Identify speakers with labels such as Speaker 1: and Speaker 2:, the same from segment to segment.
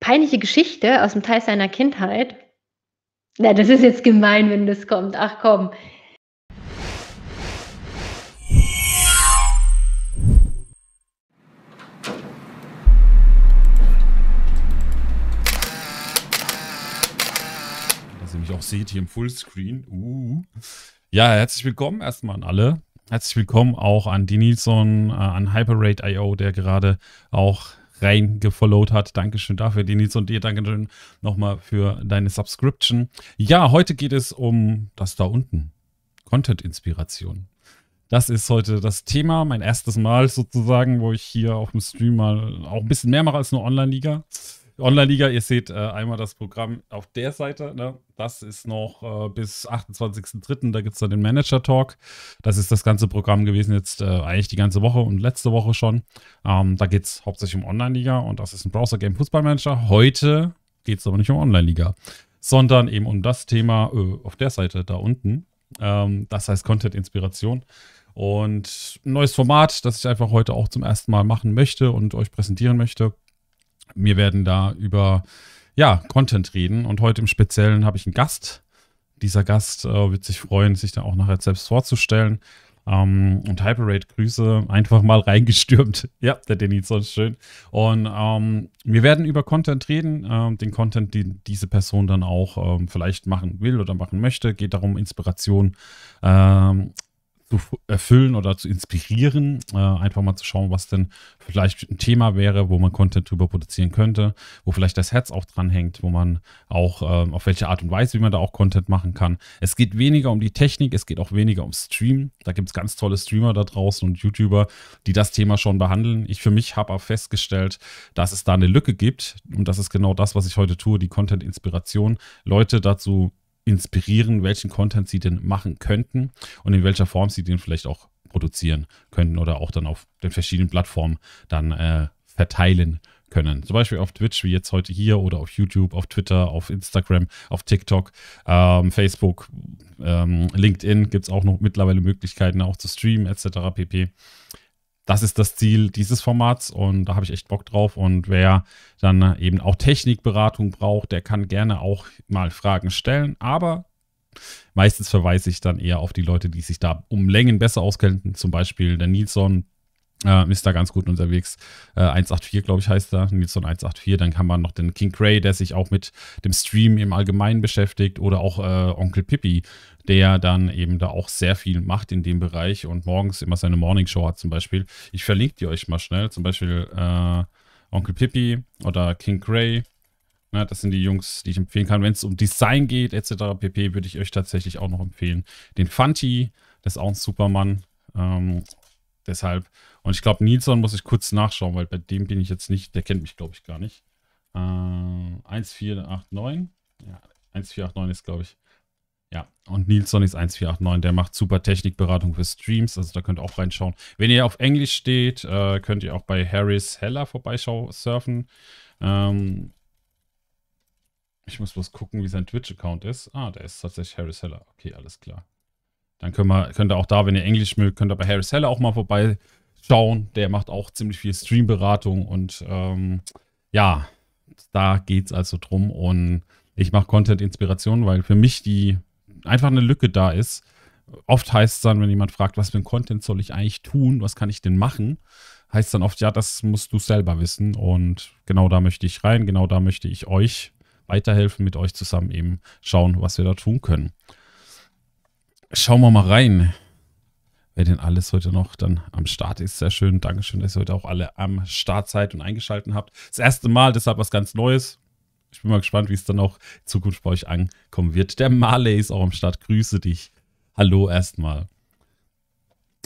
Speaker 1: peinliche Geschichte aus dem Teil seiner Kindheit. Na, das ist jetzt gemein, wenn das kommt. Ach komm.
Speaker 2: Dass ihr mich auch seht hier im Fullscreen. Uh. Ja, herzlich willkommen erstmal an alle. Herzlich willkommen auch an die äh, an Hyperrate.io, der gerade auch reingefollowt hat. Dankeschön dafür, Denise und dir. Dankeschön nochmal für deine Subscription. Ja, heute geht es um das da unten. Content-Inspiration. Das ist heute das Thema, mein erstes Mal sozusagen, wo ich hier auf dem Stream mal auch ein bisschen mehr mache als nur Online-Liga. Online-Liga, ihr seht äh, einmal das Programm auf der Seite. Ne? Das ist noch äh, bis 28.03. Da gibt es dann den Manager-Talk. Das ist das ganze Programm gewesen, jetzt äh, eigentlich die ganze Woche und letzte Woche schon. Ähm, da geht es hauptsächlich um Online-Liga und das ist ein Browser-Game Fußballmanager. Heute geht es aber nicht um Online-Liga, sondern eben um das Thema äh, auf der Seite da unten. Ähm, das heißt Content-Inspiration. Und ein neues Format, das ich einfach heute auch zum ersten Mal machen möchte und euch präsentieren möchte. Wir werden da über ja, Content reden und heute im Speziellen habe ich einen Gast. Dieser Gast äh, wird sich freuen, sich da auch nachher selbst vorzustellen. Ähm, und Hyperrate Grüße einfach mal reingestürmt. ja, der Denny ist schön. Und ähm, wir werden über Content reden, ähm, den Content, den diese Person dann auch ähm, vielleicht machen will oder machen möchte. Geht darum, Inspiration ähm, zu erfüllen oder zu inspirieren. Äh, einfach mal zu schauen, was denn vielleicht ein Thema wäre, wo man Content drüber produzieren könnte, wo vielleicht das Herz auch dranhängt, wo man auch, äh, auf welche Art und Weise, wie man da auch Content machen kann. Es geht weniger um die Technik, es geht auch weniger um Stream. Da gibt es ganz tolle Streamer da draußen und YouTuber, die das Thema schon behandeln. Ich für mich habe auch festgestellt, dass es da eine Lücke gibt und das ist genau das, was ich heute tue, die Content-Inspiration, Leute dazu inspirieren, welchen Content sie denn machen könnten und in welcher Form sie den vielleicht auch produzieren könnten oder auch dann auf den verschiedenen Plattformen dann äh, verteilen können. Zum Beispiel auf Twitch, wie jetzt heute hier, oder auf YouTube, auf Twitter, auf Instagram, auf TikTok, ähm, Facebook, ähm, LinkedIn gibt es auch noch mittlerweile Möglichkeiten, auch zu streamen, etc. pp das ist das Ziel dieses Formats und da habe ich echt Bock drauf. Und wer dann äh, eben auch Technikberatung braucht, der kann gerne auch mal Fragen stellen. Aber meistens verweise ich dann eher auf die Leute, die sich da um Längen besser auskennen. Zum Beispiel der Nilsson, äh, ist da ganz gut unterwegs. Äh, 184, glaube ich, heißt er. Nilsson 184. Dann kann man noch den King Cray, der sich auch mit dem Stream im Allgemeinen beschäftigt. Oder auch äh, Onkel Pippi, der dann eben da auch sehr viel macht in dem Bereich und morgens immer seine Morning Show hat zum Beispiel. Ich verlinke die euch mal schnell. Zum Beispiel äh, Onkel Pippi oder King Cray. Na, das sind die Jungs, die ich empfehlen kann. Wenn es um Design geht, etc. pp, würde ich euch tatsächlich auch noch empfehlen. Den Fanti, das ist auch ein Superman. Ähm, deshalb und ich glaube, Nilsson muss ich kurz nachschauen, weil bei dem bin ich jetzt nicht. Der kennt mich, glaube ich, gar nicht. Äh, 1489. Ja, 1489 ist, glaube ich. Ja, und Nilsson ist 1489. Der macht super Technikberatung für Streams. Also da könnt ihr auch reinschauen. Wenn ihr auf Englisch steht, äh, könnt ihr auch bei Harris Heller vorbeischauen, surfen. Ähm, ich muss bloß gucken, wie sein Twitch-Account ist. Ah, der ist tatsächlich Harris Heller. Okay, alles klar. Dann können wir, könnt ihr auch da, wenn ihr Englisch mögt, könnt ihr bei Harris Heller auch mal vorbei schauen. Der macht auch ziemlich viel Streamberatung und ähm, ja, da geht es also drum. Und ich mache Content-Inspiration, weil für mich die einfach eine Lücke da ist. Oft heißt es dann, wenn jemand fragt, was für ein Content soll ich eigentlich tun, was kann ich denn machen, heißt dann oft, ja, das musst du selber wissen. Und genau da möchte ich rein, genau da möchte ich euch weiterhelfen, mit euch zusammen eben schauen, was wir da tun können. Schauen wir mal rein wer denn alles heute noch dann am Start ist. Sehr schön. Dankeschön, dass ihr heute auch alle am Start seid und eingeschaltet habt. Das erste Mal, deshalb was ganz Neues. Ich bin mal gespannt, wie es dann auch in Zukunft bei euch ankommen wird. Der Marley ist auch am Start. Grüße dich. Hallo erstmal.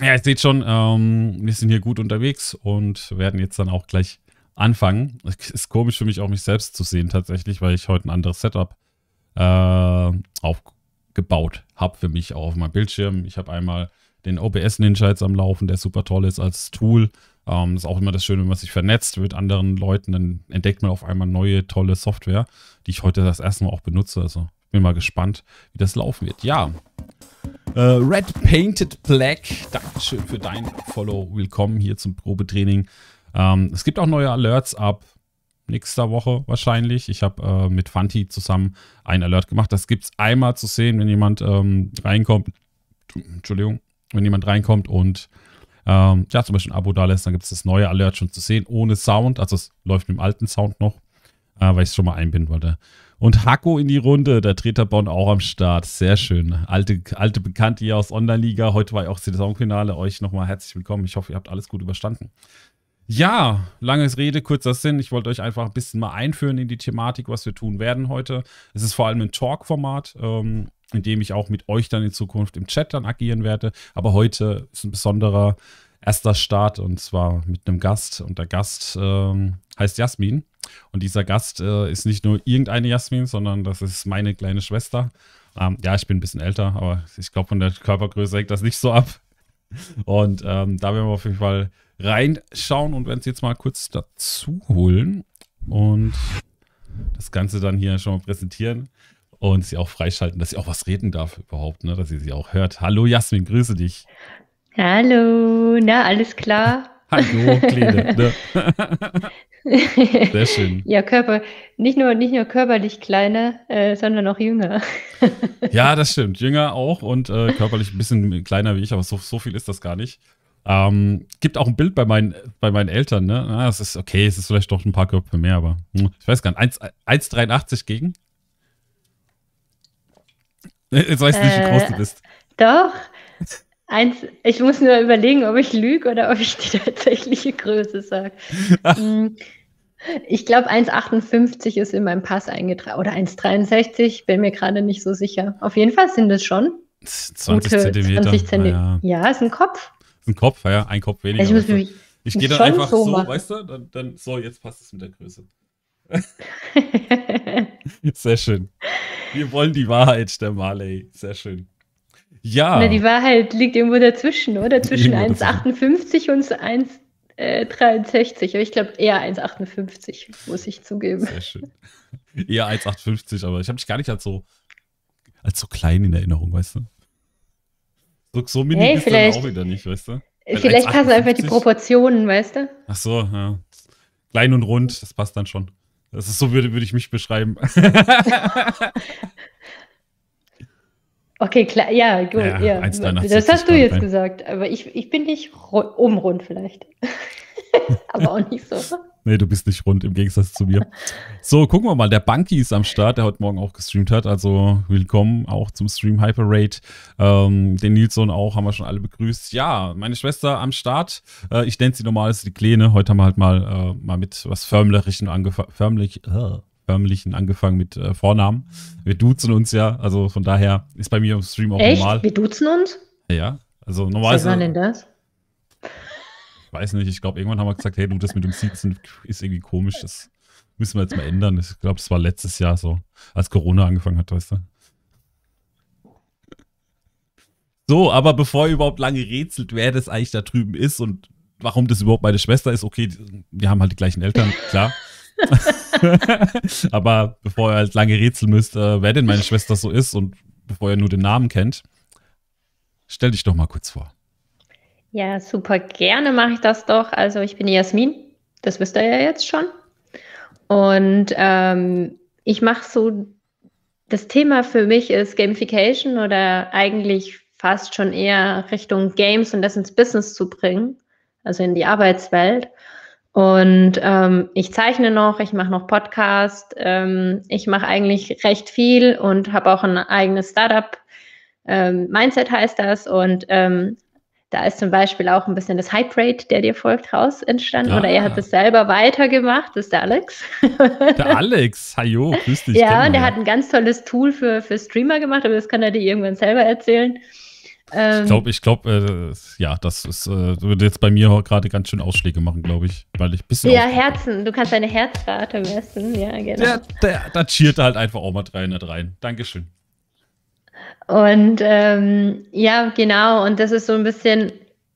Speaker 2: Ja, ihr seht schon, ähm, wir sind hier gut unterwegs und werden jetzt dann auch gleich anfangen. Es ist komisch für mich auch, mich selbst zu sehen tatsächlich, weil ich heute ein anderes Setup äh, aufgebaut habe für mich auch auf meinem Bildschirm. Ich habe einmal den OBS Ninja jetzt am Laufen, der super toll ist als Tool. Ähm, ist auch immer das Schöne, wenn man sich vernetzt mit anderen Leuten, dann entdeckt man auf einmal neue tolle Software, die ich heute das erste Mal auch benutze. Also bin mal gespannt, wie das laufen wird. Ja. Äh, Red Painted Black, Dankeschön für dein Follow. Willkommen hier zum Probetraining. Ähm, es gibt auch neue Alerts ab nächster Woche wahrscheinlich. Ich habe äh, mit Fanti zusammen einen Alert gemacht. Das gibt es einmal zu sehen, wenn jemand ähm, reinkommt. Entschuldigung, wenn jemand reinkommt und ähm, ja, zum Beispiel ein Abo da lässt, dann gibt es das neue Alert schon zu sehen, ohne Sound. Also es läuft mit dem alten Sound noch, äh, weil ich es schon mal einbinden wollte. Und Hakko in die Runde, der Treterbond auch am Start. Sehr schön. Alte, alte Bekannte hier aus Online-Liga. Heute war ja auch Saisonfinale. Euch nochmal herzlich willkommen. Ich hoffe, ihr habt alles gut überstanden. Ja, langes Rede, kurzer Sinn. Ich wollte euch einfach ein bisschen mal einführen in die Thematik, was wir tun werden heute. Es ist vor allem ein Talk-Format. Ähm, indem ich auch mit euch dann in Zukunft im Chat dann agieren werde. Aber heute ist ein besonderer erster Start und zwar mit einem Gast. Und der Gast ähm, heißt Jasmin. Und dieser Gast äh, ist nicht nur irgendeine Jasmin, sondern das ist meine kleine Schwester. Ähm, ja, ich bin ein bisschen älter, aber ich glaube, von der Körpergröße hängt das nicht so ab. Und ähm, da werden wir auf jeden Fall reinschauen und werden es jetzt mal kurz dazu holen und das Ganze dann hier schon mal präsentieren und sie auch freischalten, dass sie auch was reden darf überhaupt, ne? dass sie sie auch hört. Hallo Jasmin, grüße dich.
Speaker 1: Hallo, na, alles klar?
Speaker 2: Hallo, Kleine. Ne?
Speaker 1: Sehr schön. Ja, Körper, nicht nur, nicht nur körperlich kleiner, äh, sondern auch jünger.
Speaker 2: ja, das stimmt. Jünger auch und äh, körperlich ein bisschen kleiner wie ich, aber so, so viel ist das gar nicht. Ähm, gibt auch ein Bild bei meinen, bei meinen Eltern, ne? Ah, es ist okay, es ist vielleicht doch ein paar Körper mehr, aber hm, ich weiß gar nicht. 1,83 gegen Jetzt weißt du nicht, wie groß du äh, bist.
Speaker 1: Doch. Eins, ich muss nur überlegen, ob ich lüge oder ob ich die tatsächliche Größe sage. Mm, ich glaube, 1,58 ist in meinem Pass eingetragen. Oder 1,63, bin mir gerade nicht so sicher. Auf jeden Fall sind es schon 20 Zentimeter. Ja. ja, ist ein Kopf.
Speaker 2: ein Kopf, ja, ein Kopf weniger. Also ich, ich gehe dann einfach so, so weißt du, dann, dann, so, jetzt passt es mit der Größe. Sehr schön. Wir wollen die Wahrheit der Marley. Sehr schön. Ja. Na, die
Speaker 1: Wahrheit liegt irgendwo dazwischen, oder? Zwischen 1,58 und 1,63. äh, aber ich glaube eher 1,58, muss ich zugeben. Sehr schön.
Speaker 2: Eher 1,58, aber ich habe dich gar nicht als so, als so klein in Erinnerung, weißt du? So, so mini hey, vielleicht, auch wieder nicht, weißt du? Weil vielleicht passen einfach die
Speaker 1: Proportionen, weißt du?
Speaker 2: Ach so, ja. Klein und rund, das passt dann schon. Das ist so, würde, würde ich mich beschreiben.
Speaker 1: okay, klar, ja, gut. Ja, ja. Das hast du jetzt rein. gesagt, aber ich, ich bin nicht umrund vielleicht. aber auch nicht so.
Speaker 2: Nee, du bist nicht rund, im Gegensatz zu mir. So, gucken wir mal. Der Bunky ist am Start, der heute Morgen auch gestreamt hat. Also willkommen auch zum Stream Hyper Raid. Ähm, den Nilsson auch, haben wir schon alle begrüßt. Ja, meine Schwester am Start. Äh, ich nenne sie normal, ist die Kleine. Heute haben wir halt mal, äh, mal mit was Förmlerischen angefangen. Förmlich, äh, Förmlichen angefangen mit äh, Vornamen. Wir duzen uns ja. Also von daher ist bei mir im Stream auch Echt? normal. Wir
Speaker 1: duzen uns?
Speaker 2: Ja, also normal. Was war denn das? weiß nicht, ich glaube, irgendwann haben wir gesagt, hey du, das mit dem Siezen ist irgendwie komisch, das müssen wir jetzt mal ändern. Ich glaube, es war letztes Jahr so, als Corona angefangen hat, weißt du. So, aber bevor überhaupt lange rätselt, wer das eigentlich da drüben ist und warum das überhaupt meine Schwester ist, okay, wir haben halt die gleichen Eltern, klar. aber bevor ihr halt lange rätseln müsst, äh, wer denn meine Schwester so ist und bevor ihr nur den Namen kennt, stell dich doch mal kurz vor.
Speaker 1: Ja, super gerne mache ich das doch. Also ich bin Jasmin, das wisst ihr ja jetzt schon. Und ähm, ich mache so, das Thema für mich ist Gamification oder eigentlich fast schon eher Richtung Games und das ins Business zu bringen, also in die Arbeitswelt. Und ähm, ich zeichne noch, ich mache noch Podcast, ähm, ich mache eigentlich recht viel und habe auch ein eigenes Startup. Ähm, Mindset heißt das und ähm, da ist zum Beispiel auch ein bisschen das Hype Rate, der dir folgt, raus entstanden. Ah. Oder er hat es selber weitergemacht. Das ist der Alex. Der
Speaker 2: Alex, hallo, grüß dich. Ja, und der hat
Speaker 1: ein ganz tolles Tool für, für Streamer gemacht, aber das kann er dir irgendwann selber erzählen. Ich ähm, glaube,
Speaker 2: ich glaube, äh, ja, das ist, äh, würde jetzt bei mir gerade ganz schön Ausschläge machen, glaube ich, weil ich bisschen. Ja,
Speaker 1: Herzen, du kannst deine Herzrate messen, ja, genau. Ja,
Speaker 2: da, da cheert halt einfach auch mal 300 rein. Dankeschön.
Speaker 1: Und ähm, ja, genau, und das ist so ein bisschen,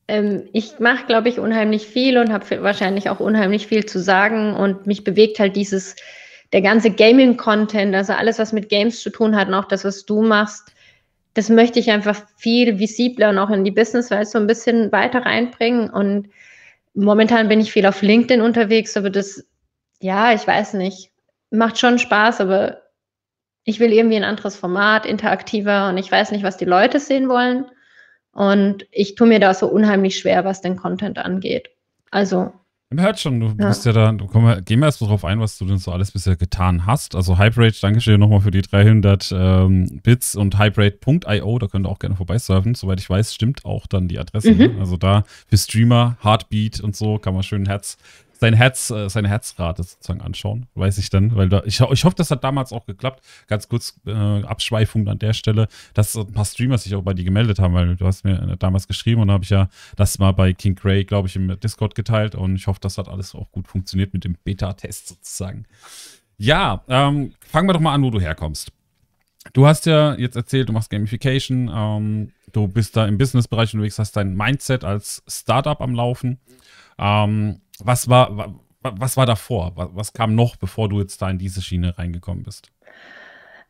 Speaker 1: ähm, ich mache, glaube ich, unheimlich viel und habe wahrscheinlich auch unheimlich viel zu sagen und mich bewegt halt dieses, der ganze Gaming-Content, also alles, was mit Games zu tun hat und auch das, was du machst, das möchte ich einfach viel visibler und auch in die Businesswelt so ein bisschen weiter reinbringen. Und momentan bin ich viel auf LinkedIn unterwegs, aber das, ja, ich weiß nicht, macht schon Spaß, aber ich will irgendwie ein anderes Format, interaktiver und ich weiß nicht, was die Leute sehen wollen. Und ich tue mir da so unheimlich schwer, was den Content angeht. Also.
Speaker 2: Man hört schon, du ja. bist ja da, komm, wir, gehen wir erst mal drauf ein, was du denn so alles bisher getan hast. Also Hype danke schön nochmal für die 300 ähm, Bits und hyperate.io, da könnt ihr auch gerne vorbeisurfen. Soweit ich weiß, stimmt auch dann die Adresse. Mhm. Ne? Also da für Streamer, Heartbeat und so kann man schön ein Herz sein Herz, äh, seine Herzrate sozusagen anschauen, weiß ich dann, weil da, ich, ich hoffe, das hat damals auch geklappt. Ganz kurz äh, Abschweifung an der Stelle, dass ein paar Streamer sich auch bei dir gemeldet haben, weil du hast mir äh, damals geschrieben und habe ich ja das mal bei King Gray, glaube ich, im Discord geteilt und ich hoffe, das hat alles auch gut funktioniert mit dem Beta-Test sozusagen. Ja, ähm, fangen wir doch mal an, wo du herkommst. Du hast ja jetzt erzählt, du machst Gamification, ähm, du bist da im Business-Bereich unterwegs, hast dein Mindset als Startup am Laufen. Ähm, was war, was war davor? Was kam noch, bevor du jetzt da in diese Schiene reingekommen bist?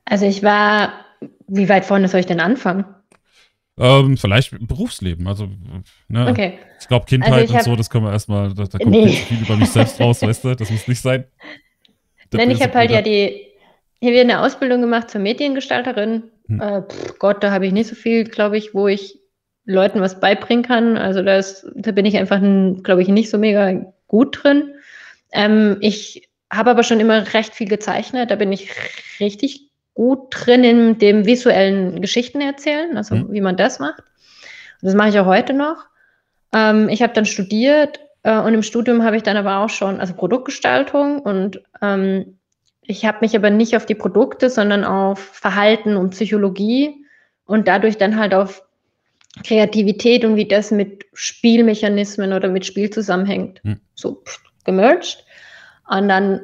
Speaker 1: Also ich war, wie weit vorne soll ich denn anfangen?
Speaker 2: Ähm, vielleicht Berufsleben, also ne? okay. ich glaube Kindheit also ich und so, das können wir erstmal, da, da kommt nee. viel über mich selbst raus, weißt du, das muss nicht sein. Der Nein, ich habe halt ja
Speaker 1: die, hier wieder eine Ausbildung gemacht zur Mediengestalterin. Hm. Äh, pff, Gott, da habe ich nicht so viel, glaube ich, wo ich Leuten was beibringen kann. Also das, da bin ich einfach, glaube ich, nicht so mega gut drin. Ähm, ich habe aber schon immer recht viel gezeichnet. Da bin ich richtig gut drin in dem visuellen Geschichten erzählen, also mhm. wie man das macht. Und das mache ich auch heute noch. Ähm, ich habe dann studiert äh, und im Studium habe ich dann aber auch schon, also Produktgestaltung und ähm, ich habe mich aber nicht auf die Produkte, sondern auf Verhalten und Psychologie und dadurch dann halt auf Kreativität und wie das mit Spielmechanismen oder mit Spiel zusammenhängt. Hm. So pff, gemerged. Und dann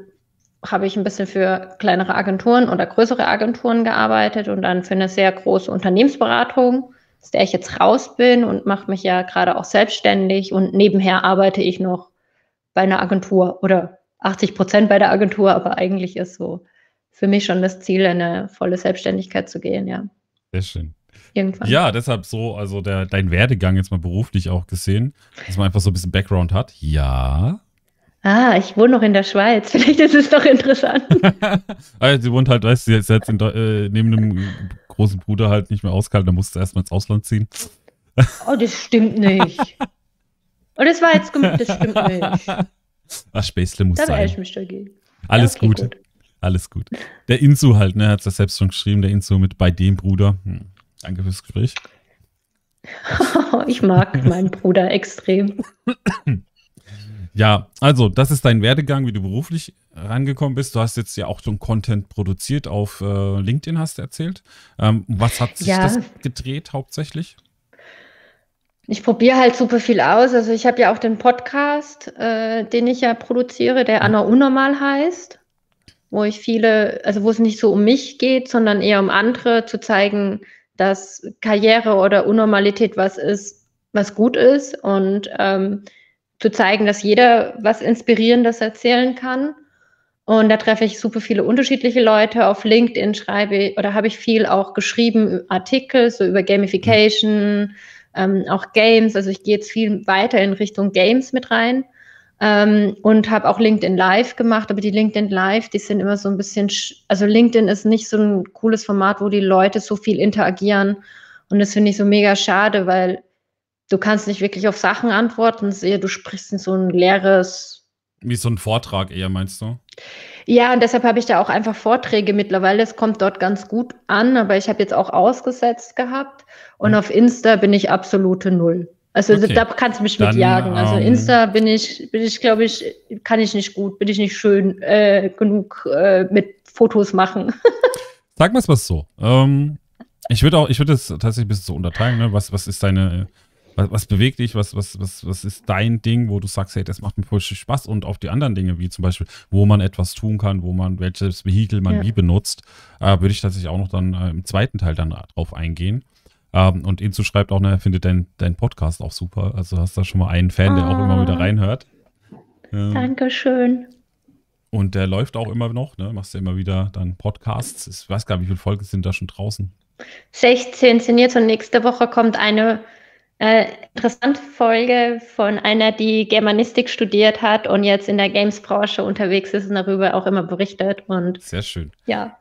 Speaker 1: habe ich ein bisschen für kleinere Agenturen oder größere Agenturen gearbeitet und dann für eine sehr große Unternehmensberatung, aus der ich jetzt raus bin und mache mich ja gerade auch selbstständig und nebenher arbeite ich noch bei einer Agentur oder 80 Prozent bei der Agentur, aber eigentlich ist so für mich schon das Ziel, eine volle Selbstständigkeit zu gehen, ja. Sehr schön irgendwann. Ja,
Speaker 2: deshalb so, also der, dein Werdegang jetzt mal beruflich auch gesehen, dass man einfach so ein bisschen Background hat. Ja.
Speaker 1: Ah, ich wohne noch in der Schweiz. Vielleicht
Speaker 2: ist
Speaker 3: es doch interessant.
Speaker 2: also, sie wohnt halt, weißt du, jetzt, jetzt in, äh, neben einem großen Bruder halt nicht mehr ausgehalten, da du erstmal ins Ausland ziehen.
Speaker 3: oh, das stimmt nicht. Und
Speaker 1: oh, das war jetzt das stimmt nicht.
Speaker 2: Ach, Späßle muss da sein. Ich mich dagegen. Alles ja, okay, gut. gut. Alles gut. Der Insu halt, ne, hat es ja selbst schon geschrieben, der Insu mit bei dem Bruder. Hm. Danke fürs Gespräch.
Speaker 1: ich mag meinen Bruder extrem.
Speaker 2: Ja, also das ist dein Werdegang, wie du beruflich rangekommen bist. Du hast jetzt ja auch schon Content produziert auf äh, LinkedIn, hast du erzählt. Ähm, was hat sich ja. das gedreht hauptsächlich?
Speaker 1: Ich probiere halt super viel aus. Also ich habe ja auch den Podcast, äh, den ich ja produziere, der Anna Unnormal heißt, wo ich viele, also wo es nicht so um mich geht, sondern eher um andere, zu zeigen, dass Karriere oder Unnormalität was ist, was gut ist und ähm, zu zeigen, dass jeder was Inspirierendes erzählen kann. Und da treffe ich super viele unterschiedliche Leute. Auf LinkedIn schreibe ich oder habe ich viel auch geschrieben, Artikel so über Gamification, mhm. ähm, auch Games. Also ich gehe jetzt viel weiter in Richtung Games mit rein. Ähm, und habe auch LinkedIn Live gemacht, aber die LinkedIn Live, die sind immer so ein bisschen, also LinkedIn ist nicht so ein cooles Format, wo die Leute so viel interagieren und das finde ich so mega schade, weil du kannst nicht wirklich auf Sachen antworten, es du sprichst in so ein leeres.
Speaker 2: Wie so ein Vortrag eher, meinst du?
Speaker 1: Ja, und deshalb habe ich da auch einfach Vorträge mittlerweile. Das kommt dort ganz gut an, aber ich habe jetzt auch ausgesetzt gehabt. Und mhm. auf Insta bin ich absolute Null. Also okay. da kannst du mich Dann, mitjagen. Also ähm, Insta bin ich, bin ich, glaube ich, kann ich nicht gut, bin ich nicht schön äh, genug äh, mit Fotos machen.
Speaker 2: Sag mal was so. Ähm, ich würde auch, ich würde es tatsächlich ein bisschen so unterteilen, ne? Was, was ist deine, was, was, bewegt dich, was, was, was, was ist dein Ding, wo du sagst, hey, das macht mir voll Spaß und auf die anderen Dinge, wie zum Beispiel, wo man etwas tun kann, wo man, welches Vehikel man ja. wie benutzt, äh, würde ich tatsächlich auch noch dann äh, im zweiten Teil dann drauf eingehen. Ähm, und Inzu schreibt auch, ne, er findet deinen dein Podcast auch super. Also hast da schon mal einen Fan, der ah. auch immer wieder ah. reinhört. Ja.
Speaker 1: Dankeschön.
Speaker 2: Und der läuft auch immer noch, ne? Machst du ja immer wieder dann Podcasts. Ich weiß gar nicht, wie viele Folgen sind da schon draußen?
Speaker 1: 16 sind jetzt und nächste Woche kommt eine äh, interessante Folge von einer, die Germanistik studiert hat und jetzt in der Games-Branche unterwegs ist und darüber auch immer berichtet. Und, Sehr schön. Ja.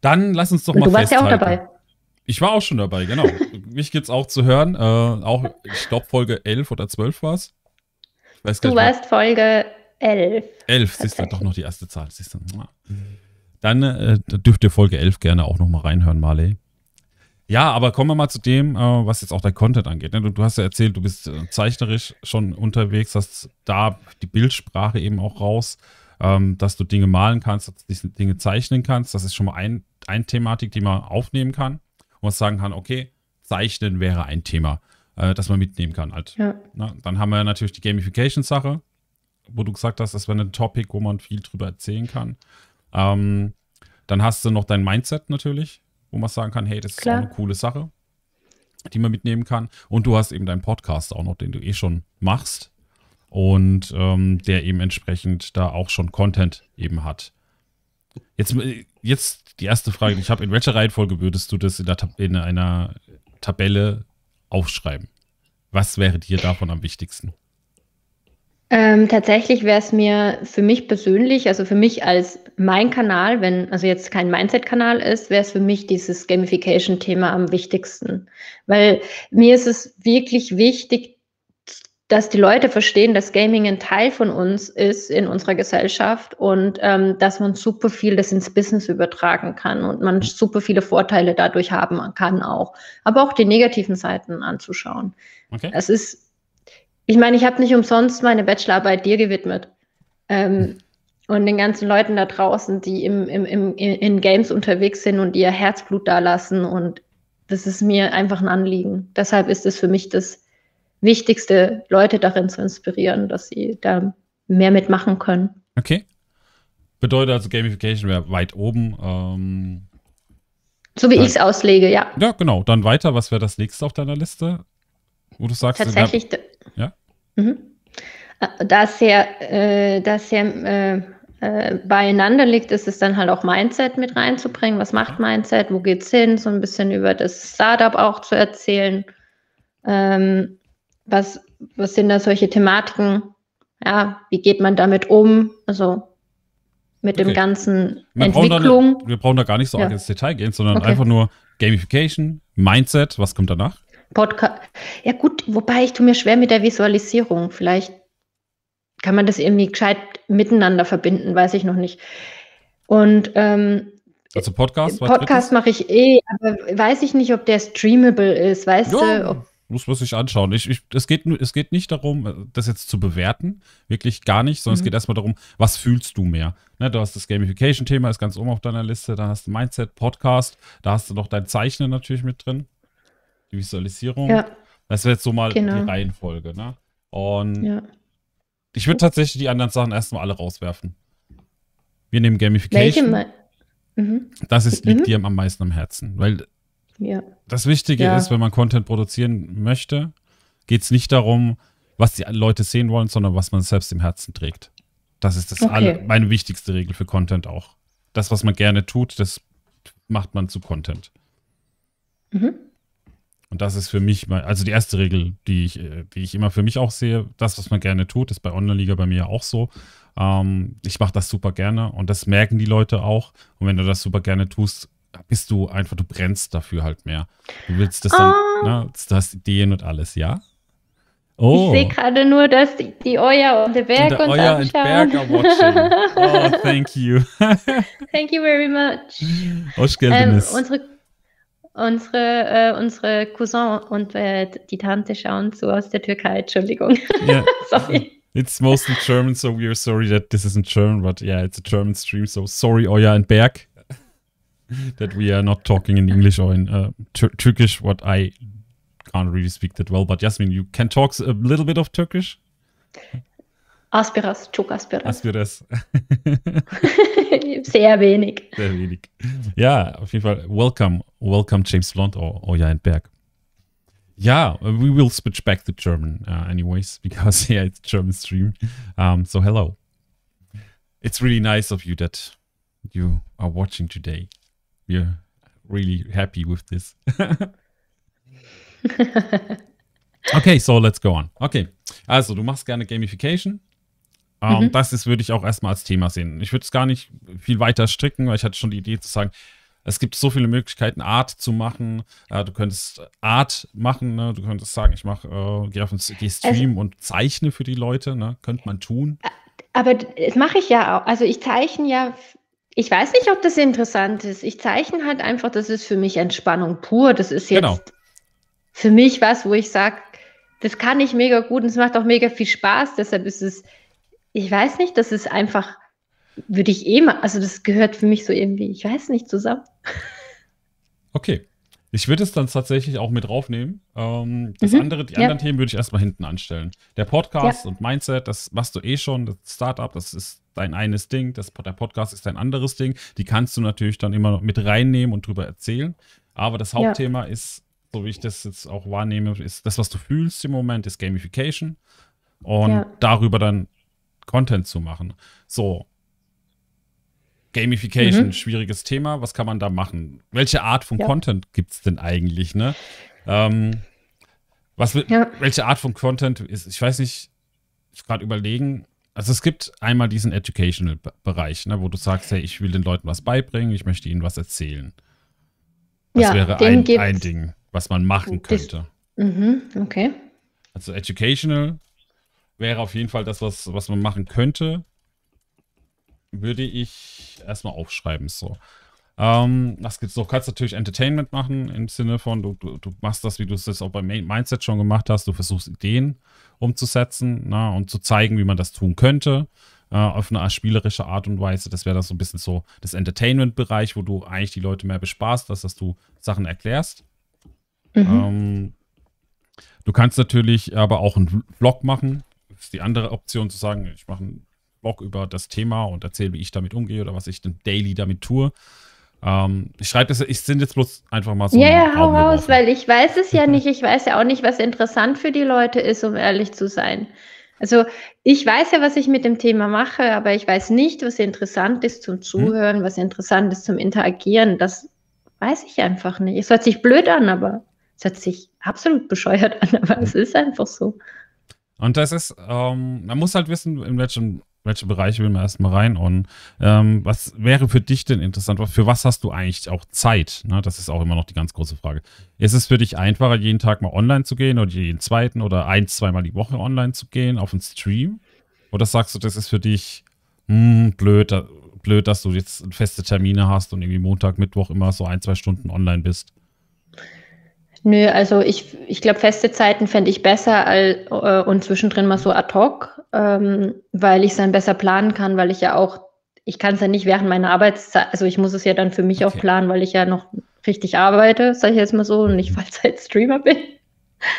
Speaker 2: Dann lass uns doch und mal du festhalten. Du warst ja auch dabei. Ich war auch schon dabei, genau. Mich gibt's auch zu hören. Äh, auch, ich glaube, Folge 11 oder 12 war's. Weiß du warst
Speaker 1: mal. Folge 11.
Speaker 2: 11, siehst du, doch noch die erste Zahl. Siehst du. Dann äh, dürft ihr Folge 11 gerne auch nochmal reinhören, Marley. Ja, aber kommen wir mal zu dem, äh, was jetzt auch der Content angeht. Ne? Du, du, hast ja erzählt, du bist äh, zeichnerisch schon unterwegs, hast da die Bildsprache eben auch raus, ähm, dass du Dinge malen kannst, dass du Dinge zeichnen kannst. Das ist schon mal ein, eine Thematik, die man aufnehmen kann und sagen kann, okay, Zeichnen wäre ein Thema, äh, das man mitnehmen kann. Halt. Ja. Na, dann haben wir natürlich die Gamification-Sache, wo du gesagt hast, das wäre ein Topic, wo man viel drüber erzählen kann. Ähm, dann hast du noch dein Mindset natürlich, wo man sagen kann, hey, das Klar. ist eine coole Sache, die man mitnehmen kann. Und du hast eben deinen Podcast auch noch, den du eh schon machst und ähm, der eben entsprechend da auch schon Content eben hat. Jetzt äh, jetzt die erste Frage. Ich habe in welcher Reihenfolge würdest du das in, in einer Tabelle aufschreiben? Was wäre dir davon am wichtigsten?
Speaker 1: Ähm, tatsächlich wäre es mir für mich persönlich, also für mich als mein Kanal, wenn also jetzt kein Mindset-Kanal ist, wäre es für mich dieses Gamification-Thema am wichtigsten. Weil mir ist es wirklich wichtig, dass die Leute verstehen, dass Gaming ein Teil von uns ist in unserer Gesellschaft und ähm, dass man super viel das ins Business übertragen kann und man super viele Vorteile dadurch haben kann auch. Aber auch die negativen Seiten anzuschauen. Okay. Das ist, ich meine, ich habe nicht umsonst meine Bachelorarbeit dir gewidmet. Ähm, und den ganzen Leuten da draußen, die im, im, im, in Games unterwegs sind und ihr Herzblut da lassen. Und das ist mir einfach ein Anliegen. Deshalb ist es für mich das wichtigste, Leute darin zu inspirieren, dass sie da mehr mitmachen können.
Speaker 2: Okay. Bedeutet also Gamification wäre weit oben. Ähm, so wie ich es auslege, ja. Ja, genau. Dann weiter. Was wäre das nächste auf deiner Liste? Wo du sagst, tatsächlich. Na, ja. Mhm.
Speaker 1: Äh, da es sehr, äh, da es sehr äh, äh, beieinander liegt, ist es dann halt auch Mindset mit reinzubringen. Was macht Mindset? Wo geht es hin? So ein bisschen über das Startup auch zu erzählen. Ähm, was, was sind da solche Thematiken? Ja, wie geht man damit um? Also mit okay. dem ganzen wir Entwicklung. Brauchen
Speaker 2: da, wir brauchen da gar nicht so ja. ins Detail gehen, sondern okay. einfach nur Gamification, Mindset, was kommt danach?
Speaker 1: Podcast. Ja gut, wobei ich tue mir schwer mit der Visualisierung. Vielleicht kann man das irgendwie gescheit miteinander verbinden, weiß ich noch nicht. Und ähm,
Speaker 2: also Podcast? Podcast
Speaker 1: mache ich eh, aber weiß ich nicht, ob der streamable ist. Weißt ja. du, ob
Speaker 2: muss man sich anschauen. Ich, ich, es, geht, es geht nicht darum, äh, das jetzt zu bewerten, wirklich gar nicht, sondern mhm. es geht erstmal darum, was fühlst du mehr? Ne, du hast das Gamification-Thema, ist ganz oben auf deiner Liste, dann hast du Mindset, Podcast, da hast du noch dein Zeichnen natürlich mit drin, die Visualisierung. Ja. Das wäre jetzt so mal genau. die Reihenfolge. Ne? Und ja. ich würde tatsächlich die anderen Sachen erstmal alle rauswerfen. Wir nehmen Gamification. Welche? Mhm. Das ist, liegt mhm. dir am meisten am Herzen, weil ja das Wichtige ja. ist, wenn man Content produzieren möchte, geht es nicht darum, was die Leute sehen wollen, sondern was man selbst im Herzen trägt. Das ist das okay. alle, meine wichtigste Regel für Content auch. Das, was man gerne tut, das macht man zu Content. Mhm. Und das ist für mich, mein, also die erste Regel, die ich, äh, die ich immer für mich auch sehe, das, was man gerne tut, ist bei Online-Liga bei mir auch so. Ähm, ich mache das super gerne und das merken die Leute auch. Und wenn du das super gerne tust, bist du einfach, du brennst dafür halt mehr. Du willst das dann, ah. ne, du hast Ideen und alles, ja? Oh. Ich sehe
Speaker 1: gerade nur, dass die, die Euer und der Berg und der uns Euer anschauen. Und Berg are watching. Oh, thank you. thank you very much. Ähm, unsere unsere, äh, unsere Cousin und äh, die Tante schauen zu aus der Türkei. Entschuldigung.
Speaker 2: Yeah. sorry. It's mostly German, so we are sorry that this isn't German, but yeah, it's a German stream, so sorry, Euer und Berg. that we are not talking in English or in uh, tur Turkish, what I can't really speak that well. But Yasmin, you can talk a little bit of Turkish.
Speaker 1: Aspiras, çok aspiras. Aspiras. Sehr wenig.
Speaker 2: Sehr wenig. Ja, auf jeden Fall. Welcome, welcome James Blunt or Oya Berg. Yeah, we will switch back to German uh, anyways because yeah, it's German stream. Um, so hello. It's really nice of you that you are watching today. we're really happy with this. okay, so let's go on. Okay, also du machst gerne Gamification. Ähm, mhm. Das ist, würde ich auch erstmal als Thema sehen. Ich würde es gar nicht viel weiter stricken, weil ich hatte schon die Idee zu sagen, es gibt so viele Möglichkeiten, Art zu machen. Äh, du könntest Art machen, ne? du könntest sagen, ich äh, gehe auf den geh Stream also, und zeichne für die Leute, ne? könnte man tun. Äh,
Speaker 1: aber das mache ich ja auch. Also ich zeichne ja ich weiß nicht, ob das interessant ist. Ich zeichne halt einfach, das ist für mich Entspannung pur. Das ist jetzt genau. für mich was, wo ich sage, das kann ich mega gut und es macht auch mega viel Spaß. Deshalb ist es, ich weiß nicht, das ist einfach, würde ich eh mal, also das gehört für mich so irgendwie, ich weiß nicht, zusammen.
Speaker 2: Okay. Ich würde es dann tatsächlich auch mit draufnehmen. Ähm, das mhm. andere, die ja. anderen Themen würde ich erstmal hinten anstellen. Der Podcast ja. und Mindset, das machst du eh schon. Das Startup, das ist dein eines Ding. Das, der Podcast ist dein anderes Ding. Die kannst du natürlich dann immer noch mit reinnehmen und drüber erzählen. Aber das Hauptthema ja. ist, so wie ich das jetzt auch wahrnehme, ist das, was du fühlst im Moment, ist Gamification. Und darüber dann Content zu machen. So, Gamification, mhm. schwieriges Thema. Was kann man da machen? Welche Art von ja. Content gibt es denn eigentlich? Ne? Ähm, was, ja. Welche Art von Content ist, ich weiß nicht, ich gerade überlegen. Also es gibt einmal diesen Educational-Bereich, ne, wo du sagst, hey, ich will den Leuten was beibringen, ich möchte ihnen was erzählen. Das ja, wäre ein, ein, Ding, was man machen könnte.
Speaker 1: mhm, okay.
Speaker 2: Also educational wäre auf jeden Fall das, was, was man machen könnte würde ich erstmal aufschreiben. So. Ähm, was gibt's noch? Du kannst natürlich Entertainment machen im Sinne von, du, du, du machst das, wie du es jetzt auch beim Mindset schon gemacht hast. Du versuchst Ideen umzusetzen na, ne, und zu zeigen, wie man das tun könnte. Äh, auf eine spielerische Art und Weise. Das wäre das so ein bisschen so das Entertainment-Bereich, wo du eigentlich die Leute mehr bespaßt, als dass du Sachen erklärst. Mhm. Ähm, du kannst natürlich aber auch einen Vlog machen. Das ist die andere Option zu sagen, ich mache einen Blog über das Thema und erzähle, wie ich damit umgehe oder was ich denn daily damit tue. Ähm, ich schreibe das, ich sind jetzt bloß einfach mal so. Ja, ja,
Speaker 1: hau raus, weil ich weiß es ja nicht. Ich weiß ja auch nicht, was interessant für die Leute ist, um ehrlich zu sein. Also ich weiß ja, was ich mit dem Thema mache, aber ich weiß nicht, was interessant ist zum hm? Zuhören, hm. was interessant ist zum Interagieren. Das weiß ich einfach nicht. Es hört sich blöd an, aber es hört sich absolut bescheuert an, aber hm. es ist einfach so.
Speaker 2: Und das ist, ähm, man muss halt wissen, in welchem welche Bereiche will man erstmal rein? Und ähm, was wäre für dich denn interessant? Für was hast du eigentlich auch Zeit? Ne, das ist auch immer noch die ganz große Frage. Ist es für dich einfacher, jeden Tag mal online zu gehen oder jeden zweiten oder ein, zweimal die Woche online zu gehen auf einen Stream? Oder sagst du, das ist für dich mh, hm, blöd, blöd, dass du jetzt feste Termine hast und irgendwie Montag, Mittwoch immer so ein, zwei Stunden online bist?
Speaker 1: Nö, also ich, ich glaube, feste Zeiten fände ich besser all, äh, und zwischendrin mal so ad hoc, ähm, weil ich es dann besser planen kann, weil ich ja auch, ich kann es ja nicht während meiner Arbeitszeit, also ich muss es ja dann für mich okay. auch planen, weil ich ja noch richtig arbeite, sage ich jetzt mal so, und nicht mhm. Vollzeit-Streamer bin.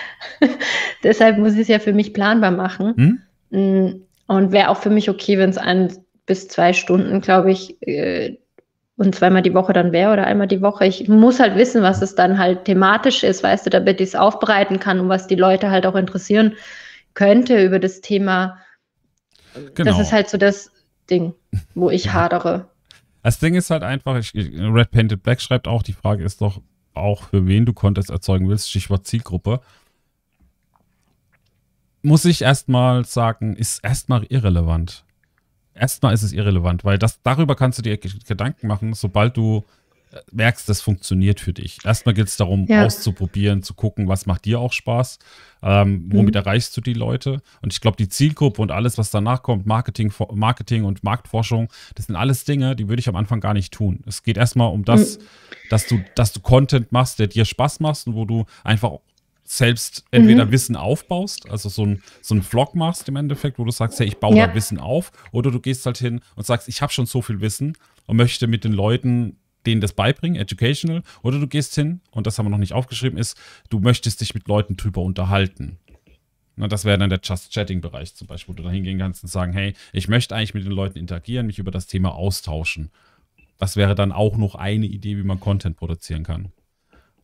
Speaker 1: Deshalb muss ich es ja für mich planbar machen. Hm? Und wäre auch für mich okay, wenn es ein bis zwei Stunden, glaube ich, äh, und zweimal die Woche dann wäre oder einmal die Woche. Ich muss halt wissen, was es dann halt thematisch ist, weißt du, damit ich es aufbereiten kann und was die Leute halt auch interessieren könnte über das Thema. Genau. Das ist halt so das Ding, wo ich ja. hadere.
Speaker 2: Das Ding ist halt einfach, ich, Red Painted Black schreibt auch, die Frage ist doch auch, für wen du Contest erzeugen willst, Stichwort Zielgruppe. Muss ich erstmal sagen, ist erstmal irrelevant erstmal ist es irrelevant, weil das, darüber kannst du dir Gedanken machen, sobald du äh, merkst, das funktioniert für dich. Erstmal geht es darum, ja. auszuprobieren, zu gucken, was macht dir auch Spaß, ähm, womit mhm. erreichst du die Leute. Und ich glaube, die Zielgruppe und alles, was danach kommt, Marketing, Marketing und Marktforschung, das sind alles Dinge, die würde ich am Anfang gar nicht tun. Es geht erstmal um das, mhm. dass, du, dass du Content machst, der dir Spaß macht und wo du einfach selbst mhm. entweder mhm. Wissen aufbaust, also so ein, so ein Vlog machst im Endeffekt, wo du sagst, hey, ich baue ja. da Wissen auf, oder du gehst halt hin und sagst, ich habe schon so viel Wissen und möchte mit den Leuten denen das beibringen, educational, oder du gehst hin, und das haben wir noch nicht aufgeschrieben, ist, du möchtest dich mit Leuten drüber unterhalten. Na, das wäre dann der Just Chatting-Bereich zum Beispiel, wo du da hingehen kannst und sagen, hey, ich möchte eigentlich mit den Leuten interagieren, mich über das Thema austauschen. Das wäre dann auch noch eine Idee, wie man Content produzieren kann.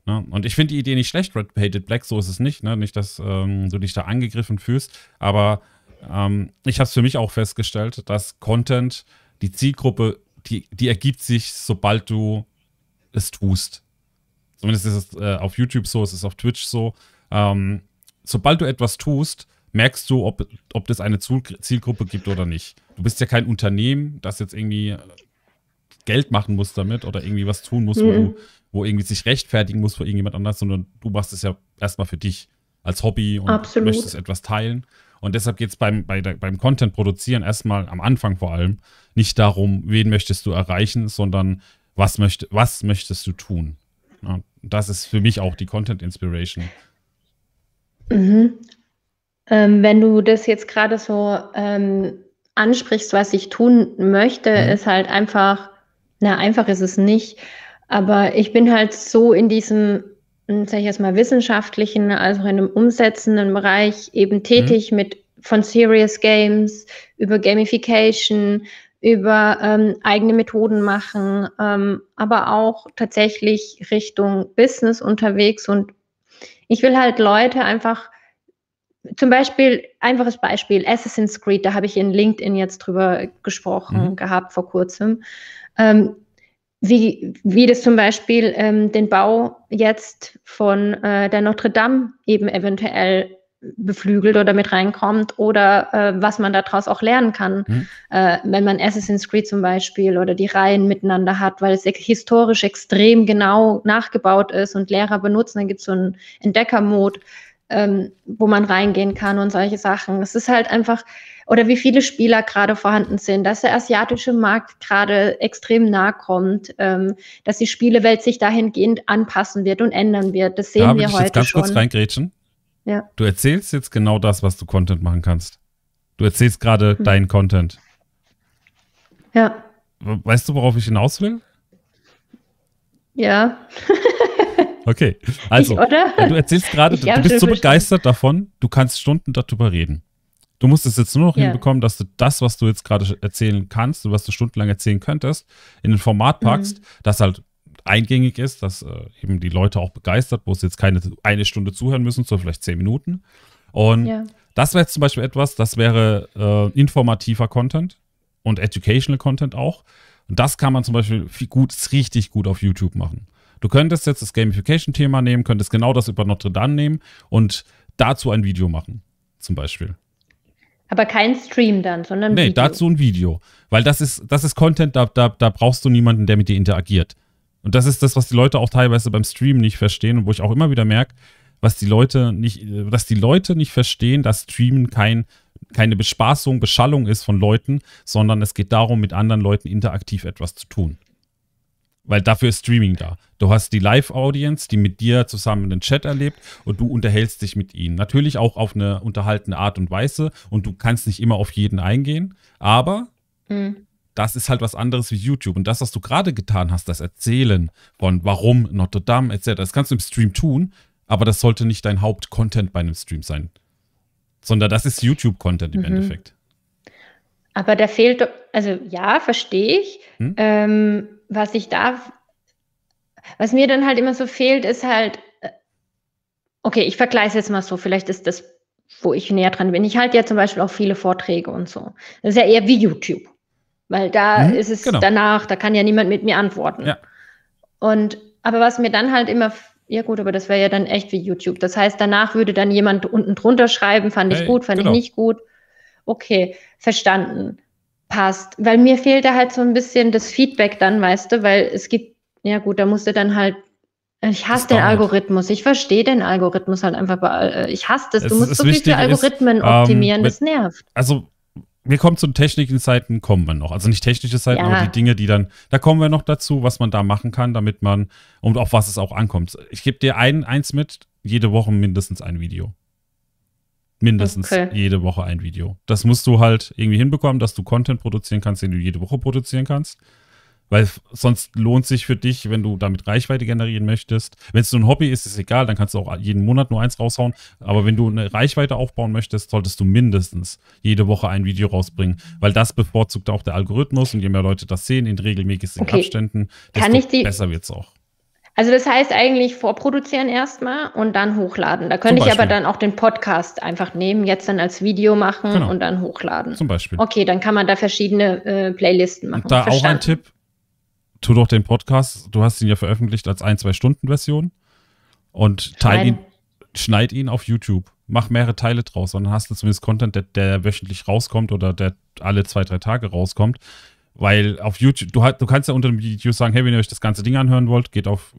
Speaker 2: Ne? Und ich finde die Idee nicht schlecht, Red Painted Black, so ist es nicht. Ne? Nicht, dass ähm, du dich da angegriffen fühlst, aber ähm, ich habe es für mich auch festgestellt, dass Content, die Zielgruppe, die, die ergibt sich, sobald du es tust. Zumindest ist es äh, auf YouTube so, es ist auf Twitch so. Ähm, sobald du etwas tust, merkst du, ob, ob das eine Zielgruppe gibt oder nicht. Du bist ja kein Unternehmen, das jetzt irgendwie Geld machen muss damit oder irgendwie was tun muss, mhm. wo du mhm wo irgendwie sich rechtfertigen muss vor irgendjemand anders, sondern du machst es ja erstmal für dich als Hobby und Absolut. möchtest etwas teilen. Und deshalb geht es beim, bei beim Content produzieren erstmal am Anfang vor allem nicht darum, wen möchtest du erreichen, sondern was, möcht, was möchtest du tun. Ja, das ist für mich auch die Content Inspiration.
Speaker 1: Mhm. Ähm, wenn du das jetzt gerade so ähm, ansprichst, was ich tun möchte, mhm. ist halt einfach, na, einfach ist es nicht, aber ich bin halt so in diesem, hm, sag ich jetzt mal, wissenschaftlichen, also in einem umsetzenden Bereich eben mhm. tätig mhm. mit von Serious Games über Gamification, über ähm, eigene Methoden machen, ähm, aber auch tatsächlich Richtung Business unterwegs. Und ich will halt Leute einfach, zum Beispiel, einfaches Beispiel, Assassin's Creed, da habe ich in LinkedIn jetzt drüber gesprochen mhm. gehabt vor kurzem. Ähm, wie, wie das zum Beispiel ähm, den Bau jetzt von äh, der Notre Dame eben eventuell beflügelt oder mit reinkommt oder äh, was man daraus auch lernen kann, mhm. äh, wenn man Assassin's Creed zum Beispiel oder die Reihen miteinander hat, weil es historisch extrem genau nachgebaut ist und Lehrer benutzen, dann gibt es so einen Entdeckermod, ähm, wo man reingehen kann und solche Sachen. Es ist halt einfach, oder wie viele Spieler gerade vorhanden sind, dass der asiatische Markt gerade extrem nahe kommt, ähm, dass die Spielewelt sich dahingehend anpassen wird und ändern wird. Das sehen da wir ich heute jetzt ganz schon. kurz
Speaker 2: reingrätschen. Ja. Du erzählst jetzt genau das, was du Content machen kannst. Du erzählst gerade hm. deinen Content. Ja. Weißt du, worauf ich hinaus will? Ja. okay, also ich, du erzählst gerade, du, du bist so begeistert davon, du kannst Stunden darüber reden. Du musst es jetzt nur noch yeah. hinbekommen, dass du das, was du jetzt gerade erzählen kannst und was du stundenlang erzählen könntest, in ein Format mhm. packst, mhm. das halt eingängig ist, dass äh, eben die Leute auch begeistert, wo sie jetzt keine eine Stunde zuhören müssen, sondern vielleicht zehn Minuten. Und yeah. das wäre jetzt zum Beispiel etwas, das wäre äh, informativer Content und educational Content auch. Und das kann man zum Beispiel gut, richtig gut auf YouTube machen. Du könntest jetzt das Gamification-Thema nehmen, könntest genau das über Notre Dame nehmen und dazu ein Video machen, zum Beispiel.
Speaker 1: Aber kein Stream dann, sondern. Nee, Video. dazu
Speaker 2: ein Video. Weil das ist, das ist Content, da, da, da brauchst du niemanden, der mit dir interagiert. Und das ist das, was die Leute auch teilweise beim Stream nicht verstehen und wo ich auch immer wieder merke, was die Leute nicht, dass äh, die Leute nicht verstehen, dass Streamen kein, keine Bespaßung, Beschallung ist von Leuten, sondern es geht darum, mit anderen Leuten interaktiv etwas zu tun. Weil dafür ist Streaming da. Du hast die Live-Audience, die mit dir zusammen den Chat erlebt und du unterhältst dich mit ihnen. Natürlich auch auf eine unterhaltende Art und Weise und du kannst nicht immer auf jeden eingehen, aber mhm. das ist halt was anderes wie YouTube. Und das, was du gerade getan hast, das Erzählen von warum Notre Dame etc., das kannst du im Stream tun, aber das sollte nicht dein Hauptcontent bei einem Stream sein. Sondern das ist YouTube-Content im mhm. Endeffekt.
Speaker 1: Aber da fehlt, also ja, verstehe ich. Hm? Ähm, was ich darf, was mir dann halt immer so fehlt, ist halt, äh, okay, ich vergleiche jetzt mal so, vielleicht ist das, wo ich näher dran bin. Ich halte ja zum Beispiel auch viele Vorträge und so. Das ist ja eher wie YouTube, weil da mhm, ist es genau. danach, da kann ja niemand mit mir antworten. Ja. Und, aber was mir dann halt immer ja gut, aber das wäre ja dann echt wie YouTube. Das heißt, danach würde dann jemand unten drunter schreiben, fand ich hey, gut, fand genau. ich nicht gut. Okay, verstanden passt. Weil mir fehlt da halt so ein bisschen das Feedback dann, weißt du, weil es gibt, ja gut, da musst du dann halt ich hasse den Algorithmus. Ich verstehe den Algorithmus halt einfach. Äh, ich hasse das. Du es, musst es so viele Algorithmen ist, ähm, optimieren. Ähm, das nervt.
Speaker 2: Also, wir kommen zu technischen Zeiten, kommen wir noch. Also nicht technische Zeiten, ja. aber die Dinge, die dann, da kommen wir noch dazu, was man da machen kann, damit man und auf was es auch ankommt. Ich gebe dir ein, eins mit, jede Woche mindestens ein Video. Mindestens okay. jede Woche ein Video. Das musst du halt irgendwie hinbekommen, dass du Content produzieren kannst, den du jede Woche produzieren kannst. Weil sonst lohnt sich für dich, wenn du damit Reichweite generieren möchtest. Wenn es nur ein Hobby ist, ist es egal, dann kannst du auch jeden Monat nur eins raushauen. Aber wenn du eine Reichweite aufbauen möchtest, solltest du mindestens jede Woche ein Video rausbringen, weil das bevorzugt auch der Algorithmus und je mehr Leute das sehen in regelmäßigen okay. Abständen, desto besser wird es auch.
Speaker 1: Also das heißt eigentlich vorproduzieren erstmal und dann hochladen. Da könnte ich aber dann auch den Podcast einfach nehmen, jetzt dann als Video machen genau. und dann hochladen. Zum Beispiel. Okay, dann kann man da verschiedene äh, Playlisten machen. Und da Verstanden. auch ein
Speaker 2: Tipp, tu doch den Podcast, du hast ihn ja veröffentlicht als ein, zwei Stunden Version und teil ihn, schneid ihn auf YouTube. Mach mehrere Teile draus und dann hast du zumindest Content, der, der wöchentlich rauskommt oder der alle zwei, drei Tage rauskommt weil auf YouTube, du, du kannst ja unter dem Video sagen, hey, wenn ihr euch das ganze Ding anhören wollt, geht auf,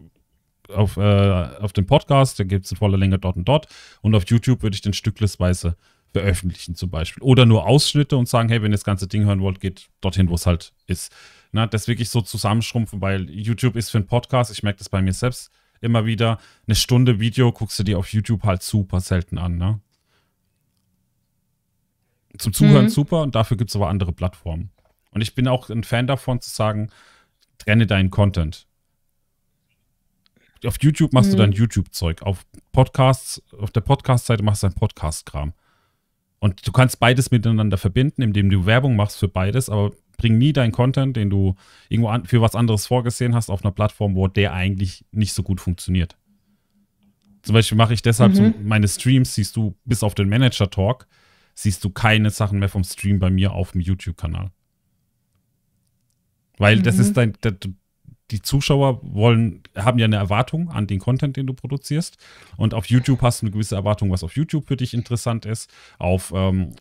Speaker 2: auf, äh, auf den Podcast, da gibt es in voller Länge dort und dort. Und auf YouTube würde ich den stücklesweise veröffentlichen zum Beispiel. Oder nur Ausschnitte und sagen, hey, wenn ihr das ganze Ding hören wollt, geht dorthin, wo es halt ist. Na, das wirklich so zusammenschrumpfen, weil YouTube ist für einen Podcast, ich merke das bei mir selbst immer wieder, eine Stunde Video guckst du dir auf YouTube halt super selten an. Ne? Zum Zuhören mhm. super und dafür gibt es aber andere Plattformen. Und ich bin auch ein Fan davon zu sagen, trenne deinen Content. Auf YouTube machst mhm. du dein YouTube-Zeug. Auf Podcasts, auf der Podcast-Seite machst du dein Podcast-Kram. Und du kannst beides miteinander verbinden, indem du Werbung machst für beides, aber bring nie deinen Content, den du irgendwo an, für was anderes vorgesehen hast, auf einer Plattform, wo der eigentlich nicht so gut funktioniert. Zum Beispiel mache ich deshalb mhm. so meine Streams, siehst du, bis auf den Manager-Talk, siehst du keine Sachen mehr vom Stream bei mir auf dem YouTube-Kanal. Weil mhm. das ist mhm. dein, das, die Zuschauer wollen, haben ja eine Erwartung an den Content, den du produzierst. Und auf YouTube hast du eine gewisse Erwartung, was auf YouTube für dich interessant ist. Auf, ähm,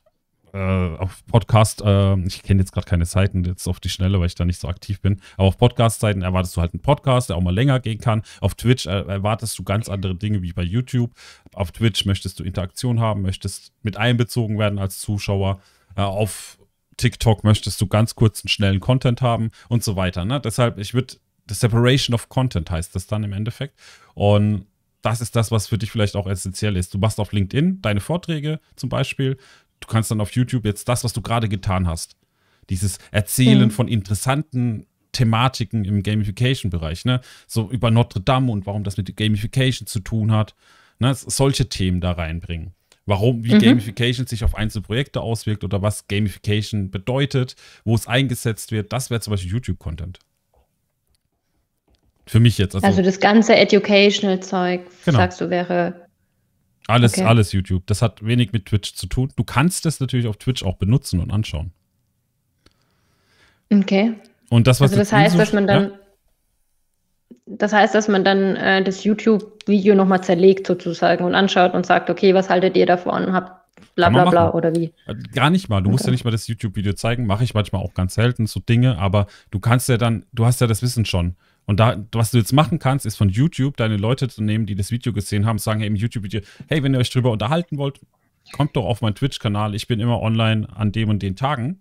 Speaker 2: äh, auf Podcast, äh, ich kenne jetzt gerade keine Seiten, jetzt auf die Schnelle, weil ich da nicht so aktiv bin. Aber auf Podcast-Seiten erwartest du halt einen Podcast, der auch mal länger gehen kann. Auf Twitch äh, erwartest du ganz andere Dinge wie bei YouTube. Auf Twitch möchtest du Interaktion haben, möchtest mit einbezogen werden als Zuschauer. Äh, auf TikTok möchtest du ganz kurzen, schnellen Content haben und so weiter. Ne? Deshalb, ich würde, the Separation of Content heißt das dann im Endeffekt. Und das ist das, was für dich vielleicht auch essentiell ist. Du machst auf LinkedIn deine Vorträge zum Beispiel. Du kannst dann auf YouTube jetzt das, was du gerade getan hast, dieses Erzählen mhm. von interessanten Thematiken im Gamification-Bereich, ne? so über Notre Dame und warum das mit Gamification zu tun hat, ne? solche Themen da reinbringen warum, wie mhm. Gamification sich auf einzelne Projekte auswirkt oder was Gamification bedeutet, wo es eingesetzt wird. Das wäre zum Beispiel YouTube-Content. Für mich jetzt. Also, also
Speaker 1: das ganze Educational-Zeug, genau. sagst du, wäre.
Speaker 2: Alles, okay. alles YouTube. Das hat wenig mit Twitch zu tun. Du kannst das natürlich auf Twitch auch benutzen und anschauen. Okay. Und das, was also das heißt, dass man dann.
Speaker 1: Ja? das heißt, dass man dann äh, das YouTube-Video nochmal zerlegt sozusagen und anschaut und sagt, okay, was haltet ihr davon? Habt bla bla bla oder
Speaker 2: wie? Äh, gar nicht mal. Du okay. musst ja nicht mal das YouTube-Video zeigen. Mache ich manchmal auch ganz selten so Dinge, aber du kannst ja dann, du hast ja das Wissen schon. Und da, was du jetzt machen kannst, ist von YouTube deine Leute zu nehmen, die das Video gesehen haben, sagen hey, im YouTube-Video, hey, wenn ihr euch drüber unterhalten wollt, kommt doch auf meinen Twitch-Kanal. Ich bin immer online an dem und den Tagen.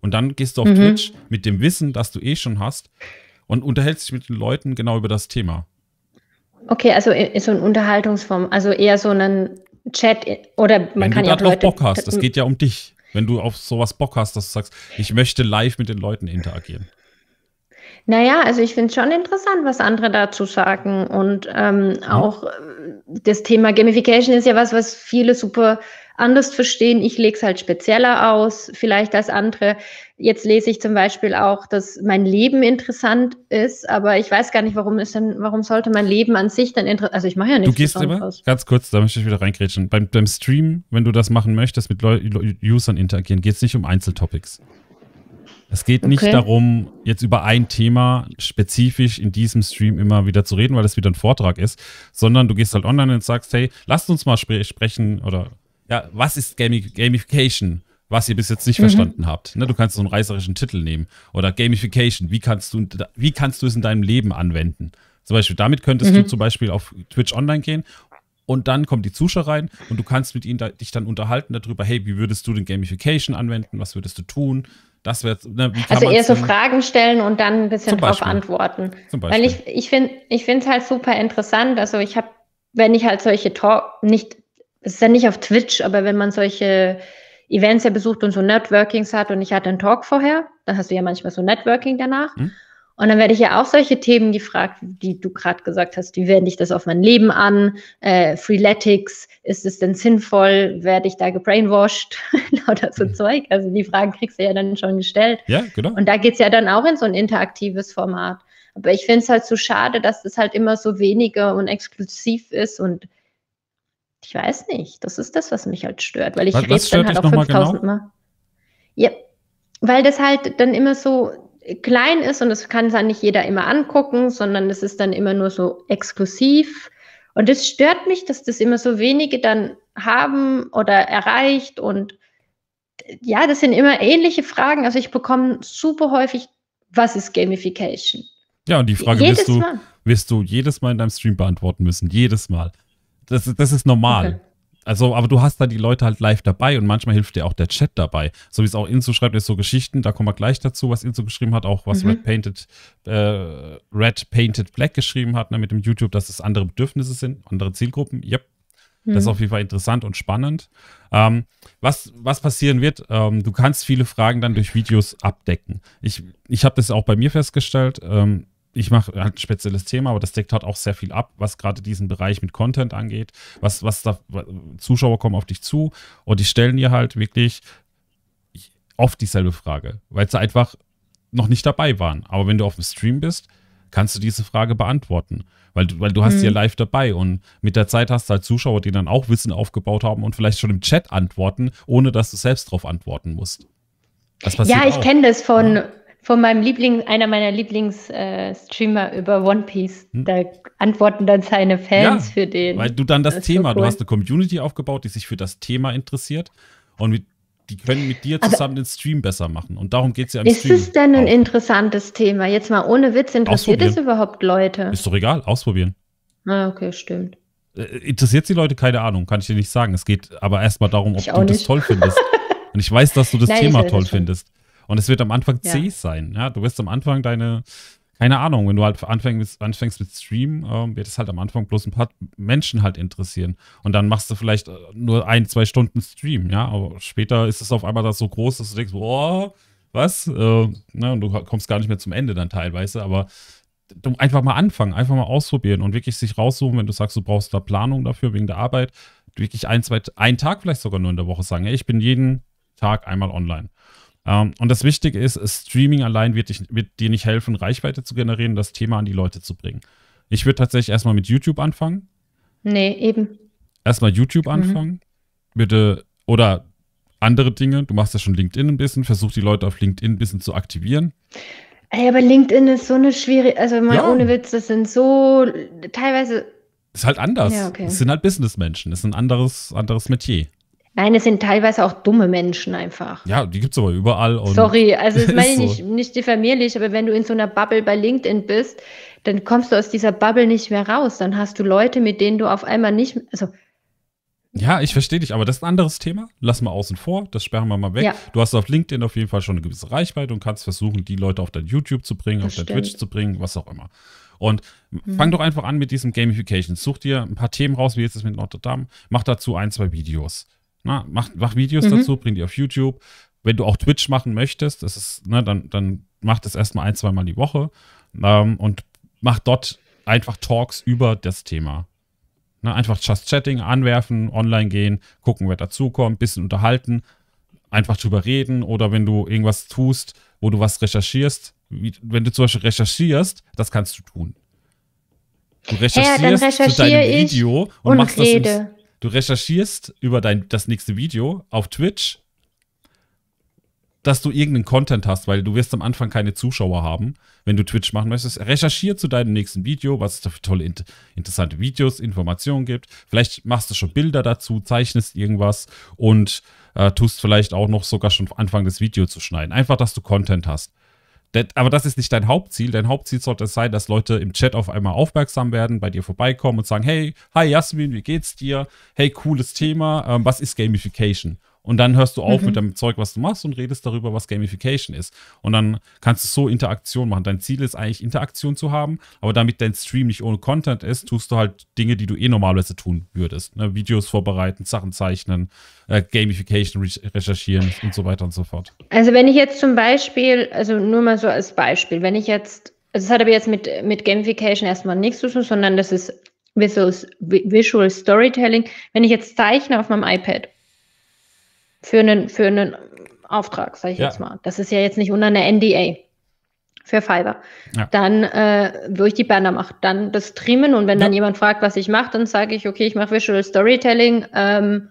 Speaker 2: Und dann gehst du auf mhm. Twitch mit dem Wissen, das du eh schon hast, und unterhältst dich mit den Leuten genau über das Thema.
Speaker 1: Okay, also so eine Unterhaltungsform, also eher so einen Chat oder man Wenn kann du ja auch Leute, Bock hast, das geht
Speaker 2: ja um dich. Wenn du auf sowas Bock hast, dass du sagst, ich möchte live mit den Leuten interagieren.
Speaker 1: Naja, also ich finde es schon interessant, was andere dazu sagen. Und ähm, ja. auch ähm, das Thema Gamification ist ja was, was viele super anders verstehen. Ich lege es halt spezieller aus, vielleicht als andere. Jetzt lese ich zum Beispiel auch, dass mein Leben interessant ist, aber ich weiß gar nicht, warum ist denn, warum sollte mein Leben an sich dann interessant? Also ich mache ja nichts. Du gehst immer
Speaker 2: ganz kurz, da möchte ich wieder reingrätschen. Beim, beim Stream, wenn du das machen möchtest, mit Leu Usern interagieren, geht es nicht um Einzeltopics. Es geht nicht okay. darum, jetzt über ein Thema spezifisch in diesem Stream immer wieder zu reden, weil es wieder ein Vortrag ist, sondern du gehst halt online und sagst, hey, lasst uns mal sp sprechen oder ja, was ist Gamification? was ihr bis jetzt nicht mhm. verstanden habt. Ne? Du kannst so einen reißerischen Titel nehmen oder Gamification. Wie kannst du, wie kannst du es in deinem Leben anwenden? Zum Beispiel, damit könntest mhm. du zum Beispiel auf Twitch online gehen und dann kommen die Zuschauer rein und du kannst mit ihnen da, dich dann unterhalten darüber, hey, wie würdest du den Gamification anwenden? Was würdest du tun? Das wäre ne, also eher so
Speaker 1: Fragen stellen und dann ein bisschen drauf Beispiel. antworten. Weil ich ich finde ich finde es halt super interessant. Also ich habe wenn ich halt solche Talk nicht es ist ja nicht auf Twitch, aber wenn man solche Events ja besucht und so Networkings hat und ich hatte einen Talk vorher, dann hast du ja manchmal so Networking danach. Mhm. Und dann werde ich ja auch solche Themen gefragt, die du gerade gesagt hast. Wie wende ich das auf mein Leben an? Äh, Freeletics, ist es denn sinnvoll? Werde ich da gebrainwashed? Lauter so mhm. Zeug. Also die Fragen kriegst du ja dann schon gestellt.
Speaker 3: Ja, genau. Und
Speaker 1: da geht's ja dann auch in so ein interaktives Format. Aber ich finde es halt so schade, dass das halt immer so weniger und exklusiv ist und ich weiß nicht. Das ist das, was mich halt stört, weil ich rede dann halt auch 5000 genau? Mal. Ja, weil das halt dann immer so klein ist und das kann dann nicht jeder immer angucken, sondern es ist dann immer nur so exklusiv. Und es stört mich, dass das immer so wenige dann haben oder erreicht. Und ja, das sind immer ähnliche Fragen. Also ich bekomme super häufig, was ist Gamification? Ja, und die Frage wirst du,
Speaker 2: wirst du jedes Mal in deinem Stream beantworten müssen. Jedes Mal. Das, das ist normal. Okay. Also, aber du hast da die Leute halt live dabei und manchmal hilft dir auch der Chat dabei. So wie es auch Inso schreibt, ist so Geschichten, da kommen wir gleich dazu, was Inso geschrieben hat, auch was mhm. Red Painted, äh, Red Painted Black geschrieben hat, ne, mit dem YouTube, dass es andere Bedürfnisse sind, andere Zielgruppen. Yep. Das ist mhm. auf jeden Fall interessant und spannend. Ähm, was, was passieren wird, ähm, du kannst viele Fragen dann durch Videos abdecken. Ich, ich habe das auch bei mir festgestellt. Ähm, ich mache halt ein spezielles Thema, aber das deckt halt auch sehr viel ab, was gerade diesen Bereich mit Content angeht. Was, was da, Zuschauer kommen auf dich zu und die stellen dir halt wirklich oft dieselbe Frage, weil sie einfach noch nicht dabei waren. Aber wenn du auf dem Stream bist, kannst du diese Frage beantworten, weil, du, weil du mhm. sie ja mhm. live dabei und mit der Zeit hast du halt Zuschauer, die dann auch Wissen aufgebaut haben und vielleicht schon im Chat antworten, ohne dass du selbst darauf antworten musst. ja, ich kenne
Speaker 1: das von, von meinem Liebling, einer meiner Lieblingsstreamer äh, über One Piece. Hm. Da antworten dann seine Fans ja, für den. Weil du dann das, das Thema, so cool. du hast
Speaker 2: eine Community aufgebaut, die sich für das Thema interessiert und mit, die können mit dir zusammen Aber den Stream besser machen. Und darum geht es ja im ist Stream. Ist es
Speaker 1: denn ein auch. interessantes Thema? Jetzt mal ohne Witz, interessiert es überhaupt Leute?
Speaker 2: Ist doch egal, ausprobieren.
Speaker 1: Ah, okay, stimmt.
Speaker 2: Äh, interessiert die Leute? Keine Ahnung, kann ich dir nicht sagen. Es geht aber erstmal darum, ob ich du das toll findest. und ich weiß, dass du das Nein, Thema toll das findest. Und es wird am Anfang ja. zäh sein. Ja, du wirst am Anfang deine, keine Ahnung, wenn du halt anfängst, anfängst mit Stream, ähm, wird es halt am Anfang bloß ein paar Menschen halt interessieren. Und dann machst du vielleicht äh, nur ein, zwei Stunden Stream, ja. Aber später ist es auf einmal das so groß, dass du denkst, boah, was? Äh, ne? Und du kommst gar nicht mehr zum Ende dann teilweise, aber einfach mal anfangen, einfach mal ausprobieren und wirklich sich raussuchen, wenn du sagst, du brauchst da Planung dafür wegen der Arbeit, wirklich ein, zwei, einen Tag vielleicht sogar nur in der Woche sagen, ich bin jeden Tag einmal online. Um, ähm, und das Wichtige ist, Streaming allein wird, dich, wird, dir nicht helfen, Reichweite zu generieren, das Thema an die Leute zu bringen. Ich würde tatsächlich erstmal mit YouTube anfangen.
Speaker 1: Nee, eben.
Speaker 2: Erstmal YouTube mhm. anfangen. Bitte, oder andere Dinge. Du machst ja schon LinkedIn ein bisschen. Versuch die Leute auf LinkedIn ein bisschen zu aktivieren.
Speaker 1: Ey, aber LinkedIn ist so eine schwierige, also mal ja. ohne Witz, das sind so teilweise.
Speaker 2: Ist halt anders. Ja, okay. Es sind halt Businessmenschen. Es ist ein anderes, anderes Metier.
Speaker 1: Nein, es sind teilweise auch dumme Menschen einfach.
Speaker 2: Ja, die gibt es aber überall. Sorry, also das meine ich nicht, so.
Speaker 1: nicht diffamierlich, aber wenn du in so einer Bubble bei LinkedIn bist, dann kommst du aus dieser Bubble nicht mehr raus. Dann hast du Leute, mit denen du auf einmal nicht, also
Speaker 2: ja, ich verstehe dich, aber das ist ein anderes Thema. Lass mal außen vor, das sperren wir mal weg. Ja. Du hast auf LinkedIn auf jeden Fall schon eine gewisse Reichweite und kannst versuchen, die Leute auf dein YouTube zu bringen, das auf stimmt. dein Twitch zu bringen, was auch immer. Und mhm. fang doch einfach an mit diesem Gamification. Such dir ein paar Themen raus, wie jetzt das mit Notre Dame. Mach dazu ein, zwei Videos. Na, mach, mach Videos mhm. dazu, bring die auf YouTube. Wenn du auch Twitch machen möchtest, das ist, ne, dann, dann mach das erstmal ein, zweimal die Woche ähm, und mach dort einfach Talks über das Thema. Ne, einfach Just Chatting anwerfen, online gehen, gucken, wer dazukommt, ein bisschen unterhalten, einfach drüber reden oder wenn du irgendwas tust, wo du was recherchierst, wie, wenn du zum Beispiel recherchierst, das kannst du tun. Du recherchierst ja, recherchiere zu deinem Video und, und machst rede. das. Im, Du recherchierst über dein, das nächste Video auf Twitch, dass du irgendeinen Content hast, weil du wirst am Anfang keine Zuschauer haben, wenn du Twitch machen möchtest. Recherchier zu deinem nächsten Video, was es da für tolle, interessante Videos, Informationen gibt. Vielleicht machst du schon Bilder dazu, zeichnest irgendwas und äh, tust vielleicht auch noch sogar schon Anfang des Videos zu schneiden. Einfach, dass du Content hast aber das ist nicht dein Hauptziel. Dein Hauptziel sollte es sein, dass Leute im Chat auf einmal aufmerksam werden, bei dir vorbeikommen und sagen, hey, hi Jasmin, wie geht's dir? Hey, cooles Thema. Ähm, was ist Gamification? Und dann hörst du auf mhm. mit dem Zeug, was du machst und redest darüber, was Gamification ist. Und dann kannst du so Interaktion machen. Dein Ziel ist eigentlich, Interaktion zu haben, aber damit dein Stream nicht ohne Content ist, tust du halt Dinge, die du eh normalerweise tun würdest. Ne? Videos vorbereiten, Sachen zeichnen, äh, Gamification recherchieren und so weiter und so fort.
Speaker 1: Also wenn ich jetzt zum Beispiel, also nur mal so als Beispiel, wenn ich jetzt, also das hat aber jetzt mit, mit Gamification erstmal nichts zu tun, sondern das ist Visual Storytelling. Wenn ich jetzt zeichne auf meinem iPad für einen, für einen Auftrag, sage ich ja. jetzt mal. Das ist ja jetzt nicht unter einer NDA für Fiverr. Ja. Dann äh, ich die Banner macht, dann das Streamen und wenn ja. dann jemand fragt, was ich mache, dann sage ich, okay, ich mache Visual Storytelling ähm,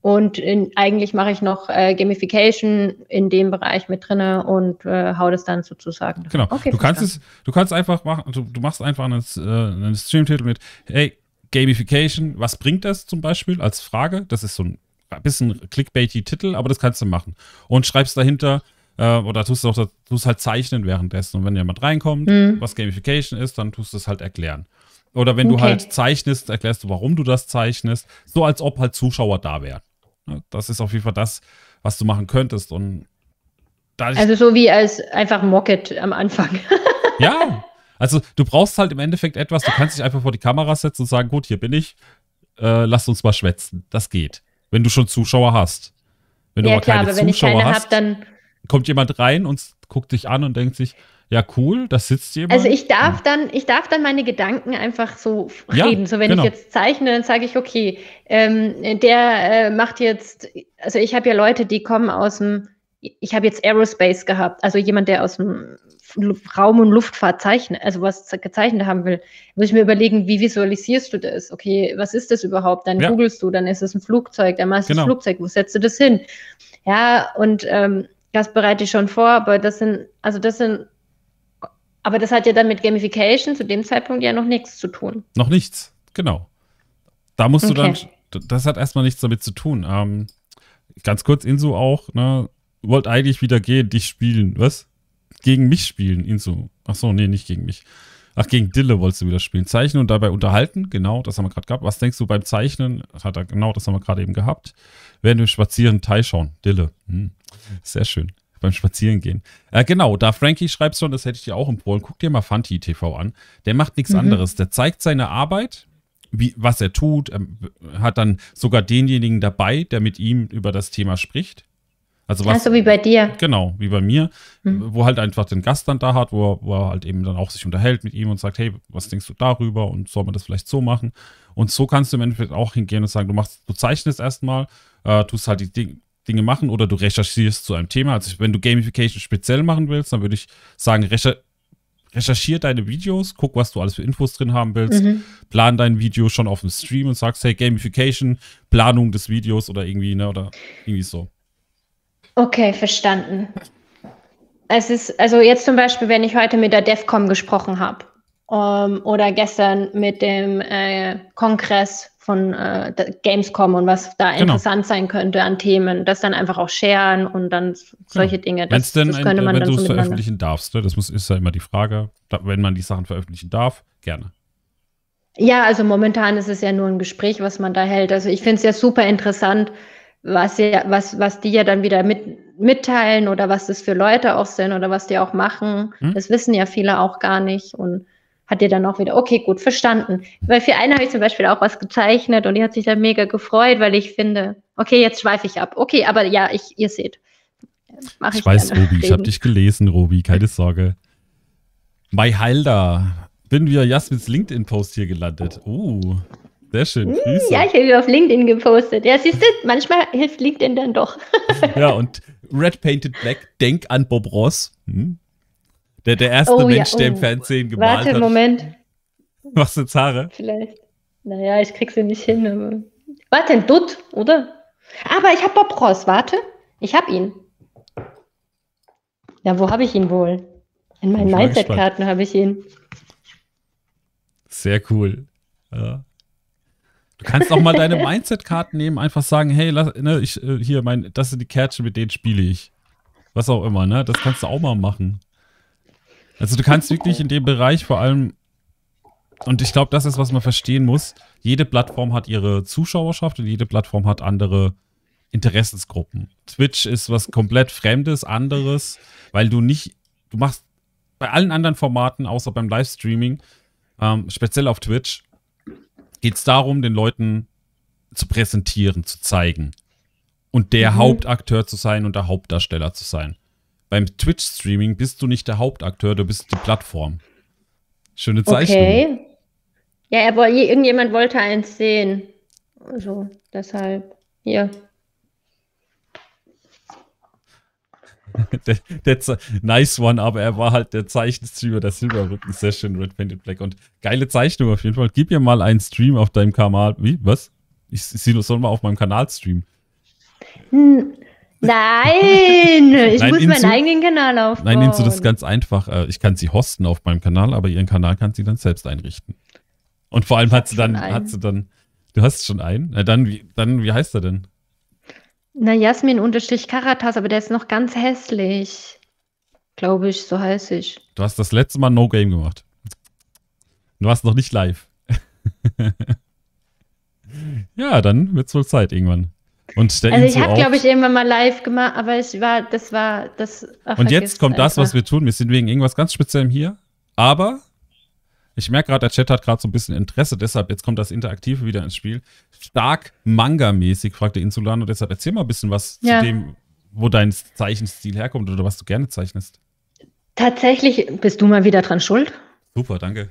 Speaker 1: und in, eigentlich mache ich noch äh, Gamification in dem Bereich mit drinne und äh, hau das dann sozusagen. Genau. Okay, du kannst dann. es,
Speaker 2: du kannst einfach machen, du, du machst einfach einen, äh, einen Streamtitel mit, hey, Gamification, was bringt das zum Beispiel als Frage? Das ist so ein ein bisschen clickbaity Titel, aber das kannst du machen. Und schreibst dahinter, äh, oder tust du auch, tust halt zeichnen währenddessen. Und wenn jemand reinkommt, mhm. was Gamification ist, dann tust du es halt erklären. Oder wenn okay. du halt zeichnest, erklärst du, warum du das zeichnest. So als ob halt Zuschauer da wären. Das ist auf jeden Fall das, was du machen könntest. Und also
Speaker 1: so wie als einfach Mocket am Anfang.
Speaker 2: ja, also du brauchst halt im Endeffekt etwas, du kannst dich einfach vor die Kamera setzen und sagen, gut, hier bin ich, äh, lasst uns mal schwätzen. Das geht. Wenn du schon Zuschauer hast. Wenn ja, du aber klar, keine aber wenn Zuschauer ich keine hast, hab, dann kommt jemand rein und guckt dich an und denkt sich, ja cool, das sitzt jemand. Also ich
Speaker 1: darf dann, ich darf dann meine Gedanken einfach so reden. Ja, so wenn genau. ich jetzt zeichne, dann sage ich, okay, ähm, der äh, macht jetzt, also ich habe ja Leute, die kommen aus dem ich habe jetzt Aerospace gehabt, also jemand, der aus dem Raum- und Luftfahrt zeichnet, also was gezeichnet haben will, muss ich mir überlegen, wie visualisierst du das? Okay, was ist das überhaupt? Dann ja. googelst du, dann ist es ein Flugzeug, dann machst du genau. ein Flugzeug, wo setzt du das hin? Ja, und ähm, das bereite ich schon vor, aber das sind, also das sind, aber das hat ja dann mit Gamification zu dem Zeitpunkt ja noch nichts zu tun.
Speaker 2: Noch nichts, genau. Da musst okay. du dann, das hat erstmal nichts damit zu tun. Ähm, ganz kurz, Inso auch, ne, wollte eigentlich wieder gehen, dich spielen. Was? Gegen mich spielen, ihn so. Ach so, nee, nicht gegen mich. Ach, gegen Dille wolltest du wieder spielen. Zeichnen und dabei unterhalten, genau, das haben wir gerade gehabt. Was denkst du beim Zeichnen? Hat er, genau, das haben wir gerade eben gehabt. Während wir spazieren, Teil schauen. Dille. Hm. Sehr schön. Beim Spazierengehen. Äh, genau, da Frankie schreibt schon, das hätte ich dir auch empfohlen. Guck dir mal Fanti TV an. Der macht nichts mhm. anderes. Der zeigt seine Arbeit, wie, was er tut, er ähm, hat dann sogar denjenigen dabei, der mit ihm über das Thema spricht. Also was, so also wie bei dir. Genau, wie bei mir, mhm. wo halt einfach den Gast dann da hat, wo er, wo er halt eben dann auch sich unterhält mit ihm und sagt, hey, was denkst du darüber und soll man das vielleicht so machen? Und so kannst du im Endeffekt auch hingehen und sagen, du machst, du zeichnest erstmal, äh, tust halt die Dinge, Dinge machen oder du recherchierst zu einem Thema. Also wenn du Gamification speziell machen willst, dann würde ich sagen, recher recherchiere deine Videos, guck, was du alles für Infos drin haben willst, mhm. plan dein Video schon auf dem Stream und sagst, hey, Gamification, Planung des Videos oder irgendwie, ne, oder irgendwie so.
Speaker 1: Okay, verstanden. Es ist, also jetzt zum Beispiel, wenn ich heute mit der DEFCOM gesprochen habe um, ähm, oder gestern mit dem äh, Kongress von äh, Gamescom und was da genau. interessant sein könnte an Themen, das dann einfach auch sharen und dann solche genau. Dinge. Das, denn das könnte ein, man wenn dann du es veröffentlichen
Speaker 2: darfst, ne, das muss, ist ja immer die Frage, da, wenn man die Sachen veröffentlichen darf, gerne.
Speaker 1: Ja, also momentan ist es ja nur ein Gespräch, was man da hält. Also ich finde es ja super interessant, was, ja, was, was die ja dann wieder mit, mitteilen oder was das für Leute auch sind oder was die auch machen. Hm? Das wissen ja viele auch gar nicht und hat ihr dann auch wieder, okay, gut, verstanden. Weil für eine habe ich zum Beispiel auch was gezeichnet und die hat sich dann mega gefreut, weil ich finde, okay, jetzt schweife ich ab. Okay, aber ja, ich, ihr seht.
Speaker 3: Mach ich, ich weiß, gerne. Robi, ich habe dich
Speaker 2: gelesen, Robi, keine Sorge. Mai Halder, bin wir Jasmins LinkedIn-Post hier gelandet. Oh, sehr schön. Hm, Grüße. Ja, ich
Speaker 1: habe auf LinkedIn gepostet. Ja, siehst du, manchmal hilft LinkedIn dann doch.
Speaker 2: ja, und Red Painted Black, denk an Bob Ross. Hm? Der, der erste oh, Mensch, ja, oh. der im oh. Fernsehen gemalt Warte, hat. Warte, Moment. Machst du jetzt Vielleicht.
Speaker 1: Naja, ich krieg sie nicht hin. Aber... Warte, ein Dutt, oder? Aber ich habe Bob Ross. Warte, ich habe ihn. Ja, wo habe ich ihn wohl? In meinen Mindset-Karten habe ich
Speaker 2: ihn. Sehr cool. Ja. Kannst auch mal deine Mindset-Karten nehmen, einfach sagen, hey, lass, ne, ich, äh, hier, mein, das sind die Kärtchen, mit denen spiele ich. Was auch immer, ne? Das kannst du auch mal machen. Also du kannst wirklich in dem Bereich vor allem, und ich glaube, das ist, was man verstehen muss, jede Plattform hat ihre Zuschauerschaft und jede Plattform hat andere Interessensgruppen. Twitch ist was komplett Fremdes, anderes, weil du nicht, du machst bei allen anderen Formaten, außer beim Livestreaming, ähm, speziell auf Twitch, geht es darum, den Leuten zu präsentieren, zu zeigen. Und der mhm. Hauptakteur zu sein und der Hauptdarsteller zu sein. Beim Twitch-Streaming bist du nicht der Hauptakteur, du bist die Plattform. Schöne Zeichnung. Okay.
Speaker 1: Ja, aber irgendjemand wollte eins sehen. Also, deshalb. Hier.
Speaker 2: der, der nice one, aber er war halt der Zeichenstreamer der Silberrücken Session Red Painted Black. Und geile Zeichnung auf jeden Fall. Gib mir mal einen Stream auf deinem Kanal. Wie? Was? Ich, ich soll mal auf meinem Kanal streamen.
Speaker 1: Nein, ich Nein, muss meinen eigenen Kanal aufbauen. Nein, nimmst du das
Speaker 2: ganz einfach. Äh, ich kann sie hosten auf meinem Kanal, aber ihren Kanal kann sie dann selbst einrichten. Und vor allem hat sie dann, hat sie dann, du hast schon einen? Na dann, dann, wie heißt er denn?
Speaker 1: Na, Jasmin unterstrich Karatas, aber der ist noch ganz hässlich. Glaube ich, so heiß ich.
Speaker 2: Du hast das letzte Mal No Game gemacht. Du warst noch nicht live. ja, dann wird es wohl Zeit irgendwann. Und der also ich habe, glaube
Speaker 1: ich, irgendwann mal live gemacht, aber ich war, das war das. Ach, oh, und jetzt kommt einfach. das, was
Speaker 2: wir tun. Wir sind wegen irgendwas ganz Speziellem hier. Aber ich merke gerade, der Chat hat gerade so ein bisschen Interesse, deshalb jetzt kommt das Interaktive wieder ins Spiel. Stark Manga-mäßig, fragt der Insulano. Deshalb erzähl mal ein bisschen was ja. zu dem, wo dein Zeichenstil herkommt oder was du gerne zeichnest.
Speaker 1: Tatsächlich bist du mal wieder dran schuld.
Speaker 2: Super, danke.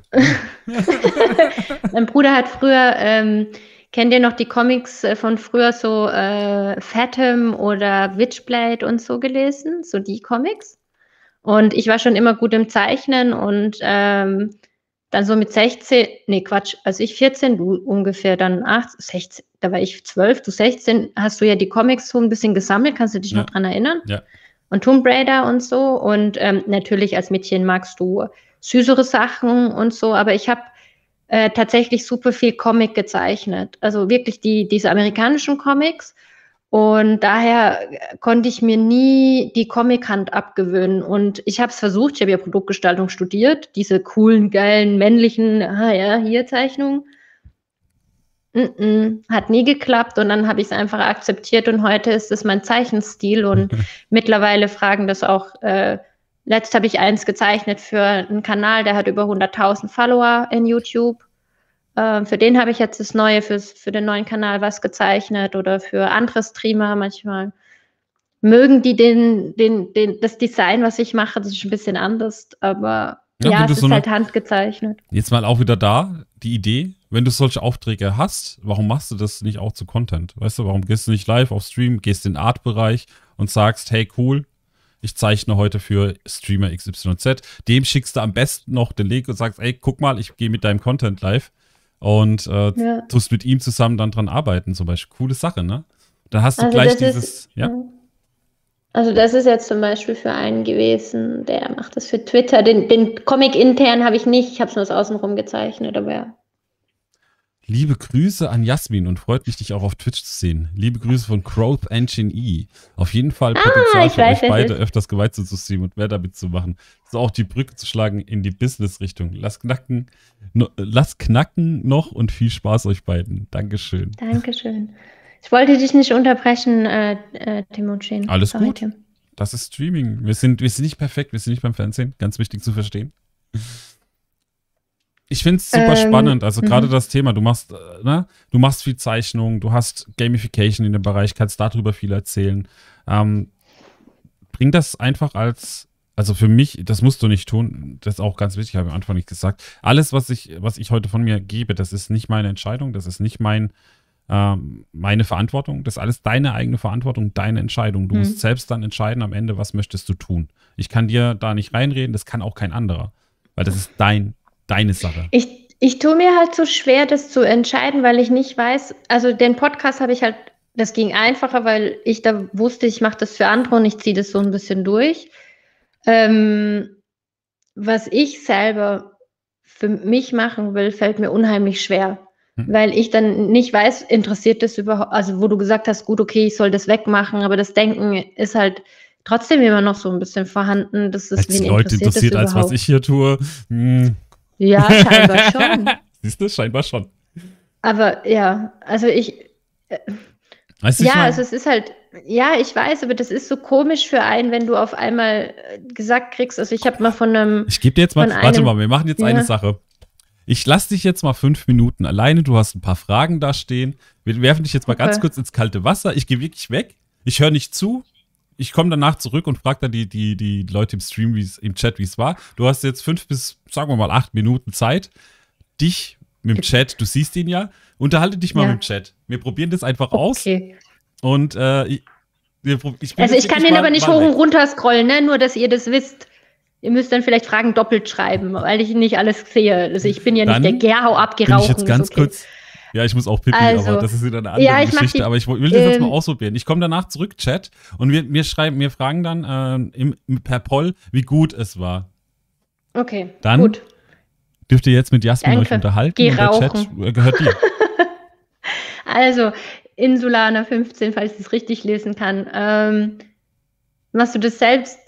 Speaker 1: mein Bruder hat früher, ähm, kennt ihr noch die Comics äh, von früher, so äh, Fathom oder Witchblade und so gelesen, so die Comics? Und ich war schon immer gut im Zeichnen und ähm, dann so mit 16, nee, Quatsch, also ich 14, du ungefähr dann 8, 16, da war ich 12, du 16, hast du ja die Comics so ein bisschen gesammelt, kannst du dich ja. noch dran erinnern? Ja. Und Tomb Raider und so. Und ähm, natürlich als Mädchen magst du süßere Sachen und so, aber ich habe äh, tatsächlich super viel Comic gezeichnet. Also wirklich die, diese amerikanischen Comics und daher konnte ich mir nie die Comic-Hand abgewöhnen. Und ich habe es versucht, ich habe ja Produktgestaltung studiert, diese coolen, geilen, männlichen, ah ja, hier Zeichnungen. Mm -mm, hat nie geklappt und dann habe ich es einfach akzeptiert und heute ist es mein Zeichenstil und mittlerweile fragen das auch, äh, letzt habe ich eins gezeichnet für einen Kanal, der hat über 100.000 Follower in YouTube äh, für den habe ich jetzt das Neue, fürs, für den neuen Kanal was gezeichnet oder für andere Streamer manchmal. Mögen die den, den, den, das Design, was ich mache, das ist ein bisschen anders, aber ja, ja es ist so halt handgezeichnet.
Speaker 2: Jetzt mal auch wieder da, die Idee, wenn du solche Aufträge hast, warum machst du das nicht auch zu Content? Weißt du, warum gehst du nicht live auf Stream, gehst in den Art-Bereich und sagst, hey cool, ich zeichne heute für Streamer XYZ. Dem schickst du am besten noch den Link und sagst, ey, guck mal, ich gehe mit deinem Content live und äh, ja. tust mit ihm zusammen dann dran arbeiten, zum Beispiel. Coole Sache, ne? Da hast du also gleich dieses, ist, ja.
Speaker 3: Also
Speaker 1: das ist jetzt zum Beispiel für einen gewesen, der macht das für Twitter. Den, den Comic intern habe ich nicht, ich habe es nur aus außenrum gezeichnet, aber ja.
Speaker 2: Liebe Grüße an Jasmin und freut mich, dich auch auf Twitch zu sehen. Liebe Grüße von Growth Engine E. Auf jeden Fall ah, Potenzial ah, für weiß, euch beide, öfters Gewalt zu streamen und mehr damit zu machen. So auch die Brücke zu schlagen in die Business-Richtung. Lass knacken, lass knacken noch und viel Spaß euch beiden. Dankeschön.
Speaker 1: Dankeschön. Ich wollte dich nicht unterbrechen, äh, äh, Timochen. Alles Sorry, gut. Tim.
Speaker 2: Das ist Streaming. Wir sind, wir sind nicht perfekt, wir sind nicht beim Fernsehen. Ganz wichtig zu verstehen. Ich finde es super ähm, spannend, also gerade mhm. das Thema, du machst, äh, ne, du machst viel Zeichnung, du hast Gamification in dem Bereich, kannst darüber viel erzählen. Ähm, bring das einfach als, also für mich, das musst du nicht tun, das ist auch ganz wichtig, habe ich am Anfang nicht gesagt. Alles, was ich, was ich heute von mir gebe, das ist nicht meine Entscheidung, das ist nicht mein, ähm, meine Verantwortung, das ist alles deine eigene Verantwortung, deine Entscheidung. Du mhm. musst selbst dann entscheiden am Ende, was möchtest du tun. Ich kann dir da nicht reinreden, das kann auch kein anderer, weil das ist dein deine Sache?
Speaker 1: Ich, ich tue mir halt so schwer, das zu entscheiden, weil ich nicht weiß, also den Podcast habe ich halt, das ging einfacher, weil ich da wusste, ich mache das für andere und ich ziehe das so ein bisschen durch. Ähm, was ich selber für mich machen will, fällt mir unheimlich schwer, hm. weil ich dann nicht weiß, interessiert das überhaupt, also wo du gesagt hast, gut, okay, ich soll das wegmachen, aber das Denken ist halt, trotzdem immer noch so ein bisschen vorhanden. Das ist als wen Leute interessiert, interessiert als was
Speaker 2: ich hier tue. Hm,
Speaker 3: ja, scheinbar
Speaker 1: schon.
Speaker 2: Siehst du, scheinbar schon.
Speaker 1: Aber ja, also ich. Äh,
Speaker 2: weißt du, ja, ich also es
Speaker 1: ist halt, ja, ich weiß, aber das ist so komisch für einen, wenn du auf einmal äh, gesagt kriegst, also ich habe mal von einem. Ich gebe dir jetzt mal, einem, warte mal, wir machen jetzt ja. eine
Speaker 2: Sache. Ich lasse dich jetzt mal fünf Minuten alleine, du hast ein paar Fragen da stehen. Wir werfen dich jetzt mal okay. ganz kurz ins kalte Wasser. Ich gehe wirklich weg. Ich höre nicht zu ich komme danach zurück und frage dann die, die, die Leute im Stream, im Chat, wie es war. Du hast jetzt fünf bis, sagen wir mal, acht Minuten Zeit, dich mit dem Chat, du siehst ihn ja, unterhalte dich mal ja. mit dem Chat. Wir probieren das einfach okay. aus. Und äh, ich, ich Also ich kann den aber nicht hoch und
Speaker 1: runter scrollen, ne? nur dass ihr das wisst. Ihr müsst dann vielleicht Fragen doppelt schreiben, weil ich nicht alles sehe. Also ich bin ja dann nicht der Gerhau abgeraucht. Ich jetzt ganz
Speaker 2: okay. kurz ja, ich muss auch pipi, also, aber das ist wieder eine andere ja, Geschichte. Die, aber ich will das jetzt ähm. mal ausprobieren. Ich komme danach zurück, Chat, und wir, wir, schreiben, wir fragen dann äh, im, per Poll, wie gut es war.
Speaker 3: Okay, dann gut.
Speaker 2: Dürft ihr jetzt mit Jasmin Danke. euch unterhalten? Geh rauchen. Chat äh, gehört dir.
Speaker 1: also, Insulana 15, falls ich es richtig lesen kann. Ähm, machst du das selbst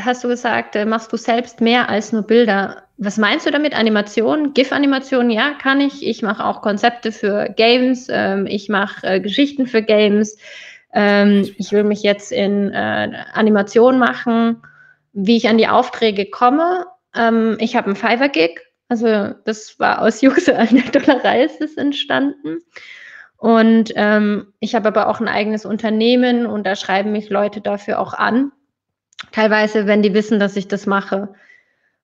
Speaker 1: hast du gesagt, äh, machst du selbst mehr als nur Bilder. Was meinst du damit? Animationen? GIF-Animationen? Ja, kann ich. Ich mache auch Konzepte für Games. Ähm, ich mache äh, Geschichten für Games. Ähm, ich will mich jetzt in äh, Animation machen, wie ich an die Aufträge komme. Ähm, ich habe einen Fiverr-Gig. Also das war aus Juse an der Dollerei ist es entstanden. Und ähm, ich habe aber auch ein eigenes Unternehmen und da schreiben mich Leute dafür auch an teilweise, wenn die wissen, dass ich das mache.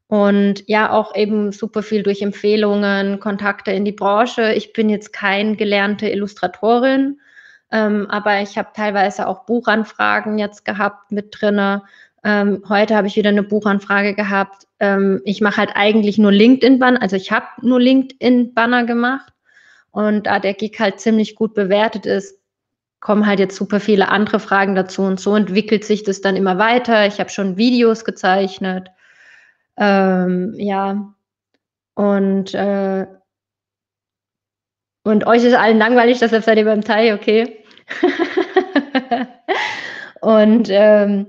Speaker 1: Und ja, auch eben super viel durch Empfehlungen, Kontakte in die Branche. Ich bin jetzt kein gelernte Illustratorin, ähm, aber ich habe teilweise auch Buchanfragen jetzt gehabt mit drinne. Ähm, heute habe ich wieder eine Buchanfrage gehabt. Ähm, ich mache halt eigentlich nur LinkedIn-Banner, also ich habe nur LinkedIn-Banner gemacht. Und da der Gig halt ziemlich gut bewertet ist, kommen halt jetzt super viele andere Fragen dazu und so entwickelt sich das dann immer weiter. Ich habe schon Videos gezeichnet. Ähm, ja. Und, äh, und euch ist allen langweilig, deshalb seid ihr beim Teil, okay. und ähm,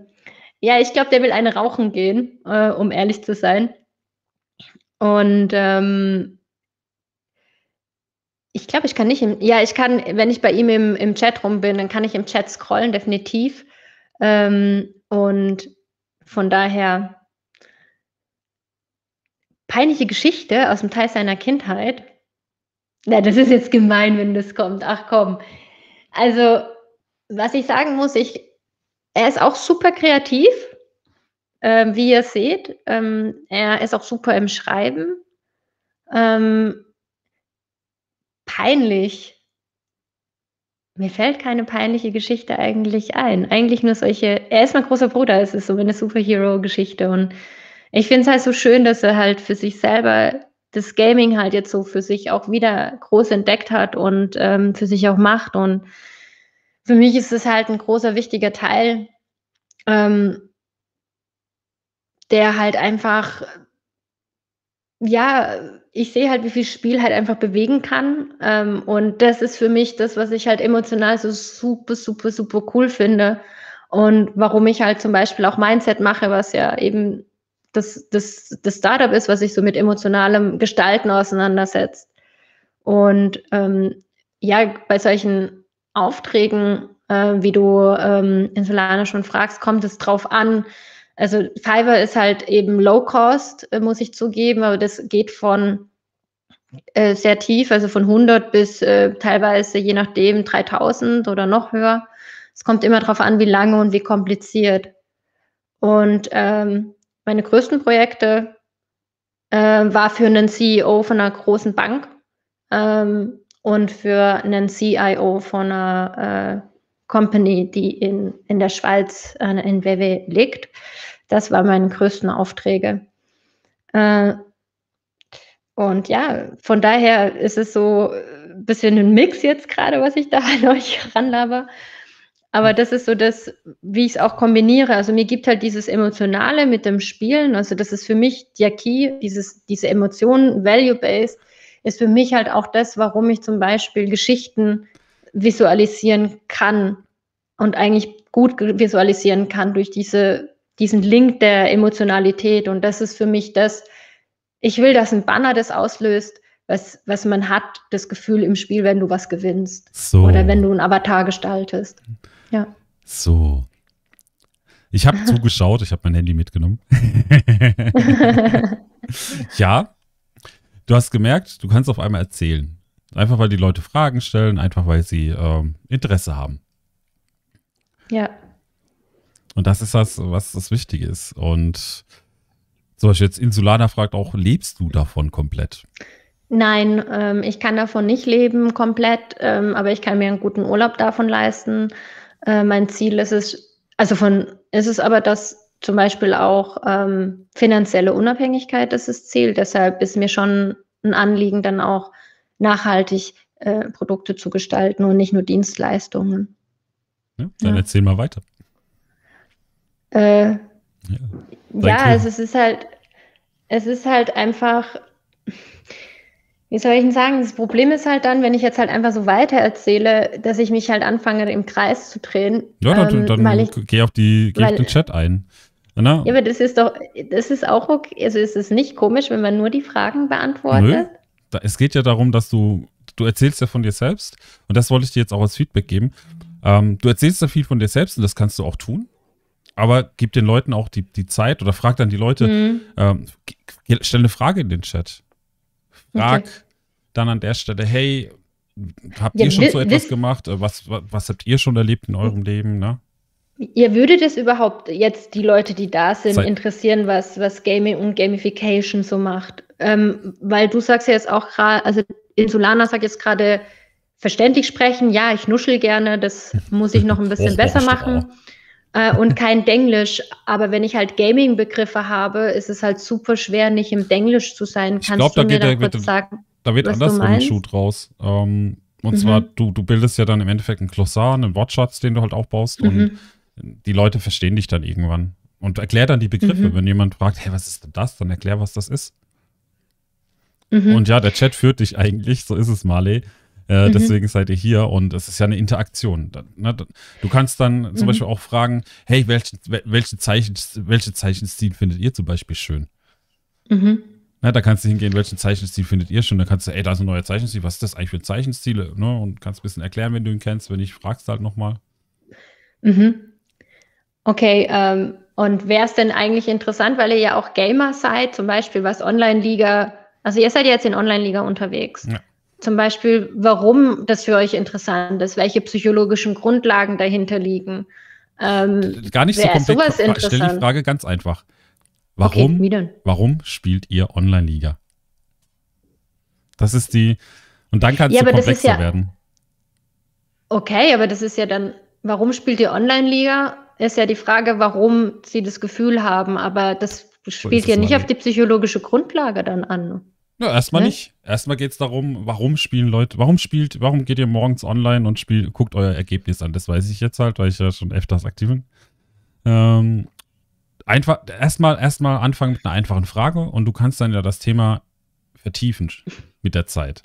Speaker 1: ja, ich glaube, der will eine rauchen gehen, äh, um ehrlich zu sein. Und ähm, ich glaube, ich kann nicht im, ja, ich kann, wenn ich bei ihm im, im Chat rum bin, dann kann ich im Chat scrollen, definitiv. Ähm, und von daher, peinliche Geschichte aus dem Teil seiner Kindheit. Na, ja, das ist jetzt gemein, wenn das kommt. Ach komm. Also, was ich sagen muss, ich, er ist auch super kreativ, ähm, wie ihr seht. Ähm, er ist auch super im Schreiben. Ähm, Peinlich. Mir fällt keine peinliche Geschichte eigentlich ein. Eigentlich nur solche, er ist mein großer Bruder, es ist so eine Superhero-Geschichte. Und ich finde es halt so schön, dass er halt für sich selber das Gaming halt jetzt so für sich auch wieder groß entdeckt hat und ähm, für sich auch macht. Und für mich ist es halt ein großer, wichtiger Teil, ähm, der halt einfach ja, ich sehe halt, wie viel Spiel halt einfach bewegen kann. Ähm, und das ist für mich das, was ich halt emotional so super, super, super cool finde. Und warum ich halt zum Beispiel auch Mindset mache, was ja eben das, das, das Startup ist, was sich so mit emotionalem Gestalten auseinandersetzt. Und ähm, ja, bei solchen Aufträgen, äh, wie du ähm, in Solana schon fragst, kommt es drauf an, also Fiverr ist halt eben Low Cost, äh, muss ich zugeben, aber das geht von äh, sehr tief, also von 100 bis äh, teilweise je nachdem 3000 oder noch höher. Es kommt immer darauf an, wie lange und wie kompliziert. Und ähm, meine größten Projekte äh, war für einen CEO von einer großen Bank ähm, und für einen CIO von einer äh, Company, die in, in der Schweiz äh, in WW liegt. Das waren meine größten Aufträge. Äh, und ja, von daher ist es so ein äh, bisschen ein Mix jetzt gerade, was ich da an euch ranlabere. Aber das ist so das, wie ich es auch kombiniere. Also mir gibt halt dieses Emotionale mit dem Spielen. Also das ist für mich der Key, dieses, diese Emotionen, Value-Based, ist für mich halt auch das, warum ich zum Beispiel Geschichten visualisieren kann und eigentlich gut visualisieren kann durch diese diesen Link der Emotionalität. Und das ist für mich das, ich will, dass ein Banner das auslöst, was, was man hat, das Gefühl im Spiel, wenn du was gewinnst. So. Oder wenn du ein Avatar gestaltest. Ja.
Speaker 2: So. Ich habe zugeschaut, ich habe mein Handy mitgenommen. ja, du hast gemerkt, du kannst auf einmal erzählen. Einfach weil die Leute Fragen stellen, einfach weil sie ähm, Interesse haben. Ja. Und das ist das, was das Wichtige ist. Und zum Beispiel jetzt Insulana fragt auch, lebst du davon komplett?
Speaker 1: Nein, ähm, ich kann davon nicht leben komplett, ähm, aber ich kann mir einen guten Urlaub davon leisten. Äh, mein Ziel ist es, also von, ist es aber, dass zum Beispiel auch ähm, finanzielle Unabhängigkeit ist das Ziel. Deshalb ist mir schon ein Anliegen, dann auch nachhaltig äh, Produkte zu gestalten und nicht nur Dienstleistungen.
Speaker 2: Ja, dann ja. erzähl mal weiter. Äh, ja, ja also
Speaker 1: es ist halt, es ist halt einfach, wie soll ich denn sagen, das Problem ist halt dann, wenn ich jetzt halt einfach so weiter erzähle, dass ich mich halt anfange, im Kreis zu drehen. Ja, dann, ähm, dann ich,
Speaker 2: geh auf, die, geh weil, auf den Chat ein. Anna? Genau.
Speaker 1: Ja, aber das ist doch, das ist auch okay, also ist es nicht komisch, wenn man nur die Fragen beantwortet. Nö.
Speaker 2: Da, es geht ja darum, dass du, du erzählst ja von dir selbst und das wollte ich dir jetzt auch als Feedback geben. Ähm, du erzählst ja viel von dir selbst und das kannst du auch tun aber gib den Leuten auch die, die Zeit oder frag dann die Leute, mhm. ähm, stell eine Frage in den Chat. Frag okay. dann an der Stelle, hey, habt ja, ihr schon so etwas gemacht? Äh, was, was, was, habt ihr schon erlebt in eurem mhm. Leben? Ne?
Speaker 1: Ihr würdet es überhaupt jetzt die Leute, die da sind, Zeit. interessieren, was, was Gaming und Gamification so macht? Ähm, weil du sagst ja jetzt auch gerade, also Insulana sagt jetzt gerade, verständlich sprechen, ja, ich nuschel gerne, das muss ich noch ein bisschen besser machen. Äh, und kein Denglisch. Aber wenn ich halt Gaming-Begriffe habe, ist es halt super schwer, nicht im Denglisch zu sein. ich glaube, du da da wird, da wird andersrum ein Schuh
Speaker 2: draus. Ähm, und mhm. zwar, du, du bildest ja dann im Endeffekt ein Glossar, einen Wortschatz, den du halt aufbaust mhm. und die Leute verstehen dich dann irgendwann. Und erklär dann die Begriffe. Mhm. Wenn jemand fragt, hey, was ist denn das? Dann erklär, was das ist. Mhm. Und ja, der Chat führt dich eigentlich, so ist es, Marley, äh, mhm. Deswegen seid ihr hier und es ist ja eine Interaktion. Ne, du kannst dann zum mhm. Beispiel auch fragen, hey, welchen welche Zeichen, welche Zeichenstil findet ihr zum Beispiel schön? Mhm. Na, ne, da kannst du hingehen, welchen Zeichenstil findet ihr schon? Da kannst du, ey, da ist ein neuer Zeichenstil, was ist das eigentlich für Zeichenstile? Ne? Und kannst ein bisschen erklären, wenn du ihn kennst. Wenn nicht, fragst du halt nochmal.
Speaker 3: Mhm.
Speaker 1: Okay, ähm, und wäre es denn eigentlich interessant, weil ihr ja auch Gamer seid, zum Beispiel was Online-Liga, also ihr seid ja jetzt in Online-Liga unterwegs. Ja. Zum Beispiel, warum das für euch interessant ist, welche psychologischen Grundlagen dahinter liegen. Ähm, Gar nicht so komplex. Stell die
Speaker 2: Frage ganz einfach. Warum, okay, warum spielt ihr Online-Liga? Das ist die. Und dann kann es ja, so komplexer ja, werden.
Speaker 1: Okay, aber das ist ja dann, warum spielt ihr Online-Liga? Ist ja die Frage, warum sie das Gefühl haben, aber das spielt so ja nicht auf die psychologische Grundlage dann an.
Speaker 2: Ja, erstmal ne? nicht. Erstmal geht es darum, warum spielen Leute, warum spielt, warum geht ihr morgens online und spielt, guckt euer Ergebnis an. Das weiß ich jetzt halt, weil ich ja schon öfters aktiv bin. Ähm, einfach, erstmal erst anfangen mit einer einfachen Frage und du kannst dann ja das Thema vertiefen mit der Zeit.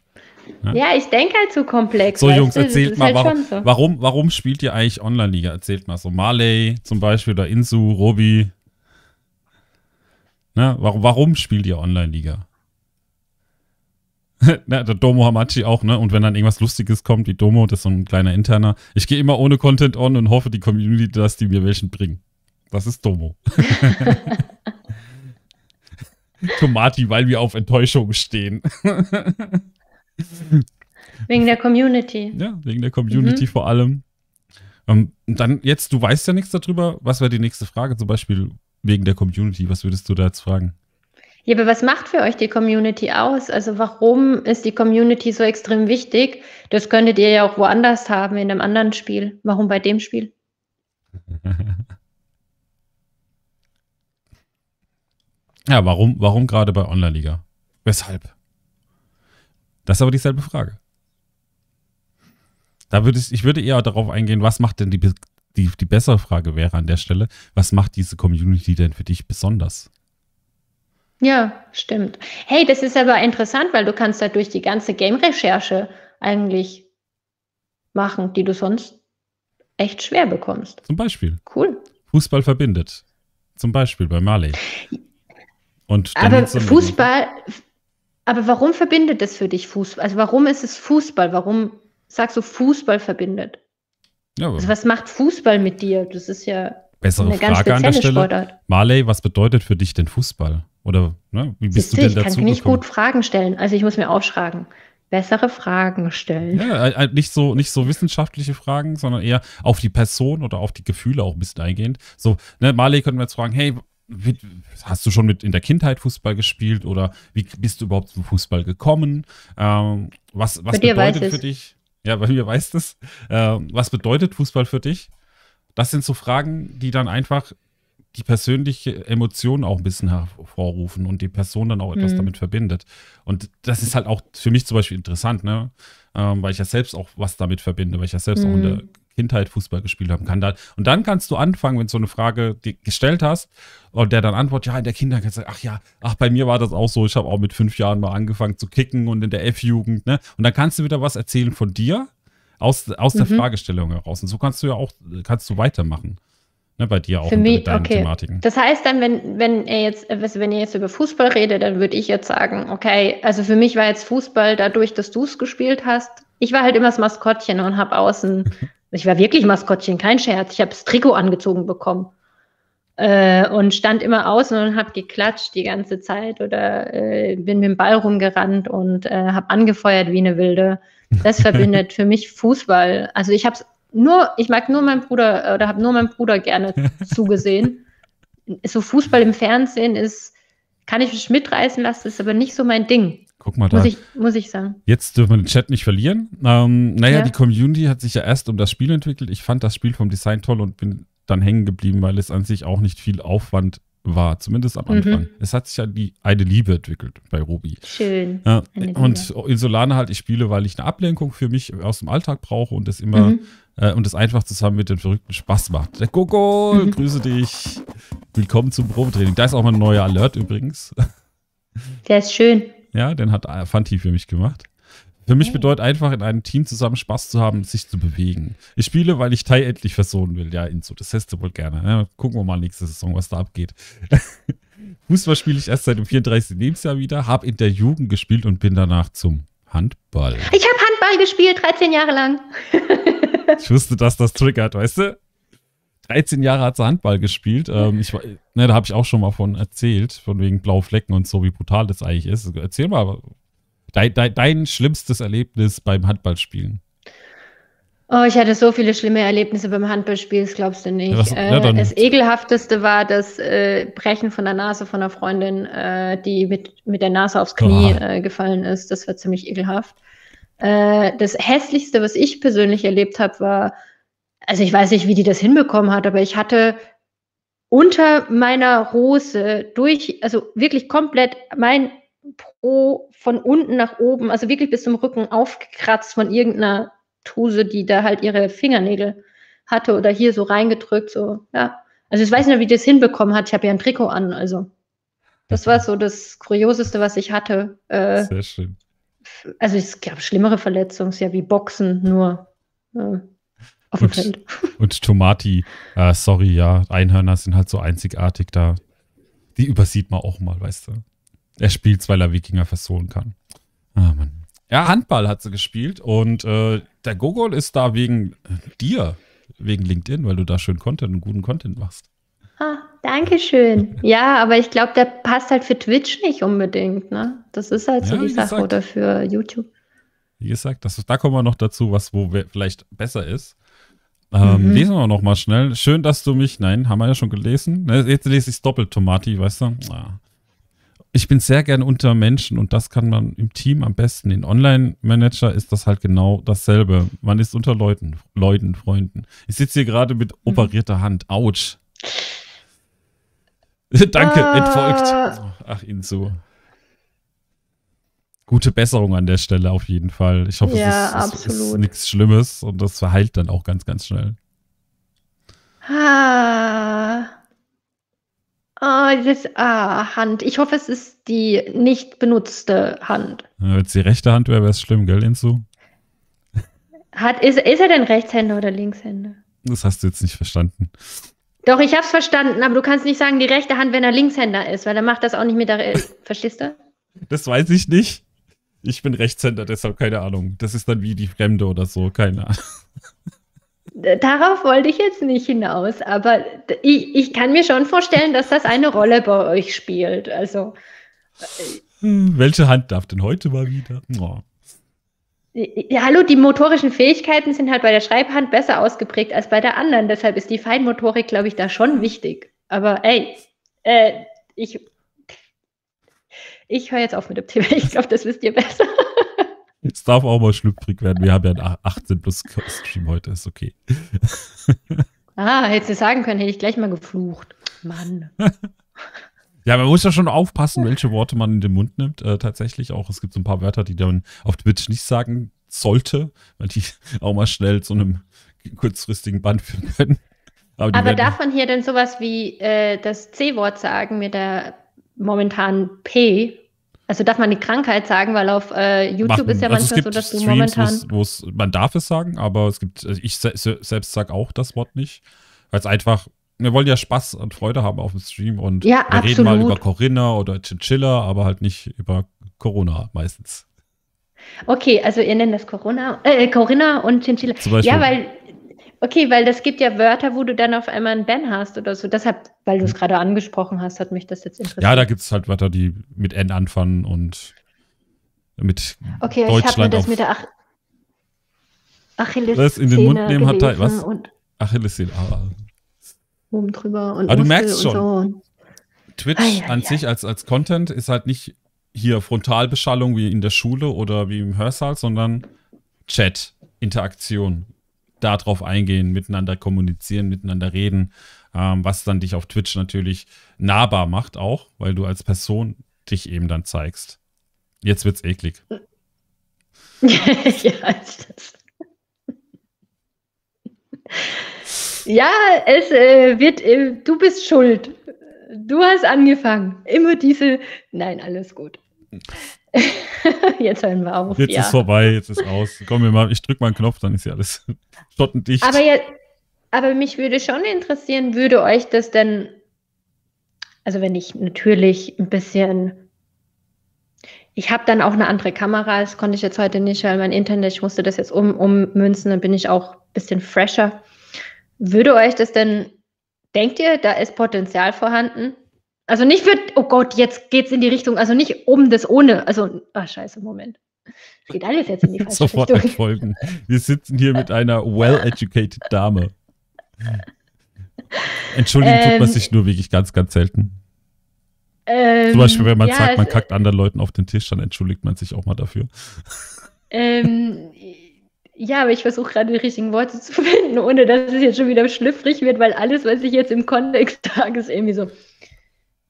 Speaker 2: Ja,
Speaker 1: ja ich denke halt so komplex. So, Jungs, du? erzählt mal, halt warum, so.
Speaker 2: warum, warum spielt ihr eigentlich Online-Liga? Erzählt mal so Marley zum Beispiel oder Insu, Robi. Na, warum, warum spielt ihr Online-Liga? Na, der Domo Hamachi auch, ne? Und wenn dann irgendwas Lustiges kommt, wie Domo, das ist so ein kleiner interner. Ich gehe immer ohne Content on und hoffe, die Community, dass die mir welchen bringen. Das ist Domo. Tomati, weil wir auf Enttäuschung stehen.
Speaker 1: wegen der Community. Ja, wegen der Community mhm.
Speaker 2: vor allem. Um, ähm, dann jetzt, du weißt ja nichts darüber. Was wäre die nächste Frage? Zum Beispiel wegen der Community. Was würdest du da jetzt fragen?
Speaker 1: Ja, aber was macht für euch die Community aus? Also warum ist die Community so extrem wichtig? Das könntet ihr ja auch woanders haben, in einem anderen Spiel. Warum bei dem Spiel?
Speaker 2: Ja, warum, warum gerade bei Online-Liga? Weshalb? Das ist aber dieselbe Frage. Da würde ich, ich würde eher darauf eingehen, was macht denn die, die, die bessere Frage wäre an der Stelle, was macht diese Community denn für dich besonders?
Speaker 1: Ja, stimmt. Hey, das ist aber interessant, weil du kannst dadurch die ganze Game-Recherche eigentlich machen, die du sonst echt schwer bekommst.
Speaker 2: Zum Beispiel. Cool. Fußball verbindet. Zum Beispiel bei Marley. Und aber Fußball,
Speaker 1: aber warum verbindet es für dich Fußball? Also warum ist es Fußball? Warum sagst du Fußball verbindet? Ja, also was macht Fußball mit dir? Das ist ja Bessere eine Frage an der Stelle. Sportart.
Speaker 2: Marley, was bedeutet für dich denn Fußball? Oder ne, wie bist Siehst du denn ich dazu kann gekommen? nicht gut
Speaker 1: Fragen stellen. Also ich muss mir aufschlagen. Bessere Fragen stellen. Ja,
Speaker 2: äh, äh, nicht so, nicht so wissenschaftliche Fragen, sondern eher auf die Person oder auf die Gefühle auch ein bisschen eingehend. So, ne, Marley könnten wir jetzt fragen, hey, hast du schon mit in der Kindheit Fußball gespielt oder wie bist du überhaupt zum Fußball gekommen? Ähm, was was bedeutet für dich? Ja, bei mir weißt es. Ähm, was bedeutet Fußball für dich? Das sind so Fragen, die dann einfach die persönliche Emotion auch ein bisschen hervorrufen und die Person dann auch etwas mhm. damit verbindet. Und das ist halt auch für mich zum Beispiel interessant, ne? Ähm, weil ich ja selbst auch was damit verbinde, weil ich ja selbst mhm. auch in der mhm. Kindheit Fußball gespielt haben kann. und dann kannst du anfangen, wenn du so eine Frage gestellt hast und der dann antwortet, ja, in der Kindheit kannst du sagen, ach ja, ach, bei mir war das auch so, ich habe auch mit fünf Jahren mal angefangen zu kicken und in der F-Jugend, ne? Und dann kannst du wieder was erzählen von dir aus, aus mhm. der Fragestellung heraus. Und so kannst du ja auch, kannst du weitermachen. Ne, bei dir auch Für mich, mit deinen okay. Thematiken.
Speaker 1: Das heißt dann, wenn, wenn ihr jetzt, also wenn ihr jetzt über Fußball redet, dann würde ich jetzt sagen, okay, also für mich war jetzt Fußball dadurch, dass du es gespielt hast. Ich war halt immer das Maskottchen und habe außen, ich war wirklich Maskottchen, kein Scherz. Ich habe das Trikot angezogen bekommen äh, und stand immer außen und habe geklatscht die ganze Zeit oder äh, bin mit dem Ball rumgerannt und äh, habe angefeuert wie eine Wilde. Das verbindet für mich Fußball. Also ich habe nur, ich mag nur meinen Bruder äh, oder habe nur meinen Bruder gerne zugesehen. So Fußball im Fernsehen ist, kann ich mich mitreißen lassen, ist aber nicht so mein
Speaker 3: Ding.
Speaker 2: Guck mal da. Muss ich, muss ich sagen. Jetzt dürfen wir den Chat nicht verlieren. Ähm, naja, ja. die Community hat sich ja erst um das Spiel entwickelt. Ich fand das Spiel vom Design toll und bin dann hängen geblieben, weil es an sich auch nicht viel Aufwand war, zumindest am Anfang. Mhm. Es hat sich ja die eine Liebe entwickelt bei Robi. Schön. Ja, und Insulane halt, ich spiele, weil ich eine Ablenkung für mich aus dem Alltag brauche und es immer mhm. äh, und das einfach zusammen mit den Verrückten Spaß macht. Der Gogol, mhm. grüße dich. Willkommen zum Probetraining. Da ist auch mein neuer Alert übrigens. Der ist schön. Ja, den hat Fanti für mich gemacht. Für mich oh. bedeutet einfach, in einem Team zusammen Spaß zu haben, sich zu bewegen. Ich spiele, weil ich Thai endlich versohnen will. Ja, Inso, das hättest du wohl gerne. Ja, ne? gucken wir mal nächste Saison, was da abgeht. Fußball spiele ich erst seit dem 34. Lebensjahr wieder, habe in der Jugend gespielt und bin danach zum Handball. Ich
Speaker 1: habe Handball gespielt, 13 Jahre lang.
Speaker 2: ich wusste, dass das triggert, weißt du? 13 Jahre hat sie Handball gespielt. Ähm, ich, ne, da habe ich auch schon mal von erzählt, von wegen blauen Flecken und so, wie brutal das eigentlich ist. Erzähl mal, Dein, dein, dein schlimmstes Erlebnis beim Handballspielen?
Speaker 1: Oh, ich hatte so viele schlimme Erlebnisse beim Handballspiel, das glaubst du nicht.
Speaker 2: Was, ja, äh, das
Speaker 1: ekelhafteste war das äh, Brechen von der Nase von einer Freundin, äh, die mit, mit der Nase aufs Knie oh. gefallen ist. Das war ziemlich ekelhaft. Äh, das hässlichste, was ich persönlich erlebt habe, war, also ich weiß nicht, wie die das hinbekommen hat, aber ich hatte unter meiner Hose durch, also wirklich komplett mein pro von unten nach oben, also wirklich bis zum Rücken aufgekratzt von irgendeiner Tuse, die da halt ihre Fingernägel hatte oder hier so reingedrückt, so, ja. Also ich weiß nicht, wie die das hinbekommen hat. Ich habe ja ein Trikot an, also. Das war so das Kurioseste, was ich hatte. Äh, Sehr schön. Also es gab schlimmere Verletzungen, ja wie Boxen, nur
Speaker 3: äh, auf dem Feld.
Speaker 2: Und Tomati, äh, sorry, ja, Einhörner sind halt so einzigartig da. Die übersieht man auch mal, weißt du. Er spielt, weil er Wikinger versohlen kann. Ah, Mann. Ja, Handball hat sie gespielt und äh, der Gogol ist da wegen äh, dir, wegen LinkedIn, weil du da schön Content und guten Content machst.
Speaker 3: Ah,
Speaker 1: danke schön. Ja, aber ich glaube, der passt halt für Twitch nicht unbedingt. Ne? Das ist halt so ja, die Sache gesagt, oder für YouTube.
Speaker 2: Wie gesagt, das, da kommen wir noch dazu, was wo vielleicht besser ist. Ähm, mhm. Lesen wir noch mal schnell. Schön, dass du mich. Nein, haben wir ja schon gelesen. Ne, jetzt lese ich es doppelt, Tomati, weißt du? Ah ich bin sehr gern unter Menschen und das kann man im Team am besten. In Online-Manager ist das halt genau dasselbe. Man ist unter Leuten, Leuten, Freunden. Ich sitze hier gerade mit mhm. operierter Hand. Autsch. Danke, ah. entfolgt. Ach, ihn so. Gute Besserung an der Stelle auf jeden Fall. Ich hoffe, ja, es ist, es ist nichts Schlimmes und das verheilt dann auch ganz, ganz schnell.
Speaker 3: Ah.
Speaker 1: Ah, das, ah, Hand. Ich hoffe, es ist die nicht benutzte Hand.
Speaker 2: Wenn es die rechte Hand wäre, wäre es schlimm, gell, Inzu?
Speaker 1: Hat, ist, ist er denn Rechtshänder oder Linkshänder?
Speaker 2: Das hast du jetzt nicht verstanden.
Speaker 1: Doch, ich hab's verstanden, aber du kannst nicht sagen, die rechte Hand, wenn er Linkshänder ist, weil dann macht das auch nicht mit der. Verstehst du?
Speaker 2: Das weiß ich nicht. Ich bin Rechtshänder, deshalb keine Ahnung. Das ist dann wie die Fremde oder so, keine Ahnung.
Speaker 1: Äh, darauf wollte ich jetzt nicht hinaus, aber ich, ich kann mir schon vorstellen, dass das eine Rolle bei euch spielt. Also. Äh,
Speaker 2: hm, welche Hand darf denn heute mal wieder? Oh.
Speaker 1: Ja, hallo, die motorischen Fähigkeiten sind halt bei der Schreibhand besser ausgeprägt als bei der anderen. Deshalb ist die Feinmotorik, glaube ich, da schon wichtig. Aber ey, äh, ich, ich höre jetzt auf mit dem Thema. Ich glaube, das wisst ihr besser.
Speaker 2: Es darf auch mal schlüpfrig werden. Wir haben ja einen 18 plus Stream heute, ist okay.
Speaker 1: Ah, hättest du sagen können, hätte ich gleich mal geflucht.
Speaker 3: Mann.
Speaker 2: Ja, man muss ja schon aufpassen, welche Worte man in den Mund nimmt. Äh, tatsächlich auch. Es gibt so ein paar Wörter, die man auf Twitch nicht sagen sollte, weil die auch mal schnell zu einem kurzfristigen Band führen können. Aber, Aber darf
Speaker 1: man hier denn sowas wie äh, das C-Wort sagen mit der momentanen P also darf man die Krankheit sagen, weil auf äh, YouTube Machen. ist ja also manchmal also so, dass du momentan.
Speaker 2: Wo's, wo's, man darf es sagen, aber es gibt, also ich se selbst sage auch das Wort nicht. Weil es einfach, wir wollen ja Spaß und Freude haben auf dem Stream und ja, wir absolut. reden mal über Corinna oder Chinchilla, aber halt nicht über Corona meistens.
Speaker 1: Okay, also ihr nennt das Corona, äh, Corinna und Chinchilla. Ja, weil Okay, weil das gibt ja Wörter, wo du dann auf einmal einen Ben hast oder so. Deshalb, weil du es hm. gerade angesprochen hast, hat mich das jetzt interessiert. Ja, da
Speaker 2: gibt es halt Wörter, die mit N anfangen und mit okay, Deutschland ich habe mir das mit der
Speaker 1: Ach Achilles das in den
Speaker 2: Mund nehmen hat da was Achillessehne. Ah.
Speaker 3: drüber und Aber ah, du merkst schon.
Speaker 2: So. Twitch ah, ja, an ja. sich als, als Content ist halt nicht hier Frontalbeschallung wie in der Schule oder wie im Hörsaal, sondern Chat, Interaktion, darauf eingehen, miteinander kommunizieren, miteinander reden, ähm, was dann dich auf Twitch natürlich nahbar macht auch, weil du als Person dich eben dann zeigst. Jetzt wird's eklig.
Speaker 3: ja, ist das.
Speaker 1: Ja, es äh, wird, äh, du bist schuld. Du hast angefangen. Immer diese, nein, alles gut. jetzt hören wir auf. Jetzt ja. ist vorbei, jetzt ist
Speaker 2: aus. Komm, wir mal, ich drück mal einen Knopf, dann ist ja alles schottendicht. Aber, ja,
Speaker 1: aber mich würde schon interessieren, würde euch das denn, also wenn ich natürlich ein bisschen, ich habe dann auch eine andere Kamera, das konnte ich jetzt heute nicht, weil mein Internet, ich musste das jetzt um, ummünzen, dann bin ich auch ein bisschen fresher. Würde euch das denn, denkt ihr, da ist Potenzial vorhanden? Also nicht wird, oh Gott, jetzt geht es in die Richtung, also nicht um das ohne, also, ah, scheiße, Moment. Es geht alles jetzt in die falsche Sofort Richtung. folgen.
Speaker 2: Wir sitzen hier mit einer well-educated Dame. Entschuldigen ähm, tut man ähm, sich nur wirklich ganz, ganz selten.
Speaker 3: Ähm, Zum Beispiel, wenn man ja, sagt, man
Speaker 2: kackt anderen Leuten auf den Tisch, dann entschuldigt man sich auch mal dafür.
Speaker 1: Ähm, ja, aber ich versuche gerade die richtigen Worte zu finden, ohne dass es jetzt schon wieder schlüpfrig wird, weil alles, was ich jetzt im Kontext sage, ist irgendwie so.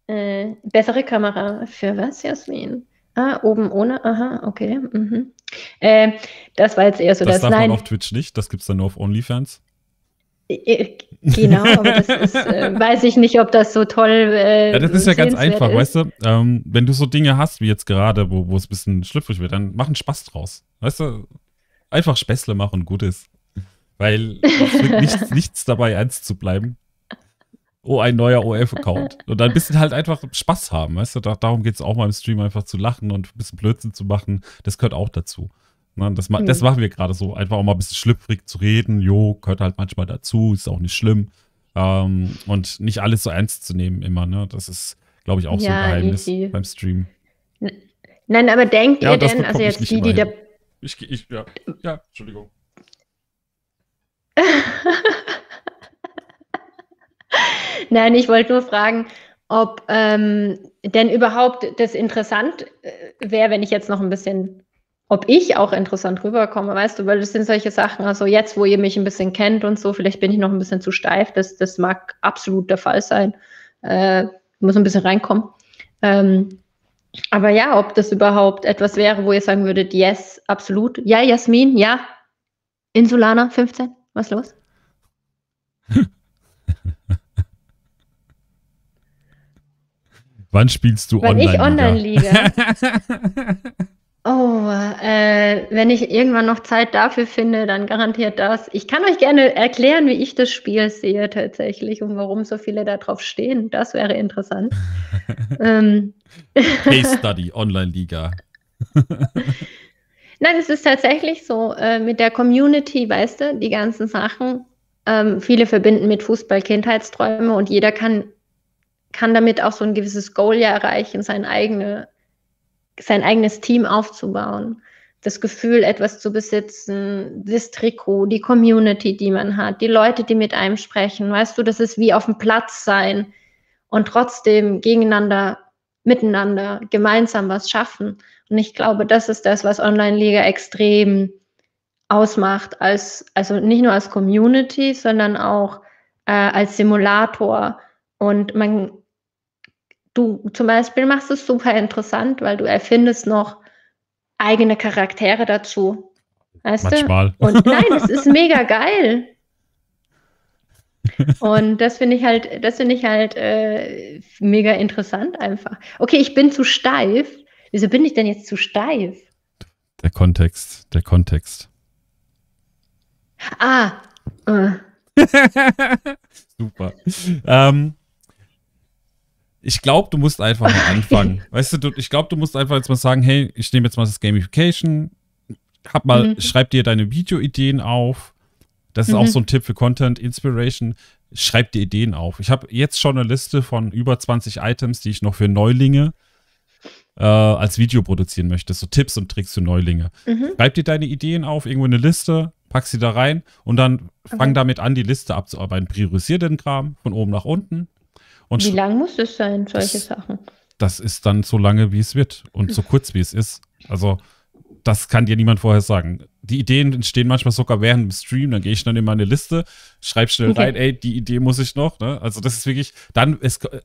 Speaker 1: Äh, bessere Kamera. Für was, Jasmin? Ah, oben ohne, aha, okay. Mhm. Äh, das war jetzt eher so das. Das darf Nein. man auf
Speaker 2: Twitch nicht, das gibt es dann nur auf OnlyFans.
Speaker 1: Genau, aber das ist, äh, weiß ich nicht, ob das so toll äh, ja, Das ist ja ganz einfach, ist. weißt du,
Speaker 2: ähm, wenn du so Dinge hast wie jetzt gerade, wo, wo es ein bisschen schlüpfrig wird, dann mach einen Spaß draus. Weißt du, einfach Späßle machen gut ist. Weil es wird nichts, nichts dabei ernst zu bleiben oh, ein neuer OF-Account. Und dann ein bisschen halt einfach Spaß haben, weißt du? darum geht es auch mal im Stream, einfach zu lachen und ein bisschen Blödsinn zu machen. Das gehört auch dazu. Na, das, ma mhm. das hm. machen wir gerade so. Einfach auch mal ein bisschen schlüpfrig zu reden. Jo, gehört halt manchmal dazu, ist auch nicht schlimm. Ähm, und nicht alles so ernst zu nehmen immer, ne? Das ist, glaube ich, auch ja, so ein Geheimnis easy. beim Stream.
Speaker 1: Nein, aber denkt ja, ihr denn, also jetzt die, die da.
Speaker 2: Ich, ich, ja. ja, Entschuldigung.
Speaker 1: Nein, ich wollte nur fragen, ob ähm, denn überhaupt das interessant äh, wäre, wenn ich jetzt noch ein bisschen, ob ich auch interessant rüberkomme, weißt du, weil das sind solche Sachen, also jetzt, wo ihr mich ein bisschen kennt und so, vielleicht bin ich noch ein bisschen zu steif, das, das mag absolut der Fall sein. Äh, muss ein bisschen reinkommen. Ähm, aber ja, ob das überhaupt etwas wäre, wo ihr sagen würdet, yes, absolut. Ja, Jasmin, ja. Insulana 15, was los?
Speaker 2: Wann spielst du Wann online? Wann ich online liege.
Speaker 1: Oh, äh, wenn ich irgendwann noch Zeit dafür finde, dann garantiert das. Ich kann euch gerne erklären, wie ich das Spiel sehe tatsächlich und warum so viele da drauf stehen. Das wäre interessant. ähm. Case
Speaker 2: Study, Online-Liga.
Speaker 1: Nein, es ist tatsächlich so. Äh, mit der Community, weißt du, die ganzen Sachen. Ähm, viele verbinden mit Fußball Kindheitsträume und jeder kann kann damit auch so ein gewisses Goal ja erreichen, sein, eigene, sein eigenes Team aufzubauen. Das Gefühl, etwas zu besitzen, das Trikot, die Community, die man hat, die Leute, die mit einem sprechen. Weißt du, das ist wie auf dem Platz sein und trotzdem gegeneinander, miteinander, gemeinsam was schaffen. Und ich glaube, das ist das, was Online-Liga extrem ausmacht, als, also nicht nur als Community, sondern auch äh, als Simulator. Und man Du zum Beispiel machst es super interessant, weil du erfindest noch eigene Charaktere dazu. Weißt Manchmal. Du? Und nein, es ist mega geil. Und das finde ich halt, das finde ich halt äh, mega interessant einfach. Okay, ich bin zu steif. Wieso bin ich denn jetzt zu steif?
Speaker 2: Der Kontext, der Kontext.
Speaker 3: Ah. Äh.
Speaker 2: Super. Ähm, ich glaube, du musst einfach mal anfangen. weißt du, du ich glaube, du musst einfach jetzt mal sagen, hey, ich nehme jetzt mal das Gamification, hab mal, mhm. schreib dir deine Videoideen auf. Das ist mhm. auch so ein Tipp für Content Inspiration. Schreib dir Ideen auf. Ich habe jetzt schon eine Liste von über 20 Items, die ich noch für Neulinge äh, als Video produzieren möchte. So Tipps und Tricks für Neulinge. Mhm. Schreib dir deine Ideen auf, irgendwo eine Liste, pack sie da rein und dann fang okay. damit an, die Liste abzuarbeiten. Priorisier den Kram von oben nach unten, und wie
Speaker 1: lang muss es sein, solche das, Sachen?
Speaker 2: Das ist dann so lange, wie es wird und so kurz, wie es ist. Also das kann dir niemand vorher sagen. Die Ideen entstehen manchmal sogar während dem Stream, dann gehe ich dann in meine Liste, schreibe schnell okay. rein, ey, die Idee muss ich noch. Ne? Also das ist wirklich, dann,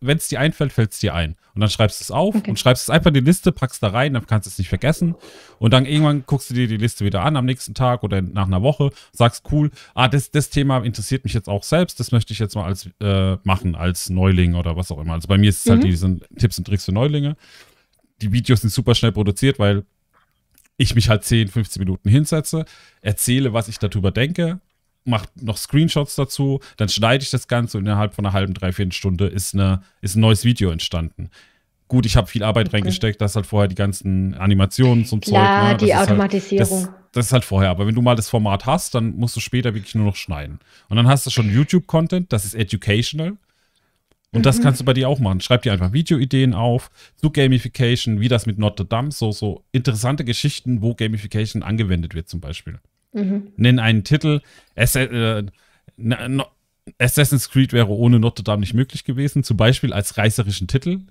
Speaker 2: wenn es dir einfällt, fällt es dir ein. Und dann schreibst du es auf okay. und schreibst es einfach in die Liste, packst da rein, dann kannst du es nicht vergessen. Und dann irgendwann guckst du dir die Liste wieder an am nächsten Tag oder nach einer Woche, sagst cool, ah, das, das Thema interessiert mich jetzt auch selbst, das möchte ich jetzt mal als äh, machen, als Neuling oder was auch immer. Also bei mir ist es halt mhm. halt diese Tipps und Tricks für Neulinge. Die Videos sind super schnell produziert, weil ich mich halt 10, 15 Minuten hinsetze, erzähle, was ich darüber denke, mache noch Screenshots dazu, dann schneide ich das Ganze und innerhalb von einer halben, dreiviertel Stunde ist, eine, ist ein neues Video entstanden. Gut, ich habe viel Arbeit okay. reingesteckt, das halt vorher die ganzen Animationen zum Zeug. Ja, ne? die halt- Automatisierung. halt, das, ist halt vorher. Aber wenn du mal das Format hast, dann musst du später wirklich nur noch schneiden. Und dann hast du schon YouTube-Content, das ist educational. Und das mhm. kannst du bei dir auch machen. Schreib dir einfach Videoideen auf zu Gamification, wie das mit Notre Dame, so, so interessante Geschichten, wo Gamification angewendet wird, zum Beispiel. Mhm. Nenn einen Titel. Ass äh, no Assassin's Creed wäre ohne Notre Dame nicht möglich gewesen, zum Beispiel als reißerischen Titel.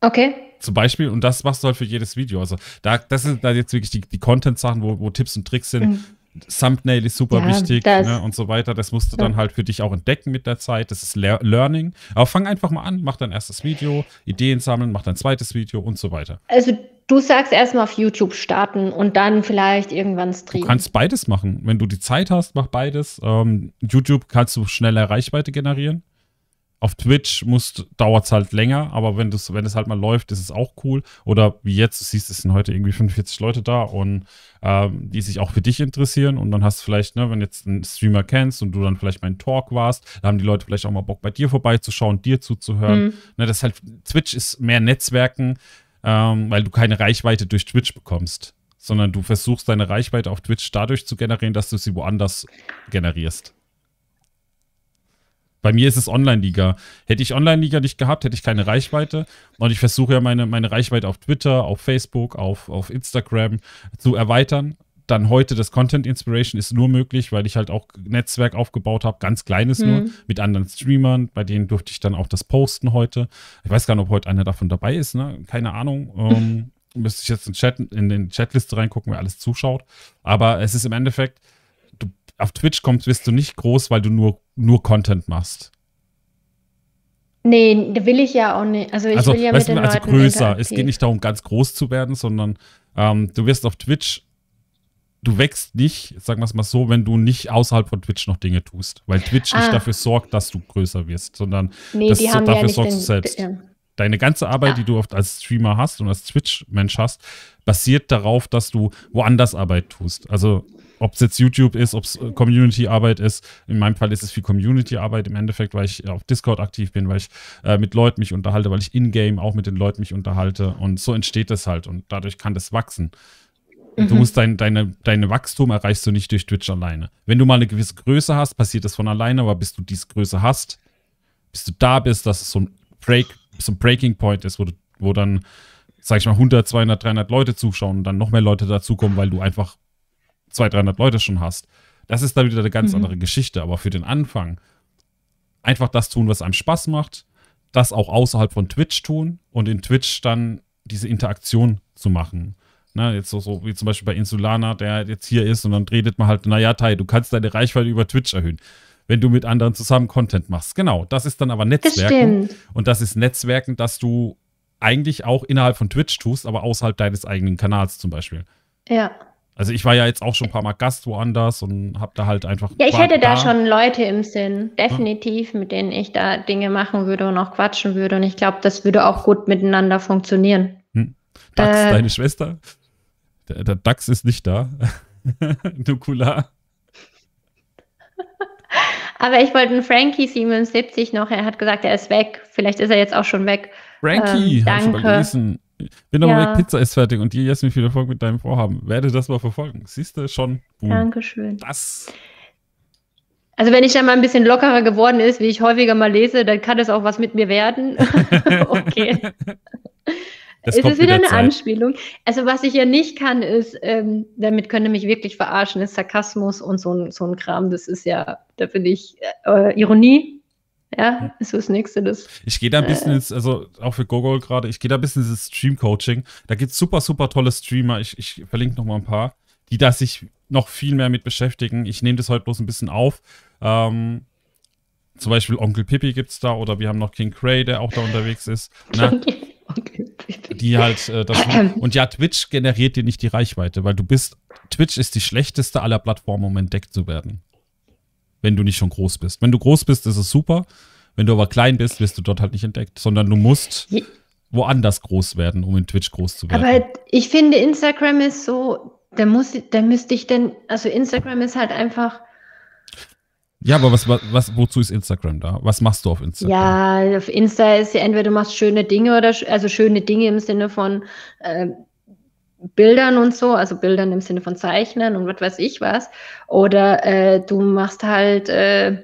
Speaker 2: Okay. Zum Beispiel, und das machst du halt für jedes Video. Also, da, das sind da jetzt wirklich die, die Content-Sachen, wo, wo Tipps und Tricks sind. Mhm Thumbnail ist super ja, wichtig ne, und so weiter. Das musst du ja. dann halt für dich auch entdecken mit der Zeit. Das ist Le Learning. Aber fang einfach mal an, mach dein erstes Video, Ideen sammeln, mach dein zweites Video und so weiter.
Speaker 1: Also du sagst erstmal auf YouTube starten und dann vielleicht irgendwann streamen. Du kannst
Speaker 2: beides machen. Wenn du die Zeit hast, mach beides. Ähm, YouTube kannst du schneller Reichweite generieren. Auf Twitch dauert es halt länger, aber wenn das, wenn es halt mal läuft, ist es auch cool. Oder wie jetzt, du siehst, es sind heute irgendwie 45 Leute da und ähm, die sich auch für dich interessieren. Und dann hast du vielleicht, ne, wenn jetzt einen Streamer kennst und du dann vielleicht mein Talk warst, da haben die Leute vielleicht auch mal Bock, bei dir vorbeizuschauen, dir zuzuhören. Mhm. Ne, das halt, Twitch ist mehr Netzwerken, ähm, weil du keine Reichweite durch Twitch bekommst sondern du versuchst deine Reichweite auf Twitch dadurch zu generieren, dass du sie woanders generierst. Bei mir ist es Online-Liga. Hätte ich Online-Liga nicht gehabt, hätte ich keine Reichweite. Und ich versuche ja meine, meine Reichweite auf Twitter, auf Facebook, auf, auf Instagram zu erweitern. Dann heute das Content Inspiration ist nur möglich, weil ich halt auch Netzwerk aufgebaut habe, ganz kleines hm. nur, mhm. mit anderen Streamern, bei denen durfte ich dann auch das posten heute. Ich weiß gar nicht, ob heute einer davon dabei ist, ne? Keine Ahnung. Ähm, müsste ich jetzt in, Chat, in den Chatliste reingucken, wer alles zuschaut. Aber es ist im Endeffekt, auf Twitch kommst, wirst du nicht groß, weil du nur, nur Content machst.
Speaker 1: Nee, da will ich ja auch nicht. Also ich also, will ja mit den also Leuten größer. Es geht nicht
Speaker 2: darum, ganz groß zu werden, sondern ähm, du wirst auf Twitch, du wächst nicht, sagen wir es mal so, wenn du nicht außerhalb von Twitch noch Dinge tust. Weil Twitch ah. nicht dafür sorgt, dass du größer wirst, sondern nee, das so, dafür ja sorgst du selbst. Ja. Deine ganze Arbeit, ah. die du oft als Streamer hast und als Twitch-Mensch hast, basiert darauf, dass du woanders Arbeit tust. Also ob es jetzt YouTube ist, ob es äh, Community-Arbeit ist. In meinem Fall ist es viel Community-Arbeit im Endeffekt, weil ich äh, auf Discord aktiv bin, weil ich äh, mit Leuten mich unterhalte, weil ich in-game auch mit den Leuten mich unterhalte. Und so entsteht das halt und dadurch kann das wachsen. Du mhm. musst dein, deine, deine Wachstum erreichst du nicht durch Twitch alleine. Wenn du mal eine gewisse Größe hast, passiert das von alleine, aber bis du diese Größe hast, bis du da bist, dass es so ein, Break, so ein Breaking Point ist, wo, du, wo dann, sag ich mal, 100, 200, 300 Leute zuschauen und dann noch mehr Leute dazukommen, weil du einfach 200, 300 Leute schon hast. Das ist dann wieder eine ganz mhm. andere Geschichte. Aber für den Anfang einfach das tun, was einem Spaß macht, das auch außerhalb von Twitch tun und in Twitch dann diese Interaktion zu machen. Na, jetzt so, so, wie zum Beispiel bei Insulana, der jetzt hier ist und dann redet man halt, naja, Tai, du kannst deine Reichweite über Twitch erhöhen, wenn du mit anderen zusammen Content machst. Genau, das ist dann aber Netzwerken. Das und das ist Netzwerken, dass du eigentlich auch innerhalb von Twitch tust, aber außerhalb deines eigenen Kanals zum Beispiel. Ja. Also ich war ja jetzt auch schon ein paar Mal Gast woanders und habe da halt einfach. Ja, ich hätte da, da, schon
Speaker 1: Leute im Sinn, definitiv, ja. mit denen ich da Dinge machen würde und auch quatschen würde. Und ich glaube, das würde auch gut miteinander funktionieren.
Speaker 2: Hm. Dax, äh, deine Schwester? Der, der, Dax ist nicht da. Nukula.
Speaker 1: Aber ich wollte einen Frankie 77 noch, er hat gesagt, er ist weg. Vielleicht ist er jetzt auch schon weg. Frankie, ähm, danke
Speaker 2: bin aber ja. weg, Pizza ist fertig und dir jetzt viel Erfolg mit deinem Vorhaben. Werde das mal verfolgen. Siehst du schon? Boom.
Speaker 1: Dankeschön. Das. Also wenn ich dann mal ein bisschen lockerer geworden ist, wie ich häufiger mal lese, dann kann das auch was mit mir werden. okay.
Speaker 3: Das es ist wieder eine Zeit.
Speaker 1: Anspielung. Also was ich ja nicht kann, ist, ähm, damit könnte mich wirklich verarschen, ist Sarkasmus und so ein, so ein Kram. Das ist ja, da bin ich, äh, Ironie ja, ist das nächste. Das,
Speaker 2: ich gehe da ein äh, bisschen äh, ins, also auch für Gogol gerade, ich gehe da ein bisschen ins Stream-Coaching. Da gibt es super, super tolle Streamer. Ich, ich verlinke nochmal ein paar, die da sich noch viel mehr mit beschäftigen. Ich nehme das heute bloß ein bisschen auf. Ähm, zum Beispiel Onkel Pippi gibt es da oder wir haben noch King Cray, der auch da unterwegs ist. Ne? Die halt äh, das. und ja, Twitch generiert dir nicht die Reichweite, weil du bist. Twitch ist die schlechteste aller Plattformen, um entdeckt zu werden wenn du nicht schon groß bist. Wenn du groß bist, ist es super. Wenn du aber klein bist, wirst du dort halt nicht entdeckt, sondern du musst woanders groß werden, um in Twitch groß zu werden.
Speaker 1: Aber halt, ich finde, Instagram ist so, da, muss, da müsste ich denn, also Instagram ist halt einfach.
Speaker 2: Ja, aber was, was, wozu ist Instagram da? Was machst du auf Instagram?
Speaker 1: Ja, auf Insta ist ja entweder du machst schöne Dinge oder, also schöne Dinge im Sinne von, äh, Bildern und so, also Bildern im Sinne von Zeichnen und was weiß ich was. Oder äh, du machst halt, äh,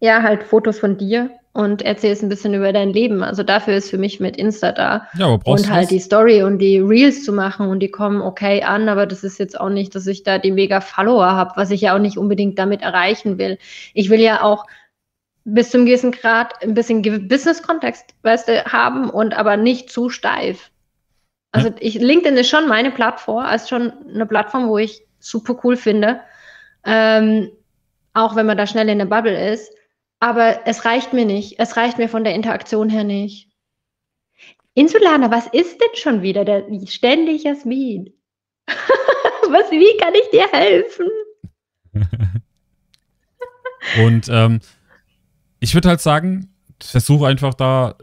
Speaker 1: ja, halt Fotos von dir und erzählst ein bisschen über dein Leben. Also dafür ist für mich mit Insta da. Ja, aber brauchst und halt das? die Story und die Reels zu machen und die kommen okay an, aber das ist jetzt auch nicht, dass ich da die mega Follower habe, was ich ja auch nicht unbedingt damit erreichen will. Ich will ja auch bis zum gewissen Grad ein bisschen Business-Kontext, weißt du, haben und aber nicht zu steif. Also ich, LinkedIn ist schon meine Plattform, ist also schon eine Plattform, wo ich super cool finde. Ähm, auch wenn man da schnell in der Bubble ist. Aber es reicht mir nicht. Es reicht mir von der Interaktion her nicht. Insulana, was ist denn schon wieder der ständig Jasmin? was, wie kann ich dir
Speaker 3: helfen?
Speaker 2: Und ähm, ich würde halt sagen, versuche einfach da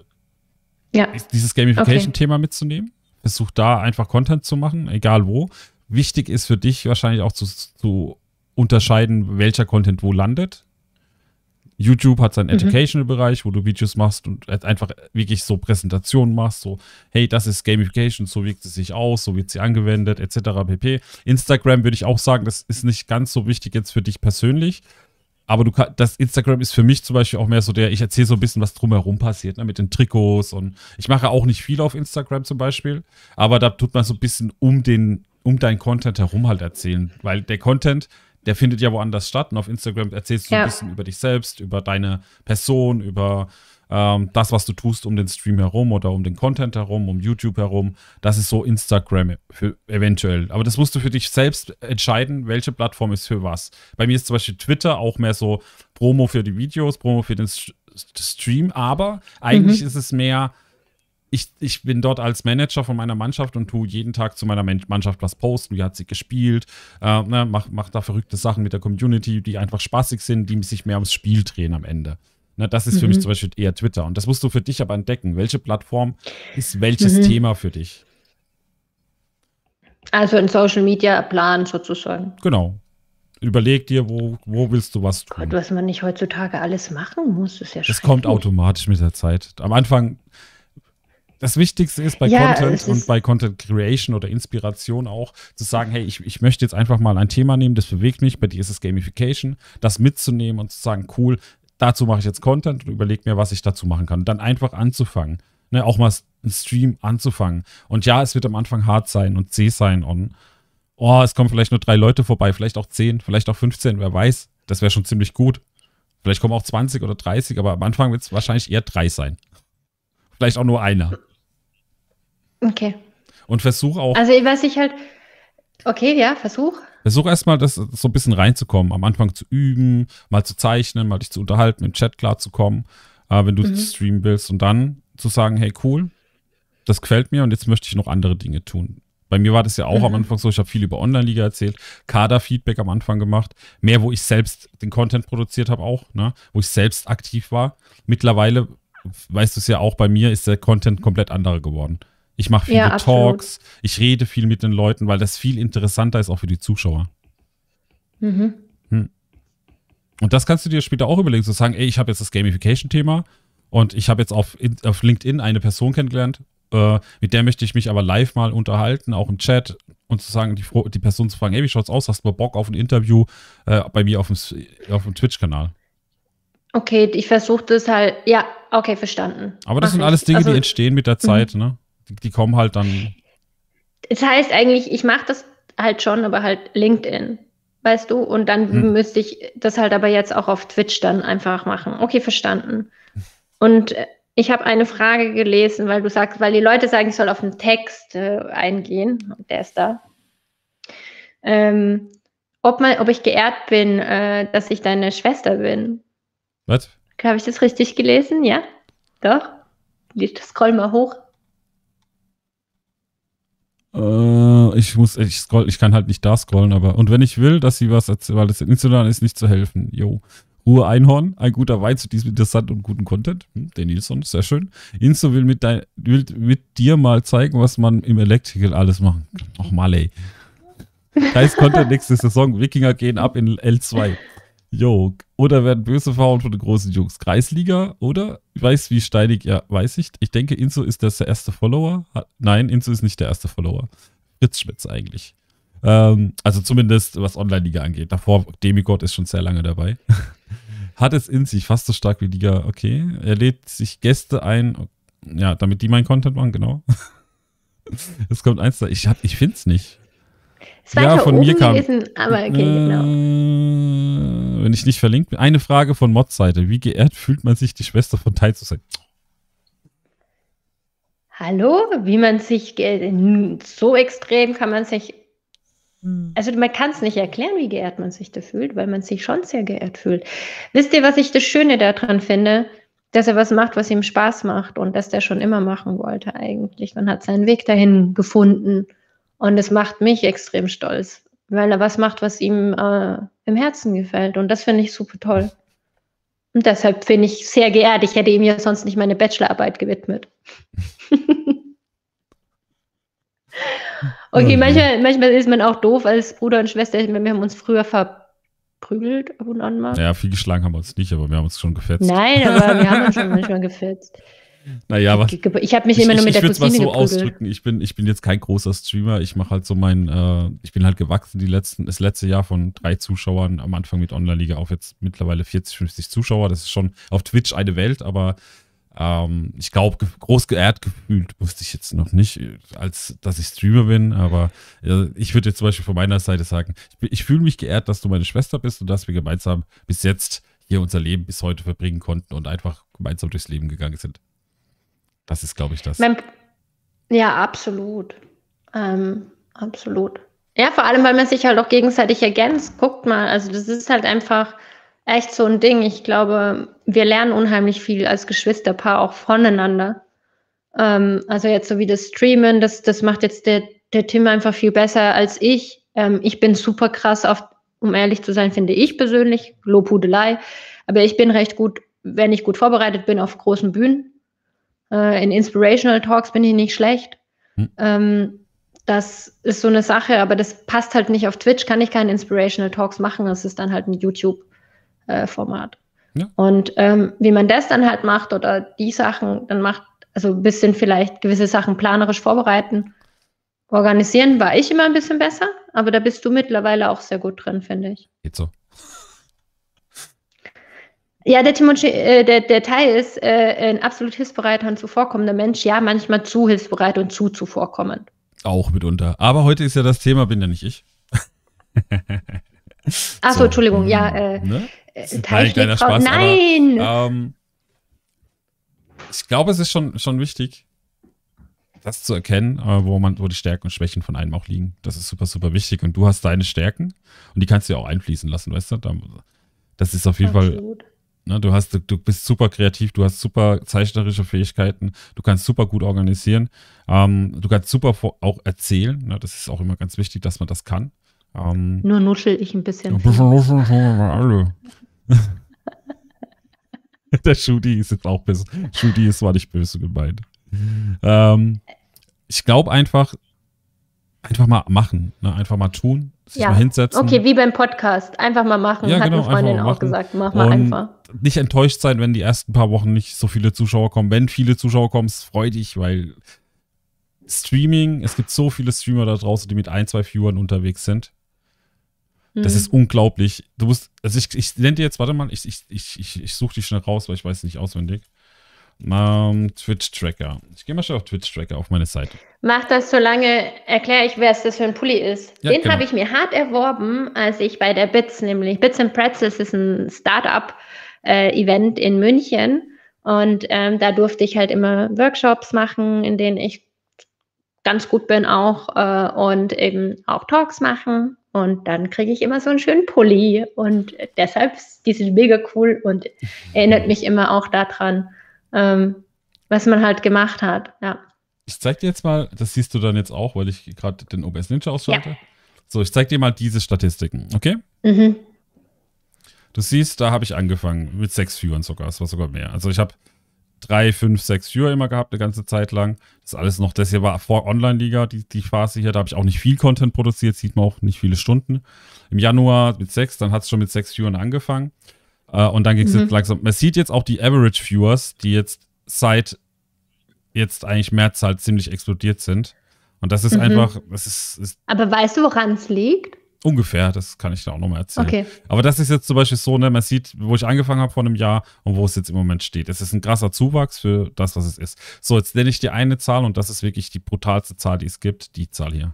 Speaker 2: ja. dieses Gamification-Thema okay. mitzunehmen Versuch da einfach Content zu machen, egal wo. Wichtig ist für dich wahrscheinlich auch zu, zu unterscheiden, welcher Content wo landet. YouTube hat seinen mhm. Educational-Bereich, wo du Videos machst und halt einfach wirklich so Präsentationen machst, so, hey, das ist Gamification, so wirkt sie sich aus, so wird sie angewendet, etc. pp. Instagram würde ich auch sagen, das ist nicht ganz so wichtig jetzt für dich persönlich, aber du das Instagram ist für mich zum Beispiel auch mehr so der, ich erzähle so ein bisschen, was drumherum passiert, ne, mit den Trikots und ich mache auch nicht viel auf Instagram zum Beispiel, aber da tut man so ein bisschen um den, um deinen Content herum halt erzählen, weil der Content, der findet ja woanders statt und auf Instagram erzählst du ja. ein bisschen über dich selbst, über deine Person, über ähm, das, was du tust um den Stream herum oder um den Content herum, um YouTube herum, das ist so Instagram für, eventuell. Aber das musst du für dich selbst entscheiden, welche Plattform ist für was. Bei mir ist zum Beispiel Twitter auch mehr so Promo für die Videos, Promo für den St Stream, aber eigentlich mhm. ist es mehr ich, ich bin dort als Manager von meiner Mannschaft und tue jeden Tag zu meiner Mannschaft was posten. Wie hat sie gespielt? Äh, ne, mach, mach da verrückte Sachen mit der Community, die einfach spaßig sind, die sich mehr ums Spiel drehen am Ende. Na, ne, das ist mhm. für mich mhm. zum Beispiel eher Twitter. Und das musst du für dich aber entdecken. Welche Plattform ist welches mhm. Thema für dich?
Speaker 1: Also ein Social Media Plan sozusagen.
Speaker 2: Genau. Überleg dir, wo, wo willst du was tun.
Speaker 1: Gott, was man nicht heutzutage alles machen muss, ist ja schon. Das kommt
Speaker 2: automatisch mit der Zeit. Am Anfang, das Wichtigste ist bei ja, Content und bei Content Creation oder Inspiration auch, zu sagen, hey, ich, ich möchte jetzt einfach mal ein Thema nehmen, das bewegt mich, bei dir ist es Gamification, das mitzunehmen und zu sagen, cool, dazu mache ich jetzt Content und überlege mir, was ich dazu machen kann. Und dann einfach anzufangen. Ne, auch mal einen Stream anzufangen. Und ja, es wird am Anfang hart sein und zäh sein und Oh, es kommen vielleicht nur drei Leute vorbei, vielleicht auch zehn, vielleicht auch 15, wer weiß. Das wäre schon ziemlich gut. Vielleicht kommen auch 20 oder 30, aber am Anfang wird es wahrscheinlich eher drei sein. Vielleicht auch nur einer. Okay. Und versuch auch. Also,
Speaker 1: was ich halt. Okay, ja, versuch.
Speaker 2: Versuch erstmal, das so ein bisschen reinzukommen. Am Anfang zu üben, mal zu zeichnen, mal dich zu unterhalten, im Chat klarzukommen, äh, wenn du mhm. streamen willst. Und dann zu sagen, hey, cool, das gefällt mir und jetzt möchte ich noch andere Dinge tun. Bei mir war das ja auch mhm. am Anfang so, ich habe viel über Online-Liga erzählt, Kader-Feedback am Anfang gemacht, mehr, wo ich selbst den Content produziert habe auch, ne? wo ich selbst aktiv war. Mittlerweile, weißt du es ja auch, bei mir ist der Content komplett anderer geworden. Ich mache viele ja, Talks, ich rede viel mit den Leuten, weil das viel interessanter ist auch für die Zuschauer. Mhm. Hm. Und das kannst du dir später auch überlegen, zu sagen, ey, ich habe jetzt das Gamification-Thema und ich habe jetzt auf, auf LinkedIn eine Person kennengelernt, äh, mit der möchte ich mich aber live mal unterhalten, auch im Chat und zu sagen, die, die Person zu fragen, ey, wie schaut's aus? Hast du mal Bock auf ein Interview äh, bei mir auf dem, auf dem Twitch-Kanal?
Speaker 1: Okay, ich versuche das halt, ja, okay, verstanden. Aber das Mach sind alles Dinge, also, die entstehen mit der mhm. Zeit,
Speaker 2: ne? die kommen halt dann.
Speaker 1: Das heißt eigentlich, ich mache das halt schon, aber halt LinkedIn, weißt du? Und dann hm. müsste ich das halt aber jetzt auch auf Twitch dann einfach machen. Okay, verstanden. Und äh, ich habe eine Frage gelesen, weil du sagst, weil die Leute sagen, ich soll auf den Text äh, eingehen. Der ist da. Ähm, ob, man, ob ich geehrt bin, äh, dass ich deine Schwester bin. Was? Habe ich das richtig gelesen? Ja? Doch? Scroll mal hoch.
Speaker 2: Äh, ich muss, ich scroll, ich kann halt nicht da scrollen, aber. Und wenn ich will, dass sie was erzählt, weil das Instagram ist nicht zu helfen. Jo. Ruhe Einhorn, ein guter Wein zu diesem interessanten und guten Content. Hm, der Nilsson, sehr schön. Inso will mit, dein, will mit dir mal zeigen, was man im Electrical alles machen kann. Och mal, ey. Geist Content nächste Saison. Wikinger gehen ab in L2. Jo, oder werden böse Frauen von den großen Jungs. Kreisliga, oder? Ich weiß, wie steinig, ja, weiß ich. Ich denke, Inzo ist das der erste Follower. Nein, Inzo ist nicht der erste Follower. Fritz Schmitz eigentlich. Ähm, also zumindest, was Online-Liga angeht. Davor, Demigod ist schon sehr lange dabei. Hat es in sich, fast so stark wie Liga. Okay, er lädt sich Gäste ein. Ja, damit die meinen Content machen, genau. es kommt eins da. Ich, ich finde es nicht. Es war ja, von mir kam, gewesen, aber okay, genau. äh, genau. Wenn ich nicht verlinkt bin. Eine Frage von Mod-Seite. Wie geehrt fühlt man sich, die Schwester von Tai zu sein?
Speaker 1: Hallo? Wie man sich so extrem kann man sich. Hm. Also man kann es nicht erklären, wie geehrt man sich da fühlt, weil man sich schon sehr geehrt fühlt. Wisst ihr, was ich das Schöne daran finde? Dass er was macht, was ihm Spaß macht und das der schon immer machen wollte eigentlich. Man hat seinen Weg dahin gefunden. Und es macht mich extrem stolz, weil er was macht, was ihm äh, im Herzen gefällt. Und das finde ich super toll. Und deshalb finde ich sehr geehrt. Ich hätte ihm ja sonst nicht meine Bachelorarbeit gewidmet.
Speaker 2: okay, oh manchmal,
Speaker 1: manchmal, ist man auch doof als Bruder und Schwester. Wir haben uns früher verprügelt ab und an mal.
Speaker 2: Ja, viel geschlagen haben wir uns nicht, aber wir haben uns schon gefetzt. Nein, aber wir haben uns schon
Speaker 1: manchmal
Speaker 3: gefetzt.
Speaker 2: Naja, was. Ich habe mich immer ich, nur mit ich, der ich Cousine mal so geprügelt. ausdrücken. Ich bin, ich bin jetzt kein großer Streamer. Ich mache halt so mein, äh, ich bin halt gewachsen die letzten, das letzte Jahr von drei Zuschauern am Anfang mit Online-Liga auf jetzt mittlerweile 40, 50 Zuschauer. Das ist schon auf Twitch eine Welt, aber ähm, ich glaube, groß geehrt gefühlt wusste ich jetzt noch nicht, äh, als dass ich Streamer bin, aber äh, ich würde jetzt zum Beispiel von meiner Seite sagen, ich, ich fühle mich geehrt, dass du meine Schwester bist und dass wir gemeinsam bis jetzt hier unser Leben bis heute verbringen konnten und einfach gemeinsam durchs Leben gegangen sind. Das ist, glaube ich, das.
Speaker 1: Mein, ja, absolut. Ähm, absolut. Ja, vor allem, weil man sich halt auch gegenseitig ergänzt. Guckt mal, also das ist halt einfach echt so ein Ding. Ich glaube, wir lernen unheimlich viel als Geschwisterpaar auch voneinander. Ähm, also jetzt so wie das Streamen, das, das macht jetzt der, der Tim einfach viel besser als ich. Ähm, ich bin super krass auf, um ehrlich zu sein, finde ich persönlich, Lobhudelei. Aber ich bin recht gut, wenn ich gut vorbereitet bin, auf großen Bühnen. Äh, in Inspirational Talks bin ich nicht schlecht. Hm. Ähm, das ist so eine Sache, aber das passt halt nicht auf Twitch, kann ich keine Inspirational Talks machen. Das ist dann halt ein YouTube-Format. Äh, ja. Und ähm, wie man das dann halt macht oder die Sachen dann macht, also ein bisschen vielleicht gewisse Sachen planerisch vorbereiten. Organisieren war ich immer ein bisschen besser, aber da bist du mittlerweile auch sehr gut drin, finde ich. Geht so. Ja, der Timothy, äh, der, der Teil ist äh, ein absolut hilfsbereiter und zuvorkommender Mensch. Ja, manchmal zu hilfsbereit und zu zuvorkommend.
Speaker 2: Auch mitunter. Aber heute ist ja das Thema, bin ja nicht ich.
Speaker 1: Achso, so. Entschuldigung, ja. Hm, äh, ne? Äh, Teil Nein, Spaß, Nein!
Speaker 2: Aber, ähm, ich glaube, es ist schon, schon wichtig, das zu erkennen, äh, wo, man, wo die Stärken und Schwächen von einem auch liegen. Das ist super, super wichtig. Und du hast deine Stärken und die kannst du ja auch einfließen lassen, weißt du? Das ist auf jeden Absolut. Fall Ne? Du, hast, du bist super kreativ, du hast super zeichnerische Fähigkeiten, du kannst super gut organisieren, ähm, du kannst super auch erzählen. Ne? Das ist auch immer ganz wichtig, dass man das kann. Ähm, Nur
Speaker 1: nuschel ich ein bisschen. Ein bisschen
Speaker 2: nuscheln schon mal alle. Der Schudi ist jetzt auch böse. Schudi ist zwar nicht böse gemeint. Ähm, ich glaube einfach, Einfach mal machen, ne? einfach mal tun, sich ja. mal hinsetzen. Okay,
Speaker 1: wie beim Podcast. Einfach mal machen, ja, hat genau, eine Freundin auch gesagt. Mach mal und einfach.
Speaker 2: Nicht enttäuscht sein, wenn die ersten paar Wochen nicht so viele Zuschauer kommen. Wenn viele Zuschauer kommen, freu dich, weil Streaming, es gibt so viele Streamer da draußen, die mit ein, zwei Viewern unterwegs sind. Das mhm. ist unglaublich. Du musst, also ich, ich nenne dir jetzt, warte mal, ich, ich, ich, ich, ich suche dich schnell raus, weil ich weiß nicht auswendig. Um, ähm, Twitch-Tracker. Ich gehe mal schon auf Twitch-Tracker auf meine Seite.
Speaker 1: Mach das, so lange, erkläre ich, wer es das für ein Pulli ist. Ja, Den genau. habe ich mir hart erworben, als ich bei der Bits, nämlich Bits and Pretzels ist ein Startup-Event äh, in München. Und ähm, da durfte ich halt immer Workshops machen, in denen ich ganz gut bin auch äh, und eben auch Talks machen. Und dann kriege ich immer so einen schönen Pulli. Und deshalb, die sind mega cool und erinnert mich immer auch daran, ähm, was man halt gemacht hat. Ja.
Speaker 2: Ich zeig dir jetzt mal, das siehst du dann jetzt auch, weil ich gerade den OBS Ninja ausschalte. Ja. So, ich zeig dir mal diese Statistiken, okay? Mhm. Du siehst, da habe ich angefangen mit sechs Viewern sogar. Es war sogar mehr. Also ich habe drei, fünf, sechs Viewer immer gehabt, eine ganze Zeit lang. Das ist alles noch, das hier war vor Online-Liga, die, die Phase hier, da habe ich auch nicht viel Content produziert, sieht man auch nicht viele Stunden. Im Januar mit sechs, dann hat es schon mit sechs Viewern angefangen. Äh, und dann ging mhm. es mhm. jetzt langsam. Man sieht jetzt auch die Average Viewers, die jetzt seit jetzt eigentlich März halt ziemlich explodiert sind. Und das ist mhm. einfach, das ist, ist
Speaker 1: Aber weißt du, woran es liegt?
Speaker 2: Ungefähr, das kann ich da auch nochmal erzählen. Okay. Aber das ist jetzt zum Beispiel so, ne, man sieht, wo ich angefangen habe vor einem Jahr und wo es jetzt im Moment steht. Es ist ein krasser Zuwachs für das, was es ist. So, jetzt nenne ich dir eine Zahl und das ist wirklich die brutalste Zahl, die es gibt, die Zahl hier.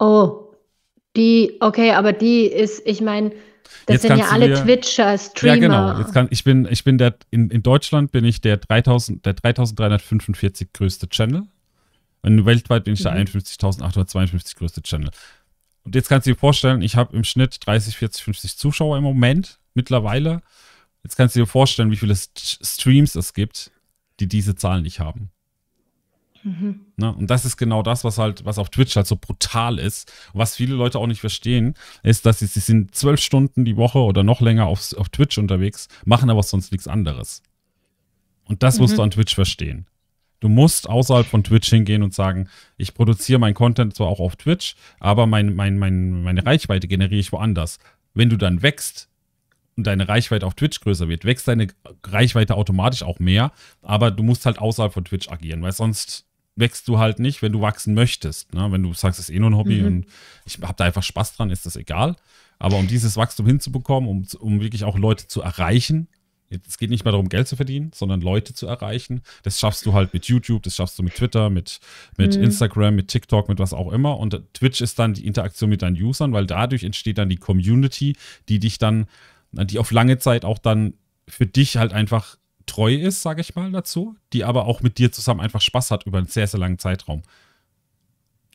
Speaker 1: Oh, die, okay, aber die ist, ich meine, das jetzt sind ja alle dir, Twitcher, Streamer. Ja, genau. Jetzt kann,
Speaker 2: ich bin, ich bin der, in, in Deutschland bin ich der 3000, der 3345 größte Channel. Und weltweit bin ich mhm. der 51.852 größte Channel. Und jetzt kannst du dir vorstellen, ich habe im Schnitt 30, 40, 50 Zuschauer im Moment mittlerweile. Jetzt kannst du dir vorstellen, wie viele Streams es gibt, die diese Zahlen nicht haben. Mhm. Ne? Und das ist genau das, was halt, was auf Twitch halt so brutal ist. was viele Leute auch nicht verstehen, ist, dass sie, sie sind zwölf Stunden die Woche oder noch länger auf, auf Twitch unterwegs, machen aber sonst nichts anderes. Und das mhm. musst du mhm. an Twitch verstehen. Du musst außerhalb von Twitch hingehen und sagen, ich produziere meinen Content zwar auch auf Twitch, aber mein, mein, mein, meine Reichweite generiere ich woanders. Wenn du dann wächst, und deine Reichweite auf Twitch größer wird, wächst deine Reichweite automatisch auch mehr, aber du musst halt außerhalb von Twitch agieren, weil sonst wächst du halt nicht, wenn du wachsen möchtest. Ne? Wenn du sagst, es ist eh nur ein Hobby mhm. und ich habe da einfach Spaß dran, ist das egal. Aber um dieses Wachstum hinzubekommen, um, um wirklich auch Leute zu erreichen, es geht nicht mehr darum, Geld zu verdienen, sondern Leute zu erreichen. Das schaffst du halt mit YouTube, das schaffst du mit Twitter, mit, mit mhm. Instagram, mit TikTok, mit was auch immer. Und Twitch ist dann die Interaktion mit deinen Usern, weil dadurch entsteht dann die Community, die dich dann, die auf lange Zeit auch dann für dich halt einfach treu ist, sage ich mal dazu, die aber auch mit dir zusammen einfach Spaß hat über einen sehr, sehr langen Zeitraum.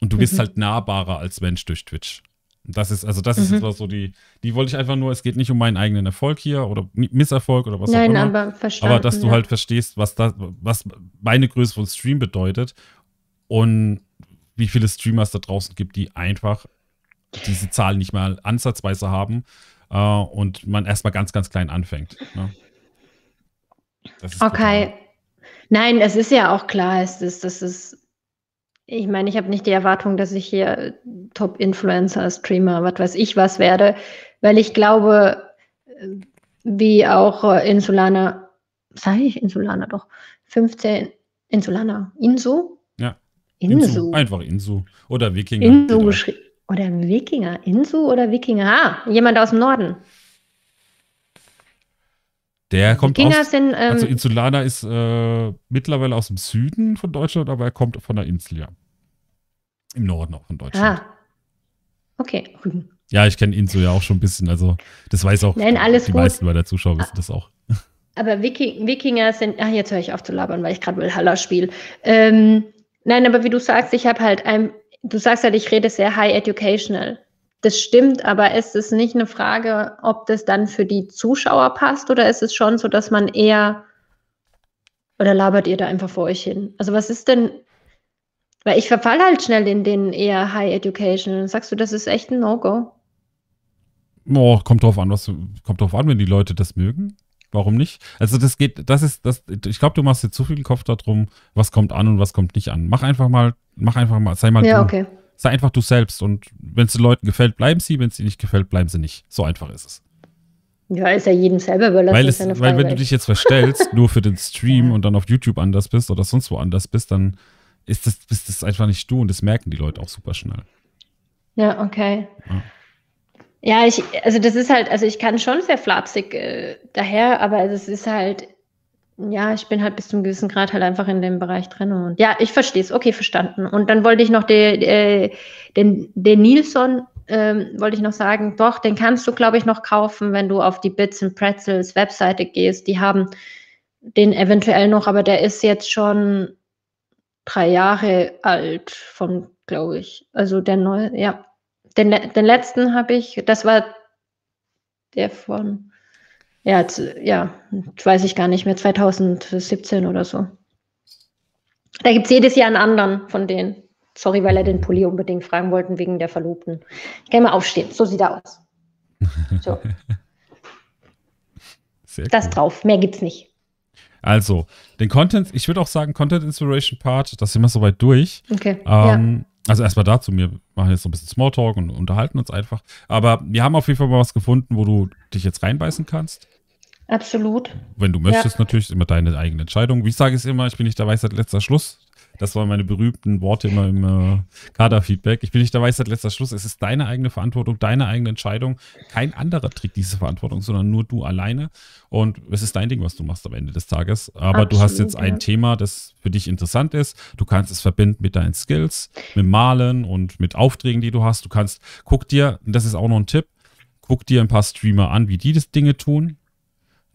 Speaker 2: Und du mhm. bist halt nahbarer als Mensch durch Twitch. Das ist, also das mhm. ist etwas so die, die wollte ich einfach nur, es geht nicht um meinen eigenen Erfolg hier oder Misserfolg oder was Nein, auch immer. Nein, aber verstanden. Aber dass du ja. halt verstehst, was das, was meine Größe von Stream bedeutet und wie viele Streamers da draußen gibt, die einfach diese Zahlen nicht mal ansatzweise haben äh, und man erstmal ganz, ganz klein anfängt. Ne? okay.
Speaker 1: Nein, es ist ja auch klar, es ist, das ist, ich meine, ich habe nicht die Erwartung, dass ich hier Top-Influencer, Streamer, was weiß ich was werde, weil ich glaube, äh, wie auch äh, Insulana, sage ich Insulana doch, 15, Insulana, Inso?
Speaker 2: Ja. Inso. Inso. Einfach Inso. Oder Wikinger. Inso
Speaker 1: geschrieben. Oder Wikinger. Inso oder Wikinger. Ah, jemand aus dem Norden.
Speaker 2: Der kommt die Kinder aus, sind, ähm, also Insulaner ist äh, mittlerweile aus dem Süden von Deutschland, aber er kommt von der Insel, ja. Im Norden auch von Deutschland.
Speaker 3: Ah. Okay, Rügen.
Speaker 2: Ja, ich kenne Insel ja auch schon ein bisschen, also das weiß auch Nein, alles die gut. meisten meiner Zuschauer ah. wissen das auch.
Speaker 1: Aber Wikinger sind, ach, jetzt höre ich auf zu labern, weil ich gerade Valhalla spiele. Ähm, nein, aber wie du sagst, ich habe halt ein, du sagst halt, ich rede sehr high educational. Das stimmt, aber ist es nicht eine Frage, ob das dann für die Zuschauer passt oder ist es schon so, dass man eher oder labert ihr da einfach vor euch hin? Also was ist denn, weil ich verfalle halt schnell in den eher High Education. Sagst du, das ist echt ein No-Go?
Speaker 2: Oh, kommt drauf an, was kommt drauf an, wenn die Leute das mögen. Warum nicht? Also das geht, das ist, das, ich glaube, du machst dir zu viel Kopf darum, was kommt an und was kommt nicht an. Mach einfach mal, mach einfach mal, sei mal. Ja, du. okay sei einfach du selbst und wenn es den Leuten gefällt, bleiben sie, wenn es ihnen nicht gefällt, bleiben sie nicht. So einfach ist es.
Speaker 1: Ja, ist ja jedem selber überlassen. Weil, es, weil wenn du dich jetzt verstellst,
Speaker 2: nur für den Stream ja. und dann auf YouTube anders bist oder sonst wo anders bist, dann ist das, bist das einfach nicht du und das merken die Leute auch super schnell.
Speaker 1: Ja, okay. Ja. Ja, ich, also das ist halt, also ich kann schon sehr flapsig äh, daher, aber es ist halt, ja, ich bin halt bis zum gewissen Grad halt einfach in dem Bereich drin. Und ja, ich verstehe es. Okay, verstanden. Und dann wollte ich noch den, äh, den, den Nilsson, ähm, wollte ich noch sagen, doch, den kannst du, glaube ich, noch kaufen, wenn du auf die Bits and Pretzels Webseite gehst. Die haben den eventuell noch, aber der ist jetzt schon drei Jahre alt von, glaube ich. Also der neue, ja. Den, den letzten habe ich, das war der von ja, ja, weiß ich gar nicht mehr, 2017 oder so. Da gibt es jedes Jahr einen anderen von denen. Sorry, weil er den Pulli unbedingt fragen wollten wegen der Verlobten. Ich kann mal aufstehen. So sieht er aus. So. Sehr das cool. drauf. Mehr gibt's nicht.
Speaker 2: Also, den Content, ich würde auch sagen, Content Inspiration Part, das sind wir soweit durch. Okay. Ähm, ja. Also erstmal dazu, wir machen jetzt so ein bisschen Smalltalk und unterhalten uns einfach. Aber wir haben auf jeden Fall mal was gefunden, wo du dich jetzt reinbeißen kannst.
Speaker 1: Absolut.
Speaker 2: Wenn du möchtest, ja. natürlich immer deine eigene Entscheidung. Wie ich sage es immer, ich bin nicht der Weisheit letzter Schluss. Das waren meine berühmten Worte immer im äh, Kaderfeedback. Ich bin nicht der Weisheit letzter Schluss. Es ist deine eigene Verantwortung, deine eigene Entscheidung. Kein anderer trägt diese Verantwortung, sondern nur du alleine. Und es ist dein Ding, was du machst am Ende des Tages. Aber Absolut, du hast jetzt ja. ein Thema, das für dich interessant ist. Du kannst es verbinden mit deinen Skills, mit Malen und mit Aufträgen, die du hast. Du kannst, guck dir, das ist auch noch ein Tipp, guck dir ein paar Streamer an, wie die das Dinge tun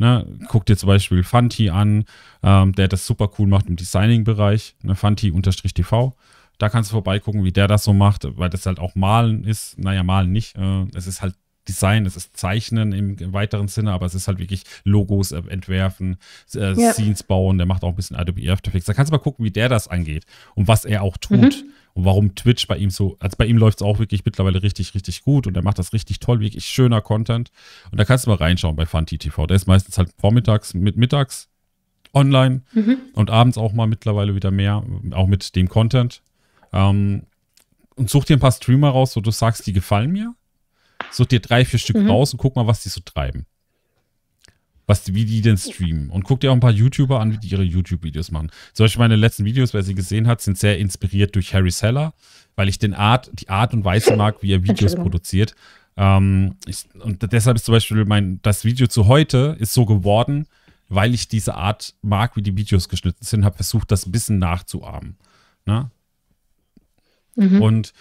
Speaker 2: Ne, guck dir zum Beispiel Fanti an, ähm, der das super cool macht im Designing-Bereich, ne, Fanti-TV. Da kannst du vorbeigucken, wie der das so macht, weil das halt auch Malen ist. Naja, Malen nicht. Äh, es ist halt Design, es ist Zeichnen im, im, weiteren Sinne, aber es ist halt wirklich Logos äh, entwerfen, äh, yep. Scenes bauen. Der macht auch ein bisschen Adobe After Effects. Da kannst du mal gucken, wie der das angeht und was er auch tut. Mhm und warum Twitch bei ihm so, also bei ihm läuft es auch wirklich mittlerweile richtig, richtig gut und er macht das richtig toll, wirklich schöner Content. Und da kannst du mal reinschauen bei Funti TV. Der ist meistens halt vormittags, mit mittags online mhm. und abends auch mal mittlerweile wieder mehr, auch mit dem Content. Ähm, und such dir ein paar Streamer raus, wo du sagst, die gefallen mir. Such dir drei, vier Stück mhm. raus und guck mal, was die so treiben was, wie die denn streamen. Und guck dir auch ein paar YouTuber an, wie die ihre YouTube-Videos machen. Zum Beispiel meine letzten Videos, wer sie gesehen hat, sind sehr inspiriert durch Harry Seller, weil ich den Art, die Art und Weise mag, wie er Videos produziert. Ähm, ich, und deshalb ist zum Beispiel mein, das Video zu heute ist so geworden, weil ich diese Art mag, wie die Videos geschnitten sind, habe versucht, das ein bisschen nachzuahmen. Ne? Mhm. Und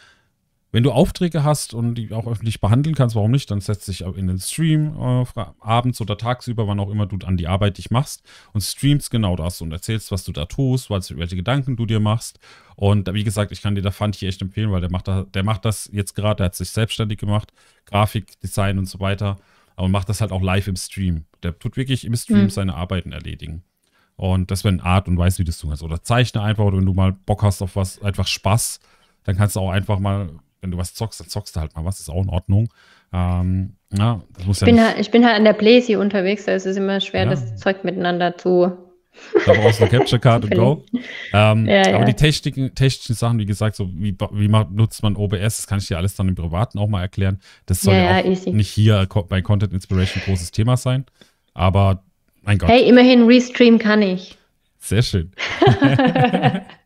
Speaker 2: wenn du Aufträge hast und die auch öffentlich behandeln kannst, warum nicht, dann setz dich in den Stream äh, abends oder tagsüber, wann auch immer du an die Arbeit dich machst und streamst genau das und erzählst, was du da tust, was, welche Gedanken du dir machst. Und wie gesagt, ich kann dir da Fanti echt empfehlen, weil der macht, da, der macht das jetzt gerade, der hat sich selbstständig gemacht, Grafik, Design und so weiter, aber macht das halt auch live im Stream. Der tut wirklich im Stream mhm. seine Arbeiten erledigen. Und das wäre eine Art und Weise, wie du es tun kannst. Oder zeichne einfach, oder wenn du mal Bock hast auf was, einfach Spaß, dann kannst du auch einfach mal wenn du was zockst, dann zockst du halt mal was, ist auch in Ordnung. Ähm, ja, das muss ich, ja bin halt,
Speaker 1: ich bin halt an der Playsee unterwegs, da ist es immer schwer, ja. das Zeug miteinander zu.
Speaker 2: Da brauchst du eine Capture Card und Go. Ähm, ja, aber die technischen, technischen Sachen, wie gesagt, so wie, wie macht, nutzt man OBS, das kann ich dir alles dann im Privaten auch mal erklären. Das soll ja, auch nicht hier bei Content Inspiration großes Thema sein. Aber mein Gott. Hey,
Speaker 1: immerhin Restream kann ich.
Speaker 2: Sehr schön.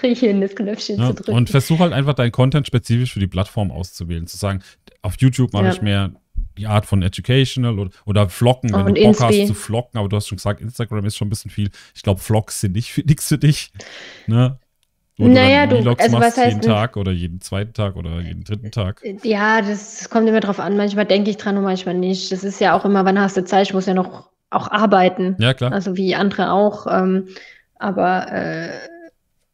Speaker 1: kriege ich hin, das Knöpfchen ja, zu drücken. Und
Speaker 2: versuche halt einfach deinen Content spezifisch für die Plattform auszuwählen. Zu sagen, auf YouTube mache ja. ich mehr die Art von Educational oder, oder Vloggen, wenn oh, du Bock hast zu vloggen, aber du hast schon gesagt, Instagram ist schon ein bisschen viel. Ich glaube, Vlogs sind nicht für, nichts für dich. Ne? Wo naja, du, also machst was heißt jeden Tag oder jeden zweiten Tag oder jeden dritten Tag.
Speaker 1: Ja, das kommt immer drauf an. Manchmal denke ich dran und manchmal nicht. Das ist ja auch immer, wann hast du Zeit? Ich muss ja noch auch arbeiten. Ja, klar. Also wie andere auch. Ähm, aber äh,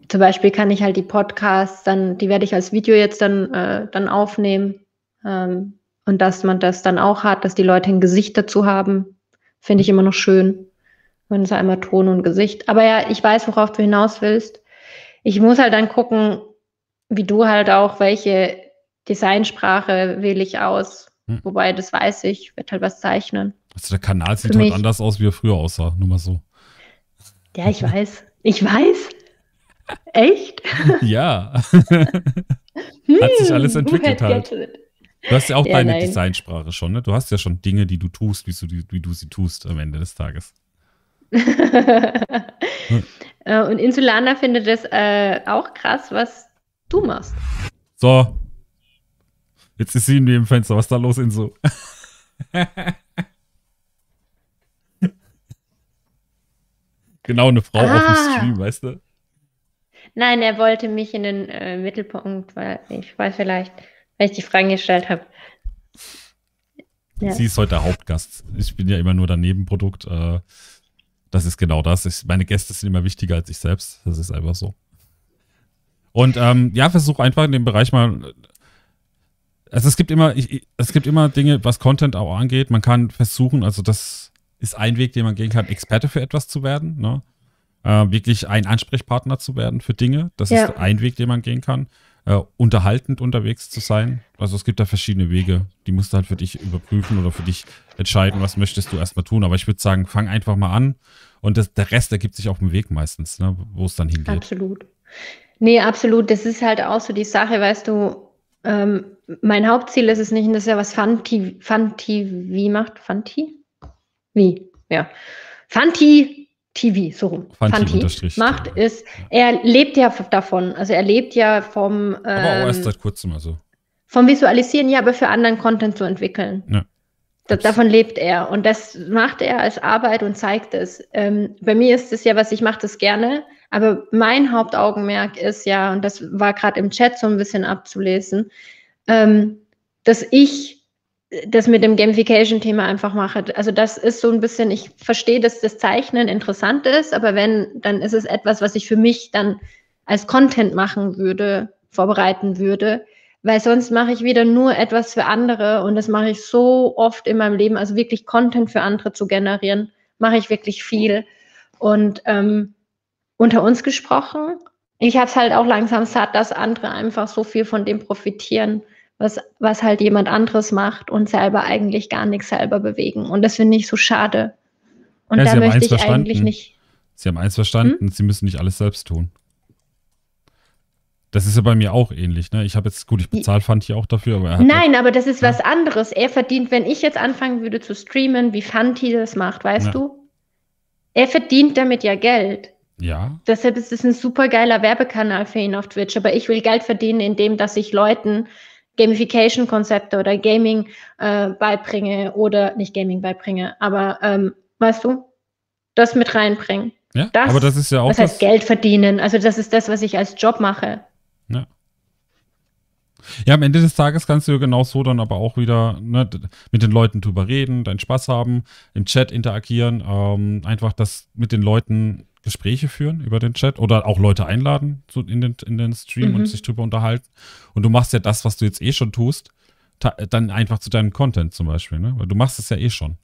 Speaker 1: zum Beispiel kann ich halt die Podcasts dann, die werde ich als Video jetzt dann, äh, dann aufnehmen. Ähm, und dass man das dann auch hat, dass die Leute ein Gesicht dazu haben, finde ich immer noch schön. Wenn es einmal Ton und Gesicht. Aber ja, ich weiß, worauf du hinaus willst. Ich muss halt dann gucken, wie du halt auch, welche Designsprache wähle ich aus. Hm. Wobei, das weiß ich, wird halt was zeichnen.
Speaker 2: Also der Kanal sieht halt anders aus, wie er früher aussah, nur mal so.
Speaker 1: Ja, ich weiß. Ich weiß. Echt?
Speaker 2: Ja. hm, Hat sich alles entwickelt halt. Du hast ja auch ja, deine nein. Designsprache schon, ne? Du hast ja schon Dinge, die du tust, wie du, wie du sie tust am Ende des Tages.
Speaker 1: hm. Und Insulana findet das äh, auch krass, was du machst.
Speaker 2: So. Jetzt ist sie in dem Fenster. Was ist da los, Insu? genau eine Frau ah. auf dem ah. Stream, weißt du?
Speaker 1: Nein, er wollte mich in den äh, Mittelpunkt, weil ich weiß vielleicht, weil ich die Fragen gestellt habe.
Speaker 3: Ja. Sie
Speaker 2: ist heute der Hauptgast. Ich bin ja immer nur daneben Produkt. Äh, das ist genau das. Ich, meine Gäste sind immer wichtiger als ich selbst. Das ist einfach so. Und ähm, ja, versuche einfach in dem Bereich mal. Äh, also es gibt immer, ich, es gibt immer Dinge, was Content auch angeht. Man kann versuchen, also das ist ein Weg, den man gehen kann, Experte für etwas zu werden. Ne? äh, wirklich ein Ansprechpartner zu werden für Dinge. Das ja. ist ein Weg, den man gehen kann. Äh, unterhaltend unterwegs zu sein. Also es gibt da verschiedene Wege. Die musst du halt für dich überprüfen oder für dich entscheiden, was möchtest du erstmal tun. Aber ich würde sagen, fang einfach mal an und das, der Rest ergibt sich auf dem Weg meistens, ne, wo es dann hingeht.
Speaker 1: Absolut. Nee, absolut. Das ist halt auch so die Sache, weißt du, ähm, mein Hauptziel ist es nicht, und das ist ja was Fanti, Fanti, wie macht Fanti? Wie, ja. Fanti TV, so rum. Fanti, Fanti macht, ist, er lebt ja davon. Also er lebt ja vom. Ähm, aber auch erst ähm, seit kurzem, also. Vom Visualisieren, ja, aber für anderen Content zu entwickeln. Ja. Da, davon lebt er und das macht er als Arbeit und zeigt es. Ähm, bei mir ist es ja was, ich mache das gerne, aber mein Hauptaugenmerk ist ja, und das war gerade im Chat so ein bisschen abzulesen, ähm, dass ich das mit dem Gamification-Thema einfach mache. Also das ist so ein bisschen, ich verstehe, dass das Zeichnen interessant ist, aber wenn, dann ist es etwas, was ich für mich dann als Content machen würde, vorbereiten würde, weil sonst mache ich wieder nur etwas für andere und das mache ich so oft in meinem Leben, also wirklich Content für andere zu generieren, mache ich wirklich viel. Und ähm, unter uns gesprochen, ich habe es halt auch langsam satt, dass andere einfach so viel von dem profitieren was, was halt jemand anderes macht und selber eigentlich gar nichts selber bewegen. Und das finde ich so schade. Und ja, da möchte ich verstanden. eigentlich nicht.
Speaker 2: Sie haben eins verstanden, hm? sie müssen nicht alles selbst tun. Das ist ja bei mir auch ähnlich, ne? Ich habe jetzt, gut, ich bezahle Fanti auch dafür, aber Nein,
Speaker 1: das, aber das ist ja. was anderes. Er verdient, wenn ich jetzt anfangen würde zu streamen, wie Fanti das macht, weißt ja. du? Er verdient damit ja Geld. Ja. Deshalb ist es ein super geiler Werbekanal für ihn auf Twitch, aber ich will Geld verdienen, indem dass ich Leuten Gamification-Konzepte oder Gaming äh, beibringe oder nicht Gaming beibringe, aber ähm, weißt du, das mit reinbringen. Ja, das, aber das ist ja auch. Das heißt Geld verdienen. Also das ist das, was ich als Job mache.
Speaker 3: Ja.
Speaker 2: Ja, am Ende des Tages kannst du genau so dann aber auch wieder ne, mit den Leuten drüber reden, deinen Spaß haben, im Chat interagieren, ähm, einfach das mit den Leuten Gespräche führen über den Chat oder auch Leute einladen so in, den, in den Stream mhm. und sich drüber unterhalten. Und du machst ja das, was du jetzt eh schon tust, dann einfach zu deinem Content zum Beispiel, ne? Weil du machst es ja eh schon.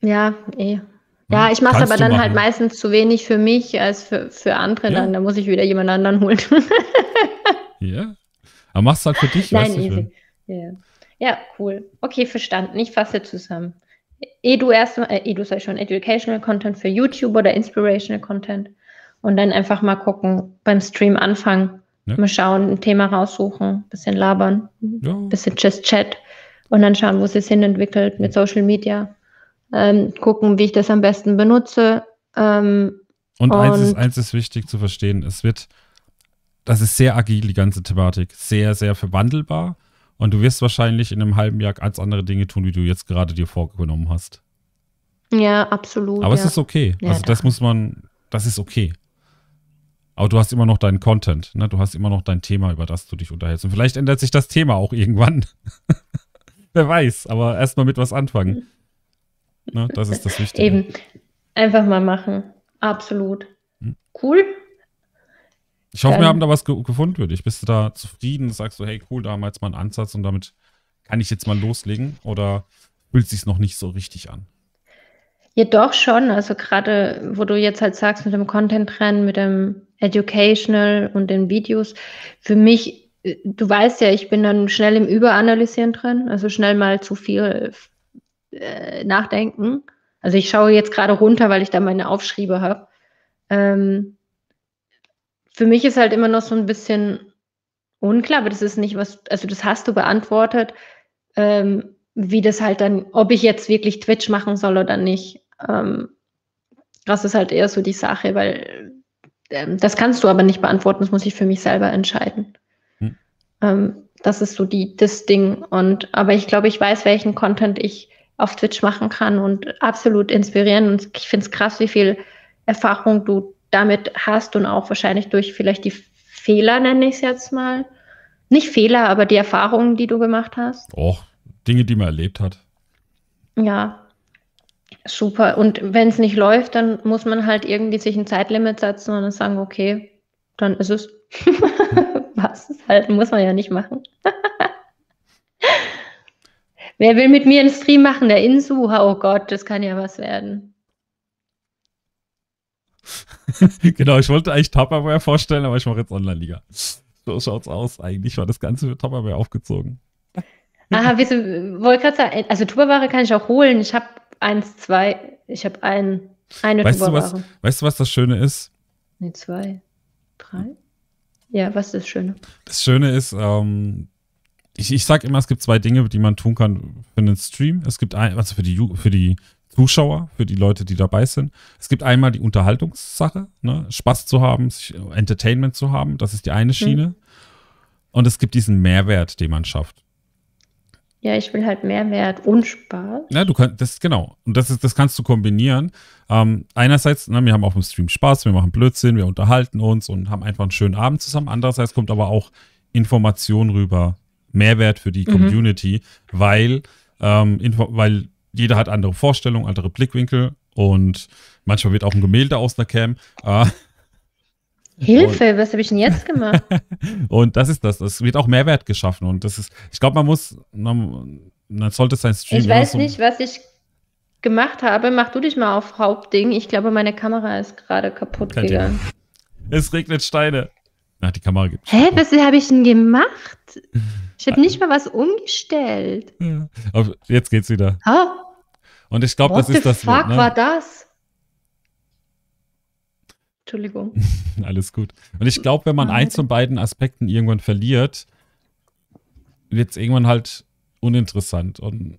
Speaker 1: Ja, eh. Hm? Ja, ich mache aber dann halt meistens zu wenig für mich als für, für andere ja. dann. Da muss ich wieder jemand anderen holen.
Speaker 2: Ja. yeah. Aber machst halt für dich. Nein, easy.
Speaker 1: Ja. ja, cool. Okay, verstanden. Ich fasse zusammen. Edu erstmal, äh, Edu sei schon, Educational Content für YouTube oder Inspirational Content und dann einfach mal gucken, beim Stream anfangen, ja. mal schauen, ein Thema raussuchen, bisschen labern, ja. bisschen just Chat und dann schauen, wo es sich hin entwickelt mit Social Media, ähm, gucken, wie ich das am besten benutze. Ähm, und, und eins, ist,
Speaker 2: eins ist wichtig zu verstehen, es wird, das ist sehr agil, die ganze Thematik, sehr, sehr verwandelbar und du wirst wahrscheinlich in einem halben Jahr ganz andere Dinge tun, wie du jetzt gerade dir vorgenommen hast.
Speaker 1: Ja, absolut. Aber ja. es ist okay. Ja, also das
Speaker 2: muss man, das ist okay. Aber du hast immer noch deinen Content, ne? Du hast immer noch dein Thema, über das du dich unterhältst. Und vielleicht ändert sich das Thema auch irgendwann. Wer weiß, aber erstmal mit was anfangen. Ne? Das ist das Wichtige. Eben.
Speaker 1: Einfach mal machen. Absolut. Hm. Cool.
Speaker 2: Ich hoffe, wir haben da was ge gefunden für dich. Bist du da zufrieden? Sagst du, hey, cool, damals mal einen Ansatz und damit kann ich jetzt mal loslegen? Oder fühlt es sich noch nicht so richtig an?
Speaker 1: Ja, doch schon. Also gerade, wo du jetzt halt sagst, mit dem Content-Rennen, mit dem Educational und den Videos, für mich, äh, du weißt ja, ich bin dann schnell im Überanalysieren drin, also schnell mal zu viel äh, nachdenken. Also ich schaue jetzt gerade runter, weil ich da meine Aufschriebe habe. Ähm, für mich ist halt immer noch so ein bisschen unklar, aber das ist nicht was, also das hast du beantwortet, ähm, wie das halt dann, ob ich jetzt wirklich Twitch machen soll oder nicht. Ähm, das ist halt eher so die Sache, weil ähm, das kannst du aber nicht beantworten, das muss ich für mich selber entscheiden. Hm. Ähm, das ist so die, das Ding. Und, aber ich glaube, ich weiß, welchen Content ich auf Twitch machen kann und absolut inspirieren. Und ich finde es krass, wie viel Erfahrung du damit hast und auch wahrscheinlich durch vielleicht die Fehler, nenne ich es jetzt mal. Nicht Fehler, aber die Erfahrungen, die du gemacht hast.
Speaker 2: Och, Dinge, die man erlebt hat.
Speaker 1: Ja, super. Und wenn es nicht läuft, dann muss man halt irgendwie sich ein Zeitlimit setzen und dann sagen, okay, dann ist es. Was es halt, muss man ja nicht machen. Wer will mit mir einen Stream machen? Der Insu? Oh Gott, das kann ja was werden.
Speaker 2: genau, ich wollte eigentlich Tupperware vorstellen, aber ich mache jetzt Online-Liga. So schaut's aus. Eigentlich war das Ganze für Tupperware aufgezogen.
Speaker 1: Aha, wisst ihr, wollte gerade sagen, also Tupperware kann ich auch holen. Ich habe eins, zwei, ich habe ein,
Speaker 2: eine weißt Tupperware. Du was, weißt du, was das Schöne ist?
Speaker 1: Nee, zwei, drei. Ja, was ist das Schöne?
Speaker 2: Das Schöne ist, ähm, ich, ich sage immer, es gibt zwei Dinge, die man tun kann für einen Stream. Es gibt ein, also für die, für die Zuschauer, für die Leute, die dabei sind. Es gibt einmal die Unterhaltungssache, ne? Spaß zu haben, sich, äh, Entertainment zu haben, das ist die eine mhm. Schiene. Mhm. Und es gibt diesen Mehrwert, den man schafft.
Speaker 1: Ja, ich will halt Mehrwert und Spaß.
Speaker 2: Ja, du kannst, das genau. Und das, ist, das kannst du kombinieren. Ähm, einerseits, na, ne, wir haben auf dem Stream Spaß, wir machen Blödsinn, wir unterhalten uns und haben einfach einen schönen Abend zusammen. Andererseits kommt aber auch Information rüber, Mehrwert für die mhm. Community, mhm. weil, ähm, weil jeder hat andere Vorstellungen, andere Blickwinkel und manchmal wird auch ein Gemälde aus einer Cam. Äh, Hilfe,
Speaker 1: und, was habe ich denn jetzt gemacht?
Speaker 2: und das ist das. Es wird auch Mehrwert geschaffen. Und das ist, ich glaube, man muss, man, man, sollte sein Stream. Ich weiß so nicht,
Speaker 1: was ich gemacht habe. Mach du dich mal auf Hauptding. Ich glaube, meine Kamera ist gerade kaputt Kein gegangen.
Speaker 2: Ding. Es regnet Steine. Na, die Kamera gibt. es. Hä,
Speaker 1: was habe ich denn gemacht? Ich habe nicht mal was umgestellt.
Speaker 2: Ja. Aber jetzt geht's wieder. Ha? Und ich glaube, das ist das. Fuck Wort, ne? war
Speaker 1: das? Entschuldigung.
Speaker 2: Alles gut. Und ich glaube, wenn man ah, eins von beiden Aspekten irgendwann verliert, wird es irgendwann halt uninteressant. Und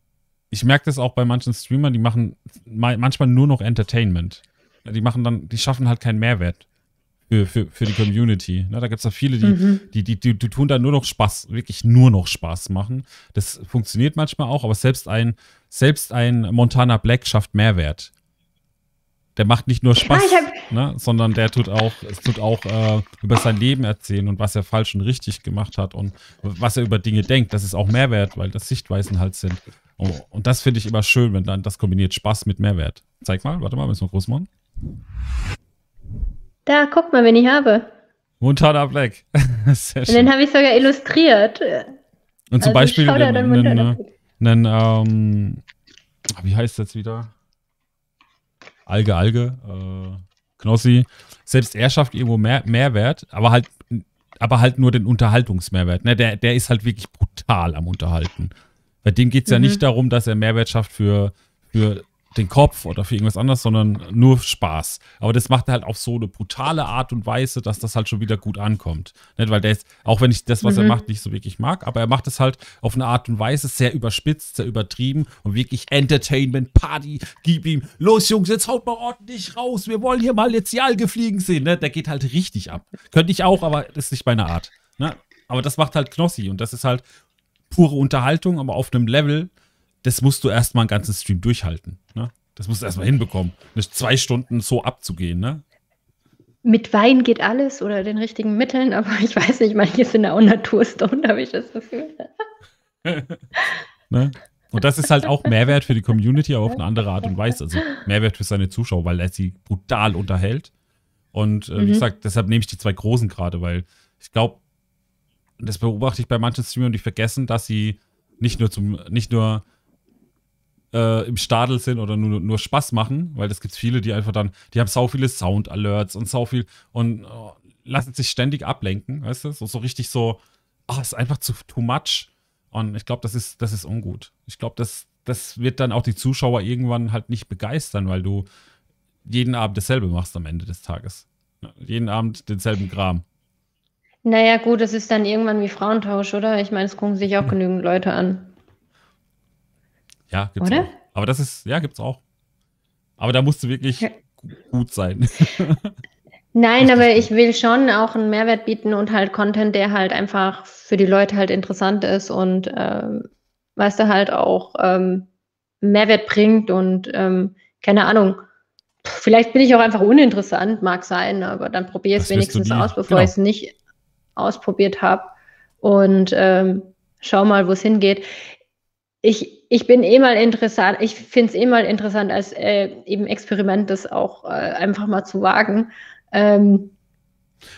Speaker 2: ich merke das auch bei manchen Streamern, die machen manchmal nur noch Entertainment. Die machen dann, die schaffen halt keinen Mehrwert für, für, für die Community. Ne? Da gibt es ja viele, die, mhm. die, die, die, die, tun da nur noch Spaß, wirklich nur noch Spaß machen. Das funktioniert manchmal auch, aber selbst ein, selbst ein Montana Black schafft Mehrwert. Der macht nicht nur Spaß, ah, ne? sondern der tut auch, es tut auch äh, über sein Leben erzählen und was er falsch und richtig gemacht hat und was er über Dinge denkt. Das ist auch Mehrwert, weil das Sichtweisen halt sind. Oh, und das finde ich immer schön, wenn dann das kombiniert Spaß mit Mehrwert. Zeig mal, warte mal, müssen wir groß machen.
Speaker 1: Da, guck mal, wen ich habe.
Speaker 2: Montana Black. Und den
Speaker 1: habe ich sogar illustriert. Äh, Und zum also Beispiel äh, einen,
Speaker 2: ähm, ah, wie heißt das wieder? Alge, Alge, äh, Knossi. Selbst er schafft irgendwo mehr, Mehrwert, aber halt, aber halt nur den Unterhaltungsmehrwert. Ne? Der, der ist halt wirklich brutal am Unterhalten. Bei dem geht es ja mhm. nicht darum, dass er Mehrwert schafft für, für den Kopf oder für irgendwas anderes, sondern nur Spaß. Aber das macht er halt auf so eine brutale Art und Weise, dass das halt schon wieder gut ankommt. Nicht? Weil der ist, auch wenn ich das, was mhm. er macht, nicht so wirklich mag, aber er macht es halt auf eine Art und Weise sehr überspitzt, sehr übertrieben und wirklich Entertainment, Party, gib ihm, los Jungs, jetzt haut mal ordentlich raus, wir wollen hier mal jetzt die Alge fliegen sehen. Ne? Der geht halt richtig ab. Könnte ich auch, aber das ist nicht meine Art. Ne? Aber das macht halt Knossi und das ist halt pure Unterhaltung, aber auf einem Level, das musst du erstmal einen ganzen Stream durchhalten. Ne? Das musst du erstmal hinbekommen, nicht zwei Stunden so abzugehen. Ne?
Speaker 1: Mit Wein geht alles oder den richtigen Mitteln, aber ich weiß nicht, manche sind auch Naturstone, habe ich das Gefühl.
Speaker 2: ne? Und das ist halt auch Mehrwert für die Community, aber auf eine andere Art und Weise. Also Mehrwert für seine Zuschauer, weil er sie brutal unterhält. Und äh, mhm. wie gesagt, deshalb nehme ich die zwei Großen gerade, weil ich glaube, das beobachte ich bei manchen Streamern, die vergessen, dass sie nicht nur zum, nicht nur äh, im Stadel sind oder nur, nur Spaß machen, weil das gibt es viele, die einfach dann, die haben so viele Sound-Alerts und so viel und oh, lassen sich ständig ablenken, weißt du? So, so richtig so, ah, oh, ist einfach zu too much. Und ich glaube, das ist, das ist ungut. Ich glaube, das, das wird dann auch die Zuschauer irgendwann halt nicht begeistern, weil du jeden Abend dasselbe machst am Ende des Tages. Ne? Jeden Abend denselben Kram.
Speaker 1: Naja, gut, das ist dann irgendwann wie Frauentausch, oder? Ich meine, es gucken sich auch genügend Leute an.
Speaker 2: Ja, gibt's Oder? Auch. Aber das ist, ja, gibt's auch. Aber da musst du wirklich ja. gut sein.
Speaker 1: Nein, aber ich will schon auch einen Mehrwert bieten und halt Content, der halt einfach für die Leute halt interessant ist und ähm, weißt du halt auch ähm, Mehrwert bringt und ähm, keine Ahnung. Vielleicht bin ich auch einfach uninteressant, mag sein, aber dann probiere es wenigstens aus, bevor genau. ich es nicht ausprobiert habe und ähm, schau mal, wo es hingeht. Ich ich bin eh mal interessant, ich finde es eh mal interessant als äh, eben Experiment, das auch äh, einfach mal zu wagen. Ähm,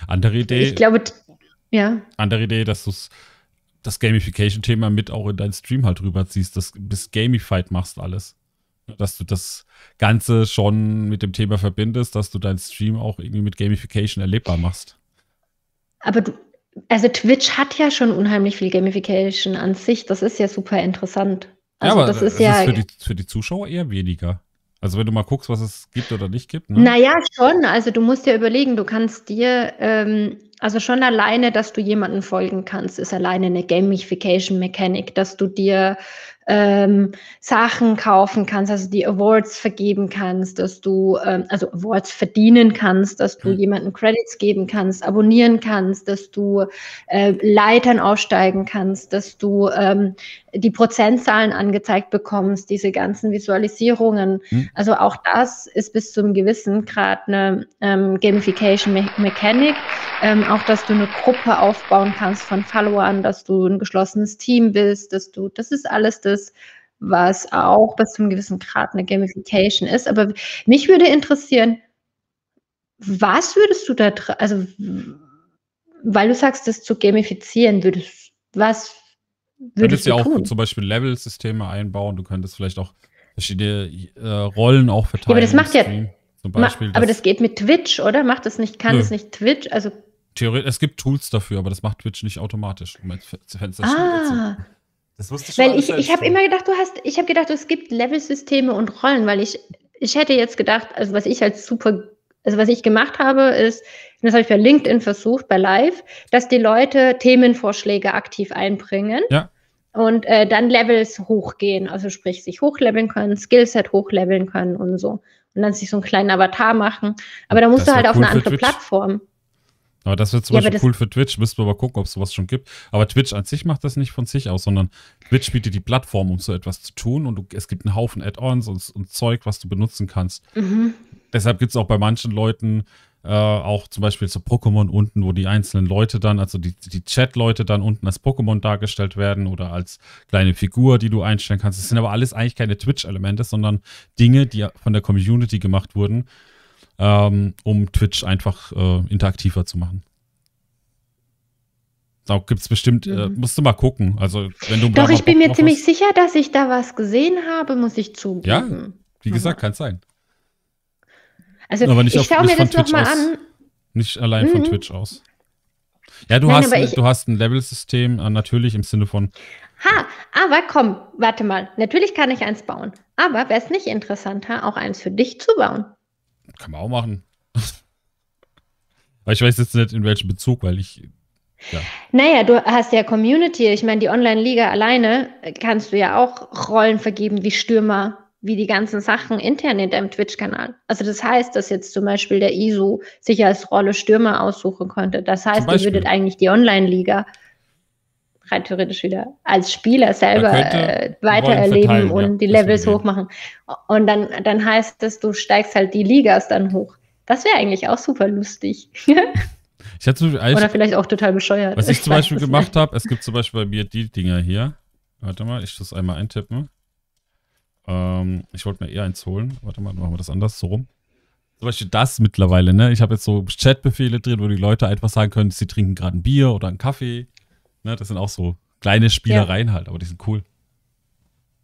Speaker 2: andere Idee. Ich glaube, ja. Andere Idee, dass du das Gamification-Thema mit auch in deinen Stream halt rüberziehst, dass bis Gamified machst alles. Dass du das Ganze schon mit dem Thema verbindest, dass du deinen Stream auch irgendwie mit Gamification erlebbar machst.
Speaker 1: Aber du, also Twitch hat ja schon unheimlich viel Gamification an sich. Das ist ja super interessant. Also ja, aber das ist ja. für, die,
Speaker 2: für die Zuschauer eher weniger. Also wenn du mal guckst, was es gibt oder nicht gibt. Ne?
Speaker 1: Naja, schon. Also du musst ja überlegen, du kannst dir, ähm, also schon alleine, dass du jemanden folgen kannst, ist alleine eine Gamification Mechanik, dass du dir ähm, Sachen kaufen kannst, also die Awards vergeben kannst, dass du, ähm, also Awards verdienen kannst, dass du mhm. jemanden Credits geben kannst, abonnieren kannst, dass du äh, Leitern aussteigen kannst, dass du ähm, die Prozentzahlen angezeigt bekommst, diese ganzen Visualisierungen. Mhm. Also auch das ist bis zum gewissen Grad eine ähm, Gamification Mechanik. Ähm, auch, dass du eine Gruppe aufbauen kannst von Followern, dass du ein geschlossenes Team bist, dass du, das ist alles das, was auch bis zum gewissen Grad eine Gamification ist. Aber mich würde interessieren, was würdest du da, also, weil du sagst, das zu gamifizieren, würdest, was Du könntest ja auch tun.
Speaker 2: zum Beispiel Level-Systeme einbauen, du könntest vielleicht auch verschiedene äh, Rollen auch verteilen. Ja, aber das macht ja. Zum Beispiel, ma aber das,
Speaker 1: das geht mit Twitch, oder? Macht das nicht, kann nö. das nicht Twitch? Also
Speaker 2: Theoretisch, es gibt Tools dafür, aber das macht Twitch nicht automatisch. Um Fenster ah. Das wusste ich Weil ich, ich habe immer
Speaker 1: gedacht, du hast, ich habe gedacht, es gibt Level-Systeme und Rollen, weil ich, ich hätte jetzt gedacht, also was ich als super also was ich gemacht habe, ist, das habe ich bei LinkedIn versucht, bei Live, dass die Leute Themenvorschläge aktiv einbringen. Ja. Und äh, dann Levels hochgehen, also sprich sich hochleveln können, Skillset hochleveln können und so. Und dann sich so einen kleinen Avatar machen. Aber da musst das du halt cool auf eine andere Twitch. Plattform.
Speaker 2: Aber das wird zum ja, Beispiel cool für Twitch. Müssen wir mal gucken, ob es sowas schon gibt. Aber Twitch an sich macht das nicht von sich aus, sondern Twitch bietet die Plattform, um so etwas zu tun. Und du, es gibt einen Haufen Add-ons und, und, Zeug, was du benutzen kannst. Mhm. Deshalb gibt es auch bei manchen Leuten äh, auch zum Beispiel so Pokémon unten, wo die einzelnen Leute dann, also die, die Chat-Leute dann unten als Pokémon dargestellt werden oder als kleine Figur, die du einstellen kannst. Das sind aber alles eigentlich keine Twitch-Elemente, sondern Dinge, die von der Community gemacht wurden, ähm, um Twitch einfach äh, interaktiver zu machen. Da gibt es bestimmt, äh, mhm. äh, musst du mal gucken. Also, wenn du Doch, ich bin mir ziemlich hast,
Speaker 1: sicher, dass ich da was gesehen habe, muss ich zugeben. Ja,
Speaker 2: wie mhm. gesagt, kann sein.
Speaker 1: Also aber nicht ich schaue mir das nochmal an.
Speaker 2: Nicht allein mhm. von Twitch aus. Ja, du, Nein, hast, ich, du hast ein Level-System, äh, natürlich im Sinne von.
Speaker 1: Ha, aber komm, warte mal. Natürlich kann ich eins bauen. Aber wäre es nicht interessanter, auch eins für dich zu bauen?
Speaker 2: Kann man auch machen. weil ich weiß jetzt nicht, in welchem Bezug, weil ich.
Speaker 1: Ja. Naja, du hast ja Community. Ich meine, die Online-Liga alleine äh, kannst du ja auch Rollen vergeben wie Stürmer wie die ganzen Sachen intern in deinem Twitch-Kanal. Also das heißt, dass jetzt zum Beispiel der ISO sich als Rolle Stürmer aussuchen könnte. Das heißt, ihr würdet eigentlich die Online-Liga rein theoretisch wieder als Spieler selber äh, weitererleben und ja, die Levels hochmachen. Und dann, dann heißt das, du steigst halt die Ligas dann hoch. Das wäre eigentlich auch super lustig. ich
Speaker 2: hatte zum Oder
Speaker 1: vielleicht auch total bescheuert. Was ich, ich zum Beispiel gemacht
Speaker 2: habe, es gibt zum Beispiel bei mir die Dinger hier. Warte mal, ich muss einmal eintippen. Ähm, ich wollte mir eher eins holen. Warte mal, machen wir das anders so rum. Zum Beispiel das mittlerweile, ne? Ich habe jetzt so Chatbefehle drin, wo die Leute einfach sagen können, sie trinken gerade ein Bier oder einen Kaffee. Ne? Das sind auch so kleine Spielereien ja. halt, aber die sind cool.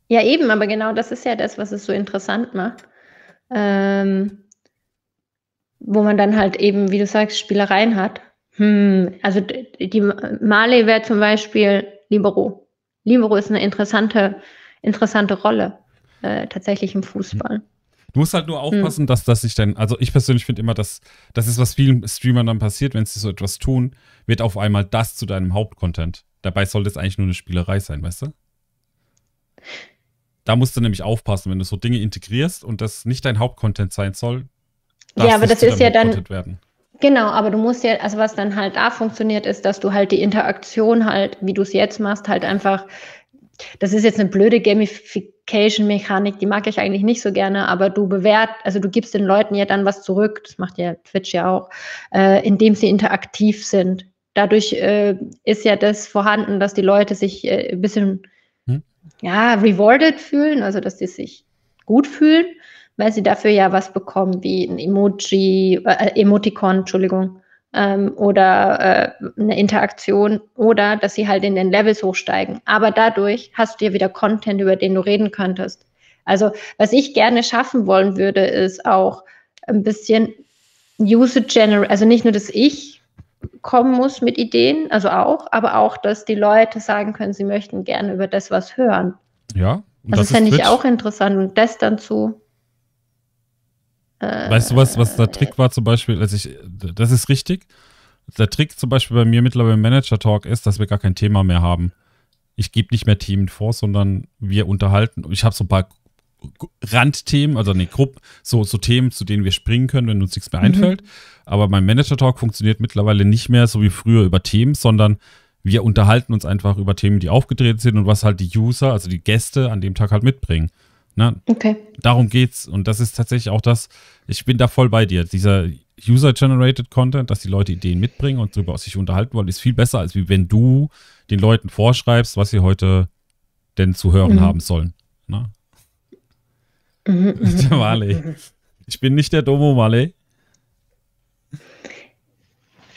Speaker 1: Ja, eben, aber genau das ist ja das, was es so interessant macht. Ähm, wo man dann halt eben, wie du sagst, Spielereien hat. Hm, also die Marley wäre zum Beispiel Libero. Libero ist eine interessante, interessante Rolle. Äh, tatsächlich im Fußball.
Speaker 2: Du musst halt nur hm. aufpassen, hm. dass, das sich dann, also ich persönlich finde immer, dass das ist, was vielen Streamern dann passiert, wenn sie so etwas tun, wird auf einmal das zu deinem Hauptcontent. Dabei sollte es eigentlich nur eine Spielerei sein, weißt du? Da musst du nämlich aufpassen, wenn du so Dinge integrierst und das nicht dein Hauptcontent sein soll. Ja, aber das ist ja dann. Werden.
Speaker 1: Genau, aber du musst ja, also was dann halt da funktioniert, ist, dass du halt die Interaktion halt, wie du es jetzt machst, halt einfach, das ist jetzt eine blöde Gamification. Gamification-Mechanik, die mag ich eigentlich nicht so gerne, aber du bewährt, also du gibst den Leuten ja dann was zurück, das macht ja Twitch ja auch, äh, indem sie interaktiv sind. Dadurch äh, ist ja das vorhanden, dass die Leute sich äh, ein bisschen hm? ja, rewarded fühlen, also dass sie sich gut fühlen, weil sie dafür ja was bekommen, wie ein Emoji, äh, Emoticon, Entschuldigung, ähm, oder äh, eine Interaktion oder dass sie halt in den Levels hochsteigen. Aber dadurch hast du ja wieder Content, über den du reden könntest. Also was ich gerne schaffen wollen würde, ist auch ein bisschen Usage Generate, also nicht nur, dass ich kommen muss mit Ideen, also auch, aber auch, dass die Leute sagen können, sie möchten gerne über das was hören.
Speaker 2: Ja. Und also das, das fände ich auch
Speaker 1: interessant und das dann zu äh,
Speaker 2: weißt du, was, was der Trick war zum Beispiel, als ich, das ist richtig. Der Trick zum Beispiel bei mir mittlerweile im Manager-Talk ist, dass wir gar kein Thema mehr haben. Ich gebe nicht mehr Themen vor, sondern wir unterhalten. Ich habe so ein paar Randthemen, also eine Gruppe, so, so Themen, zu denen wir springen können, wenn uns nichts mehr mhm. einfällt. Aber mein Manager-Talk funktioniert mittlerweile nicht mehr so wie früher über Themen, sondern wir unterhalten uns einfach über Themen, die aufgetreten sind und was halt die User, also die Gäste an dem Tag halt mitbringen. Ne? Okay. Darum geht's. Und das ist tatsächlich auch das, ich bin da voll bei dir. Dieser User-Generated Content, dass die Leute Ideen mitbringen und darüber sich unterhalten wollen, ist viel besser, als wenn du den Leuten vorschreibst, was sie heute denn zu hören mhm. haben sollen. Ne?
Speaker 3: Mhm, der mhm. Marley.
Speaker 2: Ich bin nicht der Domo Marley.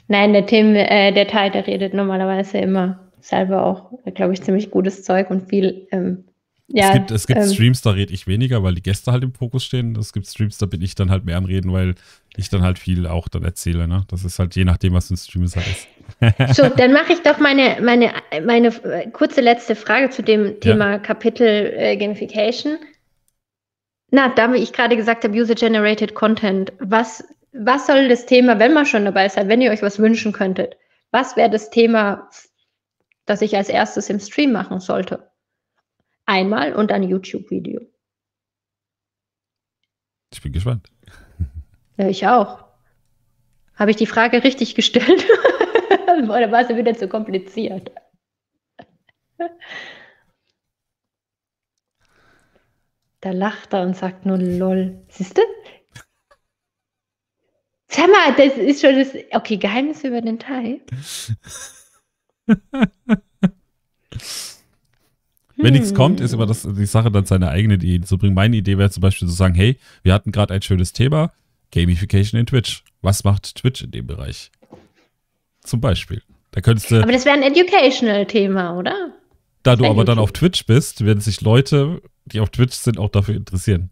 Speaker 1: Nein, der Tim, äh, der Teil, der redet normalerweise immer selber auch, äh, glaube ich, ziemlich gutes Zeug und viel ähm, ja, es
Speaker 2: gibt, es gibt ähm, Streams, da rede ich weniger, weil die Gäste halt im Fokus stehen. Es gibt Streams, da bin ich dann halt mehr am Reden, weil ich dann halt viel auch dann erzähle. Ne? Das ist halt je nachdem, was für ein Stream es halt ist. so, dann
Speaker 1: mache ich doch meine, meine, meine äh, kurze letzte Frage zu dem Thema ja. Kapitel äh, Gamification. Na, da wie ich gerade gesagt habe, User-Generated Content, was, was soll das Thema, wenn man schon dabei ist, wenn ihr euch was wünschen könntet, was wäre das Thema, das ich als erstes im Stream machen sollte? Einmal und ein YouTube-Video. Ich bin gespannt. Ja, ich auch. Habe ich die Frage richtig gestellt? Oder war es wieder zu kompliziert? Da lacht er und sagt nur LOL. Siehst du? Sag mal, das ist schon das. Okay, Geheimnis über den Teil.
Speaker 2: Wenn nichts hm. kommt, ist immer das, die Sache, dann seine eigene Idee zu bringen. Meine Idee wäre zum Beispiel zu sagen, hey, wir hatten gerade ein schönes Thema, Gamification in Twitch. Was macht Twitch in dem Bereich? Zum Beispiel. Da könntest du, aber
Speaker 1: das wäre ein Educational-Thema, oder? Da du aber
Speaker 2: dann auf Twitch bist, werden sich Leute, die auf Twitch sind, auch dafür interessieren.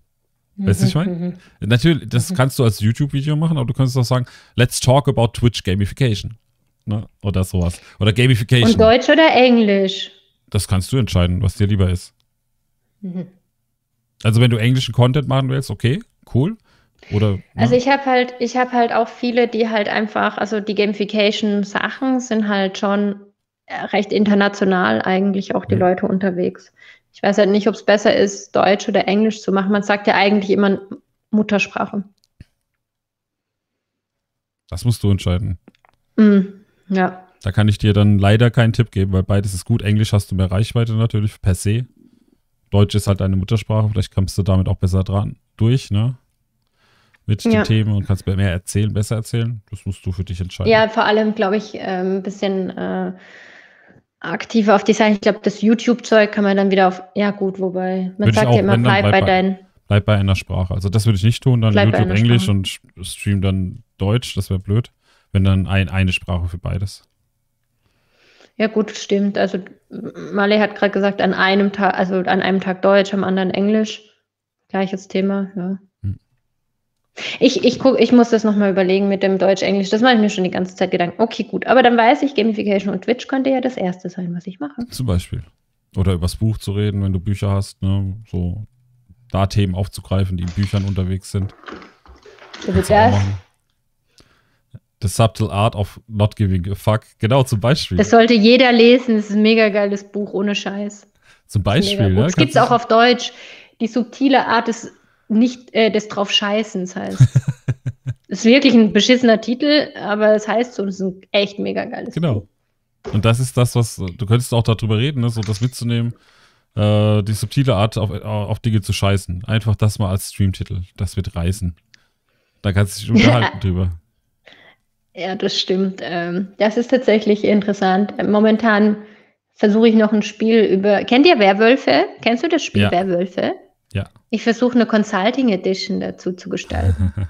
Speaker 2: Weißt du, ich meine? Mhm, mhm. Natürlich, das mhm. kannst du als YouTube-Video machen, aber du kannst auch sagen, let's talk about Twitch Gamification. Ne? Oder sowas. Oder Gamification. Und Deutsch
Speaker 1: oder Englisch?
Speaker 2: das kannst du entscheiden, was dir lieber ist. Mhm. Also wenn du englischen Content machen willst, okay, cool. Oder, ne? also
Speaker 1: ich habe halt, ich habe halt auch viele, die halt einfach, also die Gamification-Sachen sind halt schon äh, recht international eigentlich auch die mhm. Leute unterwegs. Ich weiß halt nicht, ob es besser ist, Deutsch oder Englisch zu machen. Man sagt ja eigentlich immer Muttersprache.
Speaker 2: Das musst du entscheiden.
Speaker 3: Mhm. Ja.
Speaker 2: Da kann ich dir dann leider keinen Tipp geben, weil beides ist gut. Englisch hast du mehr Reichweite natürlich, per se. Deutsch ist halt deine Muttersprache, vielleicht kommst du damit auch besser dran durch, ne? Mit ja. den Themen und kannst mehr erzählen, besser erzählen. Das musst du für dich entscheiden. Ja,
Speaker 1: vor allem, glaube ich, ein ähm, bisschen äh, aktiver auf die Seite. Ich glaube, das YouTube-Zeug kann man dann wieder auf. Ja, gut, wobei man würde sagt ja immer, bleib, bleib bei, bei deinen.
Speaker 2: Bleib bei einer Sprache. Also, das würde ich nicht tun, dann bleib YouTube Englisch Sprache. und stream dann Deutsch, das wäre blöd. Wenn dann ein, eine Sprache für beides.
Speaker 1: Ja, gut, stimmt. Also Marley hat gerade gesagt, an einem Tag, also an einem Tag Deutsch, am anderen Englisch. Gleiches Thema, ja. Hm. Ich, ich, guck, ich muss das nochmal überlegen mit dem Deutsch-Englisch. Das mache ich mir schon die ganze Zeit Gedanken. Okay, gut. Aber dann weiß ich, Gamification und Twitch könnte ja das erste sein, was ich mache. Zum
Speaker 2: Beispiel. Oder übers Buch zu reden, wenn du Bücher hast, ne? So da Themen aufzugreifen, die in Büchern unterwegs sind. Also du willst das. The Subtle Art of Not Giving a Fuck. Genau, zum Beispiel. Das
Speaker 1: sollte jeder lesen. Das ist ein mega geiles Buch, ohne Scheiß.
Speaker 2: Zum Beispiel, ne? Das gibt es auch
Speaker 1: auf Deutsch. Die subtile Art des, nicht, äh, des drauf Scheißens heißt. ist wirklich ein beschissener Titel, aber es heißt so, es ist ein echt mega geiles
Speaker 2: genau. Buch. Genau. Und das ist das, was du könntest auch darüber reden, ne? so das mitzunehmen. Äh, die subtile Art, auf, auf Dinge zu scheißen. Einfach das mal als Streamtitel. Das wird reißen. Da kannst du dich unterhalten ja. drüber.
Speaker 1: Ja, das stimmt. Ähm, das ist tatsächlich interessant. Äh, momentan versuche ich noch ein Spiel über. Kennt ihr Werwölfe? Kennst du das Spiel ja. Werwölfe? Ja. Ich versuche eine Consulting Edition dazu zu gestalten.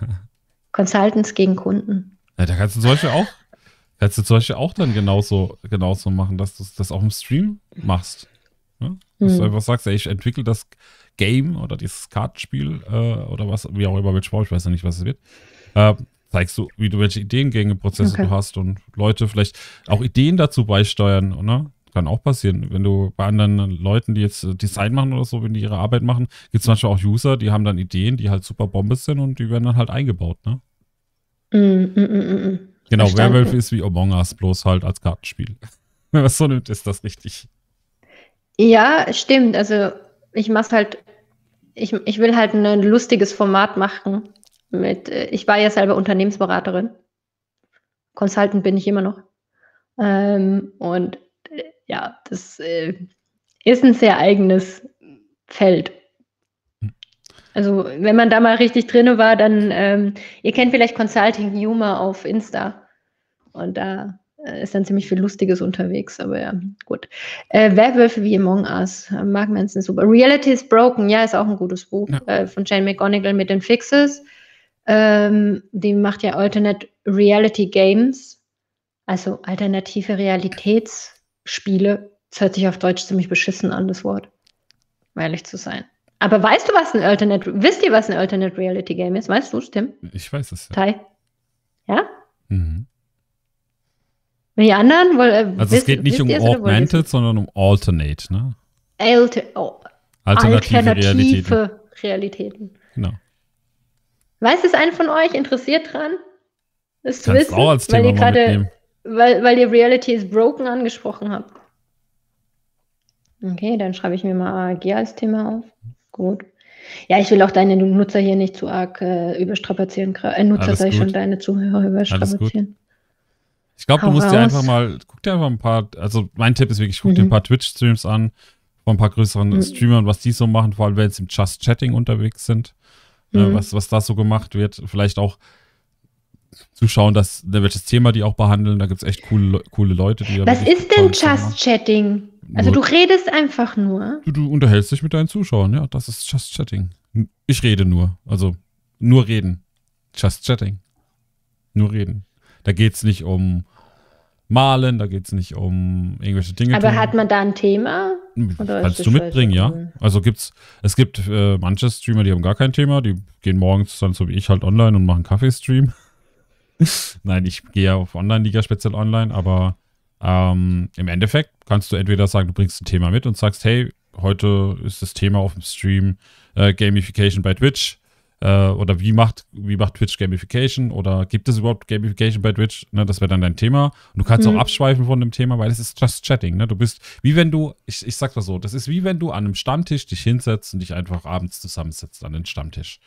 Speaker 1: Consultants gegen Kunden.
Speaker 2: Ja, da kannst du zum Beispiel auch, kannst du zum Beispiel auch dann genauso, genauso machen, dass du das auch im Stream machst. Ne? Dass hm. du einfach sagst, ey, ich entwickle das Game oder dieses Kartenspiel äh, oder was, wie auch immer mit Sport, ich weiß ja nicht, was es wird. Äh, zeigst du, wie du welche Ideengänge, Prozesse okay. du hast und Leute vielleicht auch Ideen dazu beisteuern, oder? Ne? Kann auch passieren. Wenn du bei anderen Leuten, die jetzt äh, Design machen oder so, wenn die ihre Arbeit machen, gibt es manchmal auch User, die haben dann Ideen, die halt super Bombe sind und die werden dann halt eingebaut, ne?
Speaker 3: Mm, mm, mm, mm, mm. genau, Verstanden.
Speaker 2: Werwolf ist wie Among Us, bloß halt als Kartenspiel. Wenn man es so nimmt, ist das richtig.
Speaker 1: Ja, stimmt. Also ich mach's halt, ich, ich will halt ein lustiges Format machen mit, äh, ich war ja selber Unternehmensberaterin. Consultant bin ich immer noch. Ähm, und äh, ja, das äh, ist ein sehr eigenes Feld. Hm. Also, wenn man da mal richtig drin war, dann, ähm, ihr kennt vielleicht Consulting Humor auf Insta. Und da äh, ist dann ziemlich viel Lustiges unterwegs, aber ja, gut. Äh, Werwölfe wie Among Us, Mark Manson super. Reality is Broken, ja, ist auch ein gutes Buch ja. Äh, von Jane McGonigal mit den Fixes. Ähm, die macht ja Alternate Reality Games, also alternative Realitätsspiele. Das hört sich auf Deutsch ziemlich beschissen an, das Wort, um ehrlich zu sein. Aber weißt du, was ein Alternate, wisst ihr, was ein Alternate Reality Game ist? Weißt du, Tim?
Speaker 2: Ich weiß
Speaker 3: es
Speaker 1: ja. Tai? Ja? Mhm. Und die anderen? Wohl, äh, also es geht nicht um Augmented,
Speaker 2: sondern um Alternate, ne? Alter, oh, alternative, alternative Realitäten.
Speaker 1: Realitäten. Genau. Weiß es einen von euch? Interessiert dran? Es zu wissen, auch als weil Thema ihr gerade, weil, weil ihr Reality is Broken angesprochen habt. Okay, dann schreibe ich mir mal AG als Thema auf. Gut. Ja, ich will auch deine Nutzer hier nicht zu arg äh, überstrapazieren. Äh, Nutzer Alles sei schon deine Zuhörer überstrapazieren.
Speaker 2: Ich glaube, du musst raus. dir einfach mal, guck dir einfach ein paar, also mein Tipp ist wirklich, guck mhm. dir ein mhm. paar Twitch-Streams an, von ein paar größeren mhm. Streamern, was die so machen, vor allem wenn sie im Just Chatting unterwegs sind. Ne, mhm. was, was da so gemacht wird. Vielleicht auch zuschauen, dass, ne, welches Thema die auch behandeln. Da gibt es echt coole, coole Leute. Die was ist denn Just ne?
Speaker 1: Chatting? Also nur, du redest einfach nur.
Speaker 2: Du, du, unterhältst dich mit deinen Zuschauern, ja. Das ist Just Chatting. Ich rede nur. Also nur reden. Just Chatting. Nur reden. Da geht es nicht um Malen, da geht es nicht um irgendwelche Dinge. Aber tun. hat
Speaker 1: man da ein Thema? kannst du mitbringen, ja.
Speaker 2: Also gibt's, es gibt äh, manche Streamer, die haben gar kein Thema, die gehen morgens dann so wie ich halt online und machen Kaffeestream. Nein, ich gehe ja auf Online-Liga speziell online, aber ähm, im Endeffekt kannst du entweder sagen, du bringst ein Thema mit und sagst, hey, heute ist das Thema auf dem Stream äh, Gamification bei Twitch äh, oder wie macht, wie macht Twitch Gamification oder gibt es überhaupt Gamification bei Twitch? Ne, das wäre dann dein Thema. Und du kannst mhm. auch abschweifen von dem Thema, weil es ist just Chatting. Ne? Du bist wie wenn du, ich, ich sag's mal so, das ist wie wenn du an einem Stammtisch dich hinsetzt und dich einfach abends zusammensetzt an den Stammtisch.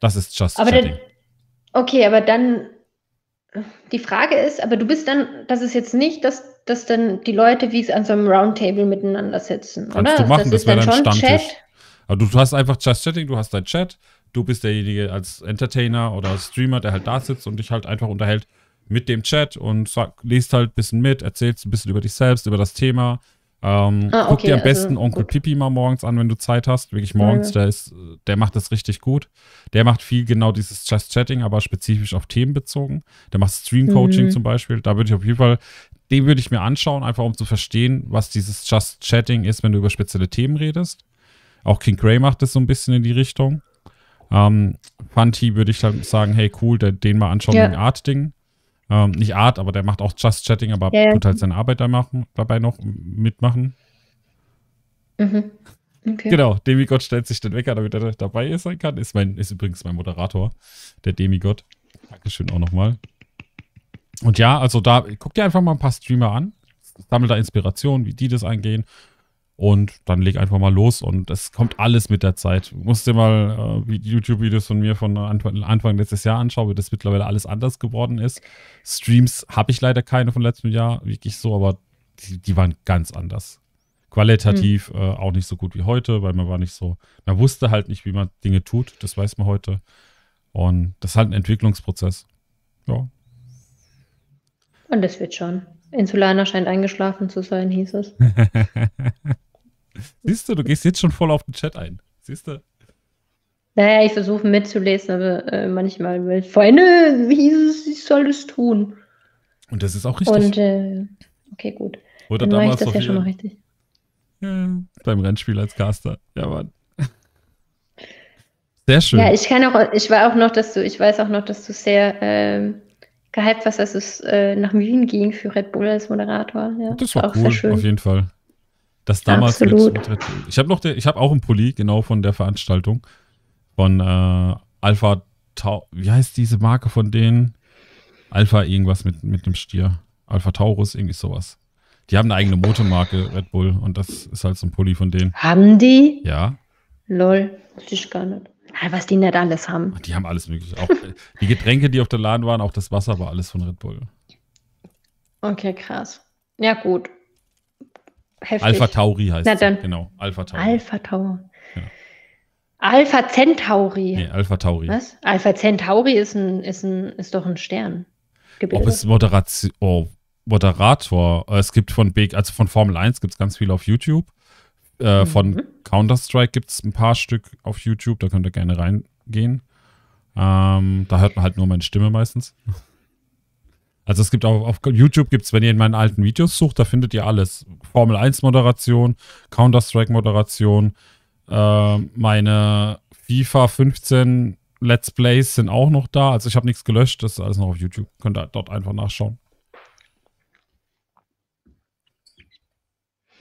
Speaker 2: Das ist just aber Chatting.
Speaker 1: Dann, okay, aber dann die Frage ist, aber du bist dann, das ist jetzt nicht, dass, dass dann die Leute wie es an so einem Roundtable miteinander sitzen, Kannst oder? Du machen, das, das wäre dann, dann Stammtisch. Chat.
Speaker 2: Aber du, du hast einfach Just Chatting, du hast dein Chat, du bist derjenige als Entertainer oder Streamer, der halt da sitzt und dich halt einfach unterhält mit dem Chat und sag, liest halt ein bisschen mit, erzählst ein bisschen über dich selbst, über das Thema. Ähm, ah, okay, guck dir am also besten also, Onkel gut. Pipi mal morgens an, wenn du Zeit hast. Wirklich morgens, mhm. der, ist, der macht das richtig gut. Der macht viel genau dieses Just Chatting, aber spezifisch auf Themen bezogen. Der macht Stream Coaching mhm. zum Beispiel. Da würde ich auf jeden Fall, den würde ich mir anschauen, einfach um zu verstehen, was dieses Just Chatting ist, wenn du über spezielle Themen redest. Auch King Gray macht das so ein bisschen in die Richtung. Ähm, Funti würde ich halt sagen, hey cool, den mal anschauen ja. wegen Art-Ding. Ähm, nicht Art, aber der macht auch Just Chatting, aber ja, tut halt seine Arbeit da machen, dabei noch mitmachen.
Speaker 3: Mhm. Okay. Genau,
Speaker 2: Demigod stellt sich den Wecker, damit er dabei sein kann. Ist, mein, ist übrigens mein Moderator, der Demigod. Dankeschön auch nochmal. Und ja, also da, guck dir einfach mal ein paar Streamer an, sammel da Inspiration, wie die das angehen. Und dann leg einfach mal los und es kommt alles mit der Zeit. Du musst dir mal äh, YouTube-Videos von mir von Anfang letztes Jahr anschauen, wie das mittlerweile alles anders geworden ist. Streams habe ich leider keine von letztem Jahr, wirklich so, aber die, die waren ganz anders. Qualitativ mhm. äh, auch nicht so gut wie heute, weil man war nicht so, man wusste halt nicht, wie man Dinge tut, das weiß man heute. Und das ist halt ein Entwicklungsprozess. Ja.
Speaker 1: Und das wird schon. Insulana scheint eingeschlafen zu sein, hieß es.
Speaker 2: Siehst du, du gehst jetzt schon voll auf den Chat ein. Siehst du?
Speaker 1: Naja, ich versuche mitzulesen, aber äh, manchmal Freunde, wie soll das tun.
Speaker 2: Und das ist auch richtig. Und
Speaker 1: äh, okay,
Speaker 2: gut. Oder Dann damals ich das ja schon mal
Speaker 1: richtig. Ja,
Speaker 2: beim Rennspiel als Caster. Ja, Mann. Sehr schön. Ja,
Speaker 1: ich kann auch, ich war auch noch, dass du, ich weiß auch noch, dass du sehr ähm, gehypt warst, dass es äh, nach Wien ging für Red Bull als Moderator.
Speaker 3: Ja, das war, war cool, auf
Speaker 2: jeden Fall das damals mit, mit, mit, ich habe noch den, ich habe auch einen Pulli genau von der Veranstaltung von äh, Alpha Tau wie heißt diese Marke von denen Alpha irgendwas mit mit einem Stier Alpha Taurus irgendwie sowas die haben eine eigene Motormarke Red Bull und das ist halt so ein Pulli von denen haben die ja
Speaker 1: lol wusste ich gar nicht ah, was die nicht alles haben die
Speaker 2: haben alles mögliche auch äh, die Getränke die auf der Laden waren auch das Wasser war alles von Red Bull
Speaker 1: okay krass ja gut Heftig. Alpha Tauri heißt Na, dann. Genau, Alpha Tauri. Alpha Tauri. Genau. Alpha Centauri. Nee, Alpha Tauri. Was? Alpha Centauri ist, ein, ist, ein, ist doch ein Stern. Gebildet. Ob es
Speaker 2: Moderation, oh, Moderator, äh, es gibt von, Big, also von Formel 1 gibt es ganz viel auf YouTube. Äh, mhm. Von Counter-Strike gibt es ein paar Stück auf YouTube, da könnt ihr gerne reingehen. Ähm, da hört man halt nur meine Stimme meistens. Also es gibt auch auf YouTube gibt es, wenn ihr in meinen alten Videos sucht, da findet ihr alles. Formel 1 Moderation, Counter-Strike Moderation, äh, meine FIFA 15 Let's Plays sind auch noch da. Also ich habe nichts gelöscht, das ist alles noch auf YouTube. Könnt ihr dort einfach nachschauen.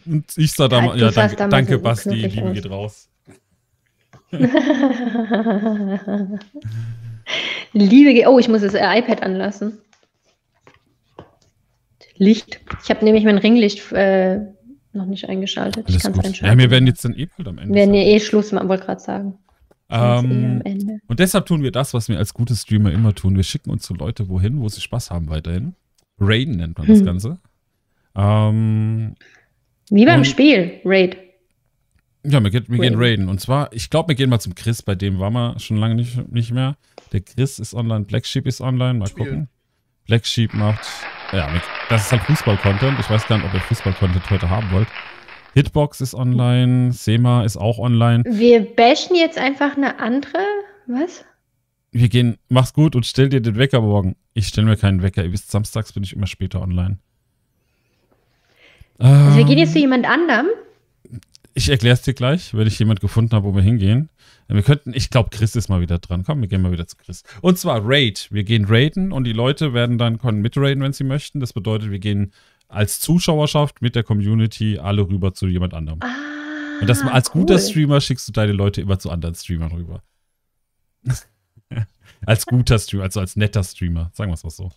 Speaker 2: Und ich sah da mal, ja, danke, danke Basti, die Liebe geht raus.
Speaker 1: Liebe geht, oh, ich muss das iPad anlassen. Licht. Ich habe nämlich mein Ringlicht äh, noch nicht eingeschaltet. Alles ich kann es einschalten. Ja, wir werden jetzt dann eh bald am Ende. Wir werden ja eh Schluss machen, wollte gerade sagen. Eh ähm,
Speaker 2: und deshalb tun wir das, was wir als gute Streamer immer tun. Wir schicken uns so Leute wohin, wo sie Spaß haben weiterhin. Raiden nennt man hm. das Ganze. Ähm, Wie beim
Speaker 1: Spiel, Raid.
Speaker 2: Ja, wir, geht, wir Raid. gehen raiden. Und zwar, ich glaube, wir gehen mal zum Chris, bei dem waren wir schon lange nicht, nicht mehr. Der Chris ist online, Black Sheep ist online, mal Spiel. gucken. Black Sheep macht ja, das ist halt Fußball-Content. Ich weiß gar nicht, ob ihr Fußball-Content heute haben wollt. Hitbox ist online, SEMA ist auch online.
Speaker 1: Wir bashen jetzt einfach eine andere? Was?
Speaker 2: Wir gehen, mach's gut und stell dir den Wecker morgen. Ich stelle mir keinen Wecker. Ihr wisst, samstags bin ich immer später online. Also wir gehen ähm, jetzt
Speaker 1: zu jemand anderem?
Speaker 2: Ich erkläre es dir gleich, wenn ich jemand gefunden habe, wo wir hingehen. Wir könnten, ich glaube, Chris ist mal wieder dran. Komm, wir gehen mal wieder zu Chris. Und zwar Raid. Wir gehen raiden und die Leute werden dann können mitraiden, wenn sie möchten. Das bedeutet, wir gehen als Zuschauerschaft mit der Community alle rüber zu jemand anderem. Ah, und das als cool. guter Streamer schickst du deine Leute immer zu anderen Streamern rüber. als guter Streamer, also als netter Streamer, sagen wir es mal so.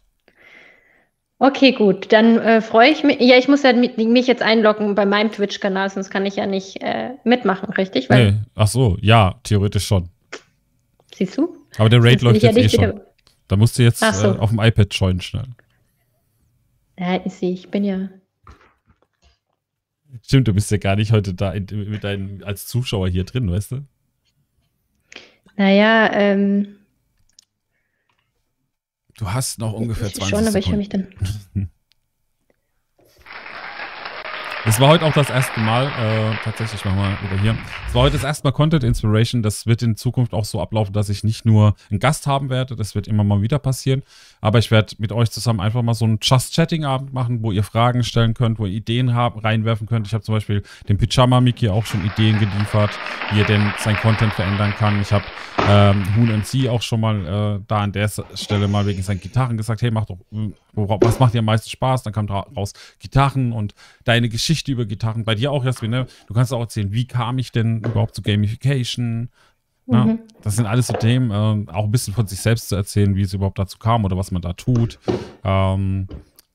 Speaker 1: Okay, gut. Dann äh, freue ich mich. Ja, ich muss ja mich jetzt einloggen bei meinem Twitch-Kanal, sonst kann ich ja nicht äh, mitmachen, richtig? Weil nee.
Speaker 2: Ach so, ja, theoretisch schon.
Speaker 1: Siehst du? Aber der Raid läuft jetzt ja eh schon. Da musst du jetzt so. äh,
Speaker 2: auf dem iPad joinen schnell.
Speaker 1: Ja, ich sehe, ich bin ja.
Speaker 2: Stimmt, du bist ja gar nicht heute da in, mit deinen, als Zuschauer hier drin, weißt du?
Speaker 1: Naja, ähm.
Speaker 2: Du hast noch ungefähr ich 20 schon, Sekunden. aber ich höre mich dann. Es war heute auch das erste Mal, äh, tatsächlich nochmal wieder hier. Es war heute das erste Mal Content Inspiration. Das wird in Zukunft auch so ablaufen, dass ich nicht nur einen Gast haben werde. Das wird immer mal wieder passieren. Aber ich werde mit euch zusammen einfach mal so einen Just-Chatting-Abend machen, wo ihr Fragen stellen könnt, wo ihr Ideen haben, reinwerfen könnt. Ich habe zum Beispiel dem Pyjama-Miki auch schon Ideen geliefert, wie er denn sein Content verändern kann. Ich habe ähm, Hoon MC auch schon mal äh, da an der Stelle mal wegen seinen Gitarren gesagt, hey, mach doch äh, was macht dir am meisten Spaß? Dann kam raus Gitarren und deine Geschichte über Gitarren. Bei dir auch, Jasmin, ne? Du kannst auch erzählen, wie kam ich denn überhaupt zu Gamification? Na, ne? mhm. Das sind alles so Themen, äh, auch ein bisschen von sich selbst zu erzählen, wie es überhaupt dazu kam oder was man da tut. Ähm,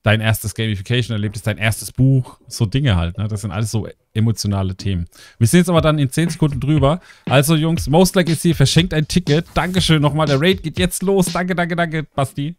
Speaker 2: dein erstes gamification erlebt ist dein erstes Buch, so Dinge halt. Ne? Das sind alles so emotionale Themen. Wir sehen jetzt aber dann in 10 Sekunden drüber. Also Jungs, Most Like Legacy verschenkt ein Ticket. Dankeschön nochmal. Der Raid geht jetzt los. Danke, danke, danke, Basti.